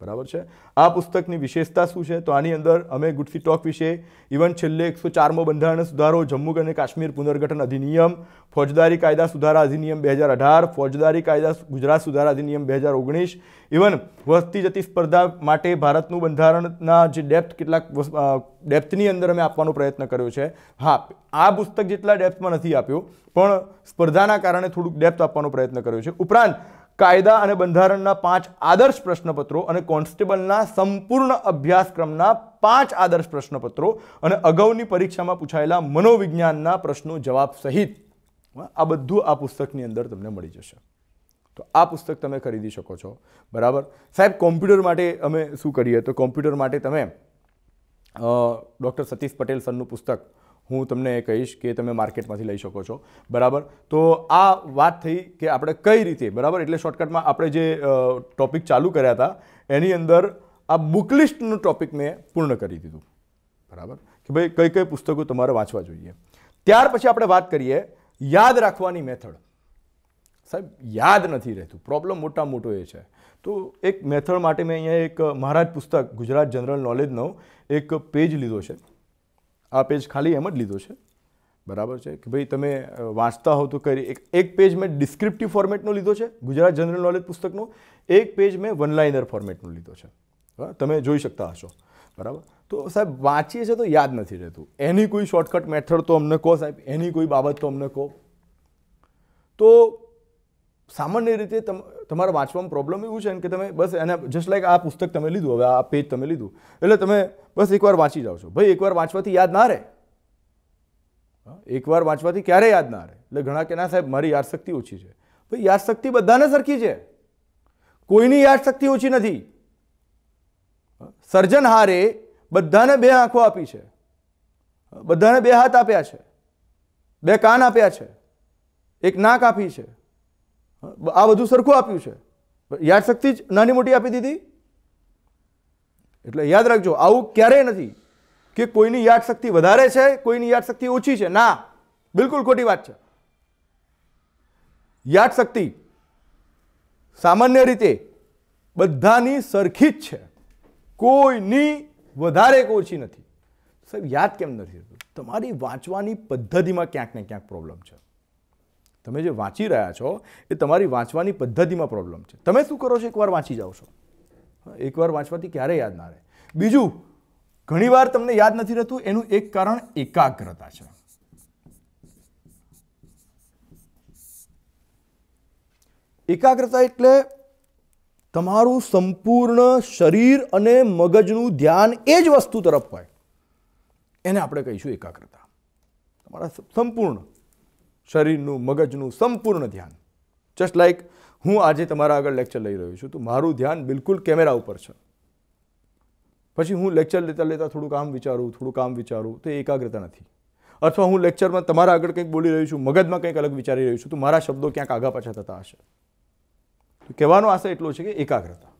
બરાબર છે આ પુસ્તકની વિશેષતા શું છે તો આની અંદર અમે ગુડસી ટોક વિશે ઇવન છેલ્લે એકસો ચારમો બંધારણ સુધારો જમ્મુ અને કાશ્મીર પુનર્ગઠન અધિનિયમ ફોજદારી કાયદા સુધારા અધિનિયમ બે હજાર અઢાર ફોજદારી કાયદા ગુજરાત સુધારા અધિનિયમ બે હજાર ઓગણીસ ઇવન વસ્તી જતી સ્પર્ધા માટે ભારતનું બંધારણના જે ડેપ્થ કેટલાક ડેપ્થની અંદર અમે આપવાનો પ્રયત્ન કર્યો છે હા આ પુસ્તક જેટલા ડેપ્થમાં નથી આપ્યો પણ સ્પર્ધાના કારણે થોડુંક ડેપ્થ આપવાનો પ્રયત્ન કર્યો છે ઉપરાંત કાયદા અને બંધારણના પાંચ આદર્શ પ્રશ્નપત્રો અને કોન્સ્ટેબલના સંપૂર્ણ અભ્યાસક્રમના પાંચ આદર્શ પ્રશ્નપત્રો અને અગાઉની પરીક્ષામાં પૂછાયેલા મનોવિજ્ઞાનના પ્રશ્નો જવાબ સહિત આ બધું આ પુસ્તકની અંદર તમને મળી જશે તો આ પુસ્તક તમે ખરીદી શકો છો બરાબર સાહેબ કોમ્પ્યુટર માટે અમે શું કરીએ તો કોમ્પ્યુટર માટે તમે ડૉક્ટર સતીશ પટેલ સરનું પુસ્તક હું તમને કહીશ કે તમે માર્કેટમાંથી લઈ શકો છો બરાબર તો આ વાત થઈ કે આપણે કઈ રીતે બરાબર એટલે શોર્ટકટમાં આપણે જે ટોપિક ચાલુ કર્યા હતા એની અંદર આ બુકલિસ્ટનું ટોપિક મેં પૂર્ણ કરી દીધું બરાબર કે ભાઈ કઈ કઈ પુસ્તકો તમારે વાંચવા જોઈએ ત્યાર પછી આપણે વાત કરીએ યાદ રાખવાની મેથડ સાહેબ યાદ નથી રહેતું પ્રોબ્લેમ મોટા મોટો એ છે તો એક મેથડ માટે મેં અહીંયા એક મહારાજ પુસ્તક ગુજરાત જનરલ નોલેજનો એક પેજ લીધો છે આ પેજ ખાલી એમ જ લીધો છે બરાબર છે કે ભાઈ તમે વાંચતા હોવ તો કરી એક એક પેજ મેં ડિસ્ક્રિપ્ટિવ ફોર્મેટનો લીધો છે ગુજરાત જનરલ નોલેજ પુસ્તકનો એક પેજ મેં વનલાઇનર ફોર્મેટનો લીધો છે તમે જોઈ શકતા હશો બરાબર તો સાહેબ વાંચીએ છીએ તો યાદ નથી રહેતું એની કોઈ શોર્ટકટ મેથડ તો અમને કહો સાહેબ એની કોઈ બાબત તો અમને કહો તો સામાન્ય રીતે તમ તમારે વાંચવામાં પ્રોબ્લેમ એવું છે ને કે તમે બસ એને જસ્ટ લાઈક આ પુસ્તક તમે લીધું હવે આ પેજ તમે લીધું એટલે તમે બસ એકવાર વાંચી જાઓ છો ભાઈ એકવાર વાંચવાથી યાદ ના રહે એકવાર વાંચવાથી ક્યારે યાદ ના રહે એટલે ઘણા કે ના સાહેબ મારી યાદશક્તિ ઓછી છે ભાઈ યાદશક્તિ બધાને સરખી છે કોઈની યાદશક્તિ ઓછી નથી સર્જન હારે બધાને બે આંખો આપી છે બધાને બે હાથ આપ્યા છે બે કાન આપ્યા છે એક નાક આપી છે આ બધું સરખું આપ્યું છે યાદશક્તિ જ નાની મોટી આપી દીધી એટલે યાદ રાખજો આવું ક્યારેય નથી કે કોઈની યાદશક્તિ વધારે છે કોઈની યાદશક્તિ ઓછી છે ના બિલકુલ ખોટી વાત છે યાદશક્તિ સામાન્ય રીતે બધાની સરખી જ છે કોઈની વધારે કે ઓછી નથી સાહેબ યાદ કેમ નથી તમારી વાંચવાની પદ્ધતિમાં ક્યાંક ને ક્યાંક પ્રોબ્લેમ છે તમે જે વાંચી રહ્યા છો એ તમારી વાંચવાની પદ્ધતિમાં પ્રોબ્લેમ છે તમે શું કરો છો એકવાર વાંચી જાઓ છો એકવાર વાંચવાથી ક્યારેય યાદ ના રહે બીજું ઘણીવાર તમને યાદ નથી રહેતું એનું એક કારણ એકાગ્રતા છે એકાગ્રતા એટલે તમારું સંપૂર્ણ શરીર અને મગજનું ધ્યાન એ જ વસ્તુ તરફ હોય એને આપણે કહીશું એકાગ્રતા તમારા સંપૂર્ણ શરીરનું મગજનું સંપૂર્ણ ધ્યાન જસ્ટ લાઈક હું આજે તમારા આગળ લેક્ચર લઈ રહ્યો છું તો મારું ધ્યાન બિલકુલ કેમેરા ઉપર છે પછી હું લેક્ચર લેતા લેતા થોડું કામ વિચારું થોડું કામ વિચારું તો એકાગ્રતા નથી અથવા હું લેક્ચરમાં તમારા આગળ કંઈક બોલી રહ્યો છું મગજમાં કંઈક અલગ વિચારી રહ્યું છું તો મારા શબ્દો ક્યાંક આગા પાછા થતા હશે તો કહેવાનો આશય એટલો છે કે એકાગ્રતા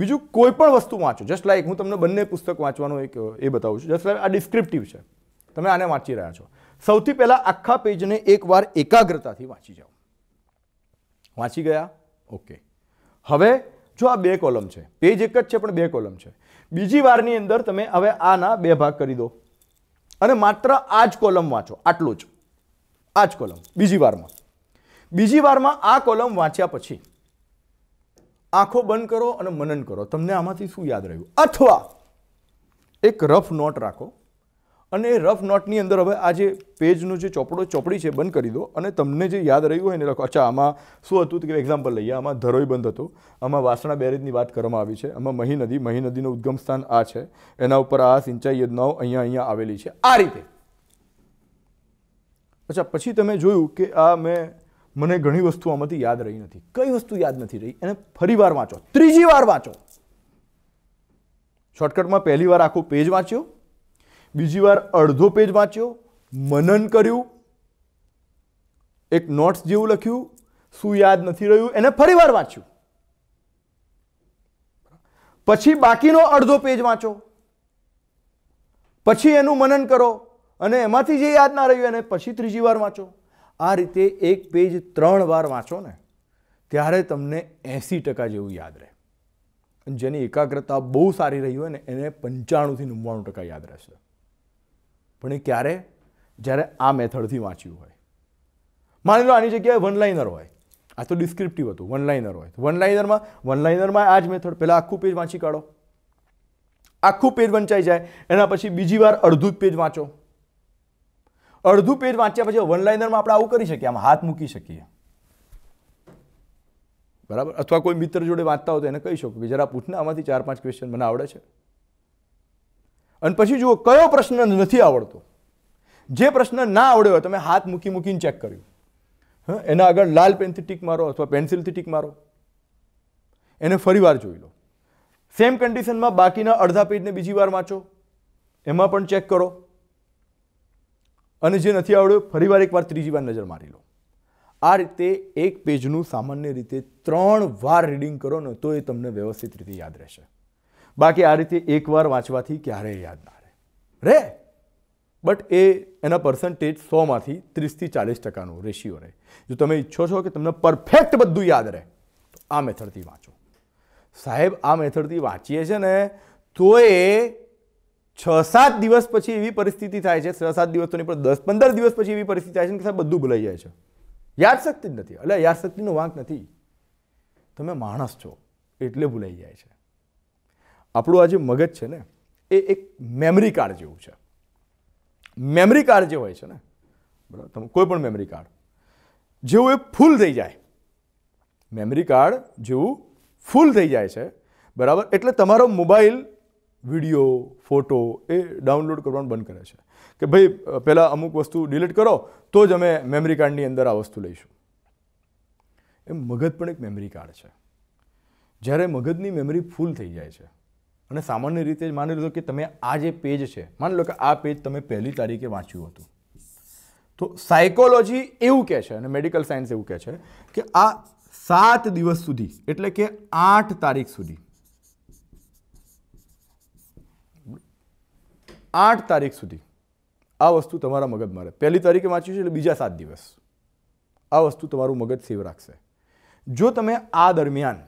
બીજું કોઈ પણ વસ્તુ વાંચો જસ્ટ લાઈક હું તમને બંને પુસ્તક વાંચવાનું એક એ બતાવું છું જસ્ટ લાઈક આ ડિસ્ક્રિપ્ટિવ છે તમે આને વાંચી રહ્યા છો સૌથી પહેલાં આખા પેજને એકવાર એકાગ્રતાથી વાંચી જાઓ વાંચી ગયા ઓકે હવે જો આ બે કોલમ છે પેજ એક જ છે પણ બે કોલમ છે બીજી વારની અંદર તમે હવે આના બે ભાગ કરી દો અને માત્ર આ જ કોલમ વાંચો આટલું જ આ જ કોલમ બીજી વારમાં બીજી વારમાં આ કોલમ વાંચ્યા પછી આંખો બંધ કરો અને મનન કરો તમને આમાંથી શું યાદ રહ્યું અથવા એક રફ નોટ રાખો અને એ રફ નોટની અંદર હવે આ જે પેજનું જે ચોપડો ચોપડી છે બંધ કરી દો અને તમને જે યાદ રહ્યું હોય એને લખો અચ્છા આમાં શું હતું કે એક્ઝામ્પલ લઈએ આમાં ધરોઈ બંધ હતો આમાં વાસણા બેરેજની વાત કરવામાં આવી છે આમાં મહી નદી મહી નદીનું ઉદ્ગમ સ્થાન આ છે એના ઉપર આ સિંચાઈ યોજનાઓ અહીંયા અહીંયા આવેલી છે આ રીતે અચ્છા પછી તમે જોયું કે આ મેં મને ઘણી વસ્તુ આમાંથી યાદ રહી નથી કઈ વસ્તુ યાદ નથી રહી એને ફરી વાર વાંચો ત્રીજી વાર વાંચો શોર્ટકટમાં પહેલી વાર આખો પેજ વાંચ્યો બીજી વાર અડધો પેજ વાંચ્યો મનન કર્યું એક નોટ્સ જેવું લખ્યું શું યાદ નથી રહ્યું એને ફરી વાર વાંચ્યું પછી બાકીનો અડધો પેજ વાંચો પછી એનું મનન કરો અને એમાંથી જે યાદ ના રહ્યું એને પછી ત્રીજી વાર વાંચો આ રીતે એક પેજ ત્રણ વાર વાંચો ને ત્યારે તમને એંસી ટકા જેવું યાદ રહે જેની એકાગ્રતા બહુ સારી રહી હોય ને એને પંચાણુંથી નવ્વાણું ટકા યાદ રહેશે પણ એ ક્યારે જ્યારે આ મેથડથી વાંચ્યું હોય માની લો આની જગ્યાએ વન લાઇનર હોય આ તો ડિસ્ક્રિપ્ટિવ હતું વન લાઇનર હોય વન લાઇનરમાં વન લાઇનરમાં આ જ મેથડ પહેલાં આખું પેજ વાંચી કાઢો આખું પેજ વંચાઈ જાય એના પછી બીજી વાર અડધું જ પેજ વાંચો અડધું પેજ વાંચ્યા પછી વન લાઇનરમાં આપણે આવું કરી શકીએ આમ હાથ મૂકી શકીએ બરાબર અથવા કોઈ મિત્ર જોડે વાંચતા હોય તો એને કહી શકો કે જરા પૂછને આમાંથી ચાર પાંચ ક્વેશ્ચન મને આવડે છે અને પછી જુઓ કયો પ્રશ્ન નથી આવડતો જે પ્રશ્ન ના આવડ્યો હોય તમે હાથ મૂકી મૂકીને ચેક કર્યું હં એના આગળ લાલ પેનથી ટીક મારો અથવા પેન્સિલથી ટીક મારો એને ફરીવાર જોઈ લો સેમ કન્ડિશનમાં બાકીના અડધા પેજને બીજી વાર વાંચો એમાં પણ ચેક કરો અને જે નથી આવડ્યું વાર એકવાર ત્રીજી વાર નજર મારી લો આ રીતે એક પેજનું સામાન્ય રીતે ત્રણ વાર રીડિંગ કરો ને તો એ તમને વ્યવસ્થિત રીતે યાદ રહેશે બાકી આ રીતે એકવાર વાંચવાથી ક્યારેય યાદ ના રહે રે બટ એ એના પર્સન્ટેજ સોમાંથી ત્રીસથી ચાલીસ ટકાનું રેશિયો રહે જો તમે ઈચ્છો છો કે તમને પરફેક્ટ બધું યાદ રહે તો આ મેથડથી વાંચો સાહેબ આ મેથડથી વાંચીએ છે ને તો એ છ સાત દિવસ પછી એવી પરિસ્થિતિ થાય છે છ સાત દિવસ તો નહીં પણ દસ પંદર દિવસ પછી એવી પરિસ્થિતિ થાય છે કે સાહેબ બધું ભૂલાઈ જાય છે યાદશક્તિ જ નથી એટલે યાદશક્તિનો વાંક નથી તમે માણસ છો એટલે ભૂલાઈ જાય છે આપણું આ જે મગજ છે ને એ એક મેમરી કાર્ડ જેવું છે મેમરી કાર્ડ જે હોય છે ને બરાબર તમે કોઈ પણ મેમરી કાર્ડ જેવું એ ફૂલ થઈ જાય મેમરી કાર્ડ જેવું ફૂલ થઈ જાય છે બરાબર એટલે તમારો મોબાઈલ વિડીયો ફોટો એ ડાઉનલોડ કરવાનું બંધ કરે છે કે ભાઈ પહેલાં અમુક વસ્તુ ડિલીટ કરો તો જ અમે મેમરી કાર્ડની અંદર આ વસ્તુ લઈશું એમ મગજ પણ એક મેમરી કાર્ડ છે જ્યારે મગજની મેમરી ફૂલ થઈ જાય છે અને સામાન્ય રીતે માની લો કે તમે આ જે પેજ છે માની લો કે આ પેજ તમે પહેલી તારીખે વાંચ્યું હતું તો સાયકોલોજી એવું કહે છે અને મેડિકલ સાયન્સ એવું કહે છે કે આ સાત દિવસ સુધી એટલે કે આઠ તારીખ સુધી આઠ તારીખ સુધી આ વસ્તુ તમારા મગજમાં રહે પહેલી તારીખે વાંચ્યું છે એટલે બીજા સાત દિવસ આ વસ્તુ તમારું મગજ સેવ રાખશે જો તમે આ દરમિયાન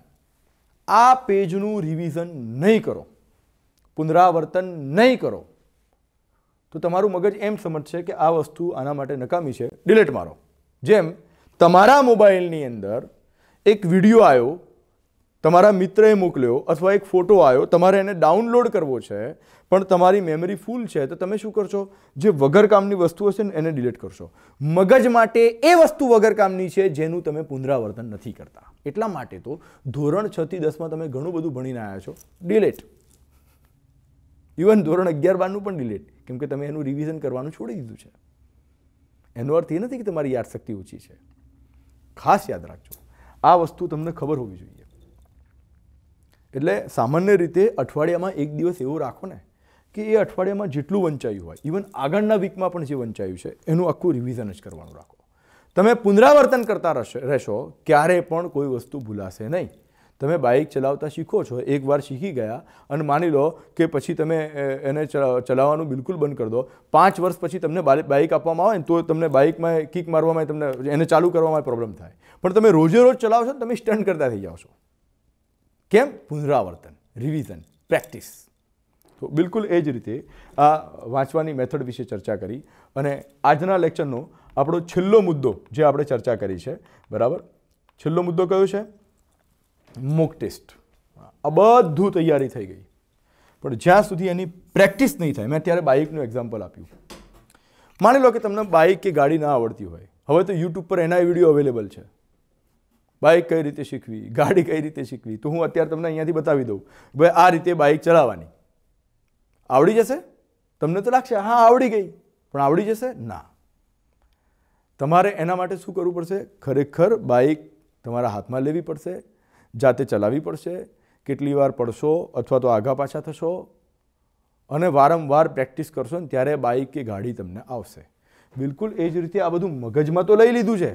આ પેજનું રિવિઝન નહીં કરો પુનરાવર્તન નહીં કરો તો તમારું મગજ એમ સમજશે કે આ વસ્તુ આના માટે નકામી છે ડિલેટ મારો જેમ તમારા મોબાઈલની અંદર એક વિડીયો આવ્યો તમારા મિત્રએ મોકલ્યો અથવા એક ફોટો આવ્યો તમારે એને ડાઉનલોડ કરવો છે પણ તમારી મેમરી ફૂલ છે તો તમે શું કરશો જે વગર કામની વસ્તુ હશે ને એને ડિલીટ કરશો મગજ માટે એ વસ્તુ વગર કામની છે જેનું તમે પુનરાવર્તન નથી કરતા એટલા માટે તો ધોરણ છથી દસમાં તમે ઘણું બધું ભણીને આવ્યા છો ડિલેટ ઇવન ધોરણ અગિયાર બારનું પણ ડિલેટ કેમ કે તમે એનું રિવિઝન કરવાનું છોડી દીધું છે એનો અર્થ એ નથી કે તમારી યાદશક્તિ ઓછી છે ખાસ યાદ રાખજો આ વસ્તુ તમને ખબર હોવી જોઈએ એટલે સામાન્ય રીતે અઠવાડિયામાં એક દિવસ એવો રાખો ને કે એ અઠવાડિયામાં જેટલું વંચાયું હોય ઇવન આગળના વીકમાં પણ જે વંચાયું છે એનું આખું રિવિઝન જ કરવાનું રાખો તમે પુનરાવર્તન કરતા રહેશો ક્યારે પણ કોઈ વસ્તુ ભૂલાશે નહીં તમે બાઇક ચલાવતા શીખો છો એકવાર શીખી ગયા અને માની લો કે પછી તમે એને ચલાવવાનું બિલકુલ બંધ કરી દો પાંચ વર્ષ પછી તમને બાઇક આપવામાં આવે ને તો તમને બાઇકમાં કિક મારવામાં તમને એને ચાલુ કરવામાં પ્રોબ્લેમ થાય પણ તમે રોજે રોજ ચલાવશો તમે સ્ટન્ટ કરતા થઈ જાઓ છો કેમ પુનરાવર્તન રિવિઝન પ્રેક્ટિસ તો બિલકુલ એ જ રીતે આ વાંચવાની મેથડ વિશે ચર્ચા કરી અને આજના લેક્ચરનો આપણો છેલ્લો મુદ્દો જે આપણે ચર્ચા કરી છે બરાબર છેલ્લો મુદ્દો કયો છે મોક ટેસ્ટ આ બધું તૈયારી થઈ ગઈ પણ જ્યાં સુધી એની પ્રેક્ટિસ નહીં થાય મેં ત્યારે બાઇકનું એક્ઝામ્પલ આપ્યું માની લો કે તમને બાઇક કે ગાડી ના આવડતી હોય હવે તો યુટ્યુબ પર એના વિડીયો અવેલેબલ છે બાઇક કઈ રીતે શીખવી ગાડી કઈ રીતે શીખવી તો હું અત્યારે તમને અહીંયાથી બતાવી દઉં ભાઈ આ રીતે બાઇક ચલાવવાની આવડી જશે તમને તો લાગશે હા આવડી ગઈ પણ આવડી જશે ના તમારે એના માટે શું કરવું પડશે ખરેખર બાઇક તમારા હાથમાં લેવી પડશે જાતે ચલાવવી પડશે કેટલી વાર પડશો અથવા તો આઘા પાછા થશો અને વારંવાર પ્રેક્ટિસ કરશો ને ત્યારે બાઇક કે ગાડી તમને આવશે બિલકુલ એ જ રીતે આ બધું મગજમાં તો લઈ લીધું છે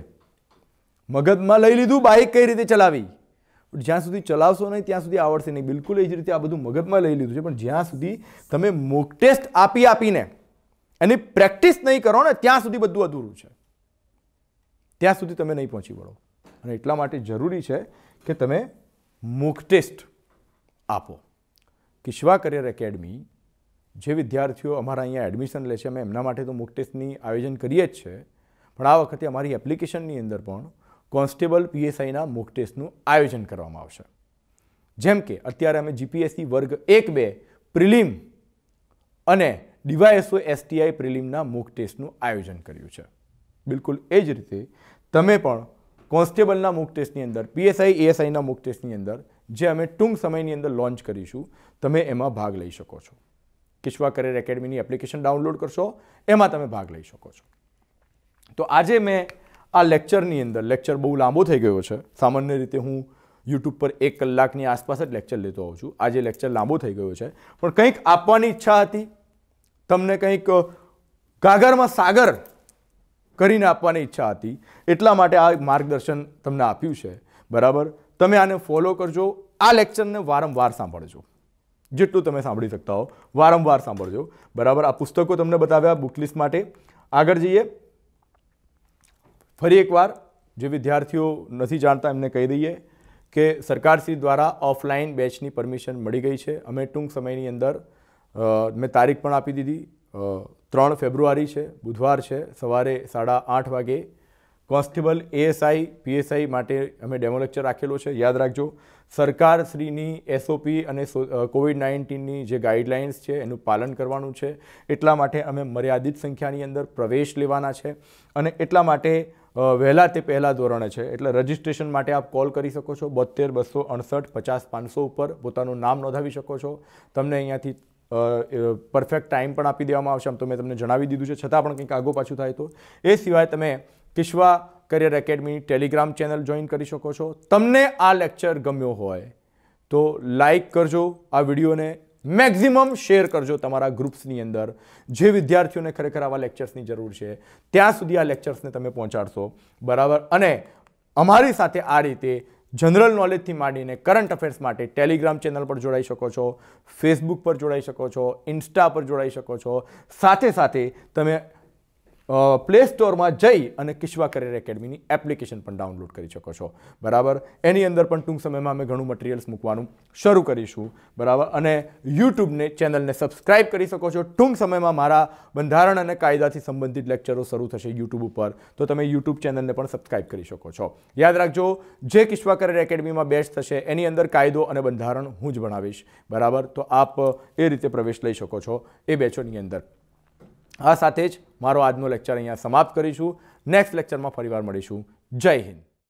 મગજમાં લઈ લીધું બાઇક કઈ રીતે ચલાવી જ્યાં સુધી ચલાવશો નહીં ત્યાં સુધી આવડશે નહીં બિલકુલ એ જ રીતે આ બધું મગજમાં લઈ લીધું છે પણ જ્યાં સુધી તમે મોક ટેસ્ટ આપી આપીને એની પ્રેક્ટિસ નહીં કરો ને ત્યાં સુધી બધું અધૂરું છે ત્યાં સુધી તમે નહીં પહોંચી વળો અને એટલા માટે જરૂરી છે કે તમે મૂક ટેસ્ટ આપો કિશ્વા કરિયર એકેડમી જે વિદ્યાર્થીઓ અમારા અહીંયા એડમિશન લે છે અમે એમના માટે તો મૂક ટેસ્ટની આયોજન કરીએ જ છે પણ આ વખતે અમારી એપ્લિકેશનની અંદર પણ કોન્સ્ટેબલ પીએસઆઈના મૂક ટેસ્ટનું આયોજન કરવામાં આવશે જેમ કે અત્યારે અમે જીપીએસસી વર્ગ એક બે પ્રિલિમ અને ડીવાયએસઓ એસટીઆઈ પ્રિલિમના મૂક ટેસ્ટનું આયોજન કર્યું છે બિલકુલ એ જ રીતે તમે પણ કોન્સ્ટેબલના મૂક ટેસ્ટની અંદર પીએસઆઈ એએસઆઈના મૂક ટેસ્ટની અંદર જે અમે ટૂંક સમયની અંદર લોન્ચ કરીશું તમે એમાં ભાગ લઈ શકો છો કિશ્વા કરેર એકેડમીની એપ્લિકેશન ડાઉનલોડ કરશો એમાં તમે ભાગ લઈ શકો છો તો આજે મેં આ લેક્ચરની અંદર લેક્ચર બહુ લાંબો થઈ ગયો છે સામાન્ય રીતે હું યુટ્યુબ પર એક કલાકની આસપાસ જ લેક્ચર લેતો હોઉં છું આજે લેક્ચર લાંબો થઈ ગયો છે પણ કંઈક આપવાની ઈચ્છા હતી તમને કંઈક ગાગરમાં સાગર કરીને આપવાની ઈચ્છા હતી એટલા માટે આ માર્ગદર્શન તમને આપ્યું છે બરાબર તમે આને ફોલો કરજો આ લેક્ચરને વારંવાર સાંભળજો જેટલું તમે સાંભળી શકતા હો વારંવાર સાંભળજો બરાબર આ પુસ્તકો તમને બતાવ્યા બુકલિસ્ટ માટે આગળ જઈએ ફરી એકવાર જે વિદ્યાર્થીઓ નથી જાણતા એમને કહી દઈએ કે સરકારશ્રી દ્વારા ઓફલાઈન બેચની પરમિશન મળી ગઈ છે અમે ટૂંક સમયની અંદર મેં તારીખ પણ આપી દીધી ત્રણ ફેબ્રુઆરી છે બુધવાર છે સવારે સાડા આઠ વાગે કોન્સ્ટેબલ એએસઆઈ પીએસઆઈ માટે અમે ડેમો લેક્ચર રાખેલો છે યાદ રાખજો સરકાર શ્રીની એસઓપી અને કોવિડ નાઇન્ટીનની જે ગાઈડલાઇન્સ છે એનું પાલન કરવાનું છે એટલા માટે અમે મર્યાદિત સંખ્યાની અંદર પ્રવેશ લેવાના છે અને એટલા માટે વહેલા તે પહેલાં ધોરણે છે એટલે રજિસ્ટ્રેશન માટે આપ કોલ કરી શકો છો બોતેર બસો અડસઠ પચાસ પાંચસો ઉપર પોતાનું નામ નોંધાવી શકો છો તમને અહીંયાથી પરફેક્ટ ટાઈમ પણ આપી દેવામાં આવશે આમ તો મેં તમને જણાવી દીધું છે છતાં પણ કંઈક આગો પાછું થાય તો એ સિવાય તમે કિશ્વા કરિયર એકેડમીની ટેલિગ્રામ ચેનલ જોઈન કરી શકો છો તમને આ લેક્ચર ગમ્યો હોય તો લાઈક કરજો આ વિડીયોને મેક્ઝિમમ શેર કરજો તમારા ગ્રુપ્સની અંદર જે વિદ્યાર્થીઓને ખરેખર આવા લેક્ચર્સની જરૂર છે ત્યાં સુધી આ લેક્ચર્સને તમે પહોંચાડશો બરાબર અને અમારી સાથે આ રીતે જનરલ નોલેજથી માંડીને કરંટ અફેર્સ માટે ટેલિગ્રામ ચેનલ પર જોડાઈ શકો છો ફેસબુક પર જોડાઈ શકો છો ઇન્સ્ટા પર જોડાઈ શકો છો સાથે સાથે તમે પ્લે સ્ટોરમાં જઈ અને કિશ્વા કરિયર એકેડમીની એપ્લિકેશન પણ ડાઉનલોડ કરી શકો છો બરાબર એની અંદર પણ ટૂંક સમયમાં અમે ઘણું મટીરિયલ્સ મૂકવાનું શરૂ કરીશું બરાબર અને યુટ્યુબને ચેનલને સબસ્ક્રાઇબ કરી શકો છો ટૂંક સમયમાં મારા બંધારણ અને કાયદાથી સંબંધિત લેક્ચરો શરૂ થશે યુટ્યુબ ઉપર તો તમે યુટ્યુબ ચેનલને પણ સબસ્ક્રાઇબ કરી શકો છો યાદ રાખજો જે કિશ્વા કરિયર એકેડમીમાં બેસ્ટ થશે એની અંદર કાયદો અને બંધારણ હું જ ભણાવીશ બરાબર તો આપ એ રીતે પ્રવેશ લઈ શકો છો એ બેચોની અંદર આ સાથે જ મારો આજનો લેક્ચર અહીંયા સમાપ્ત કરીશું નેક્સ્ટ લેક્ચરમાં ફરીવાર મળીશું જય હિન્દ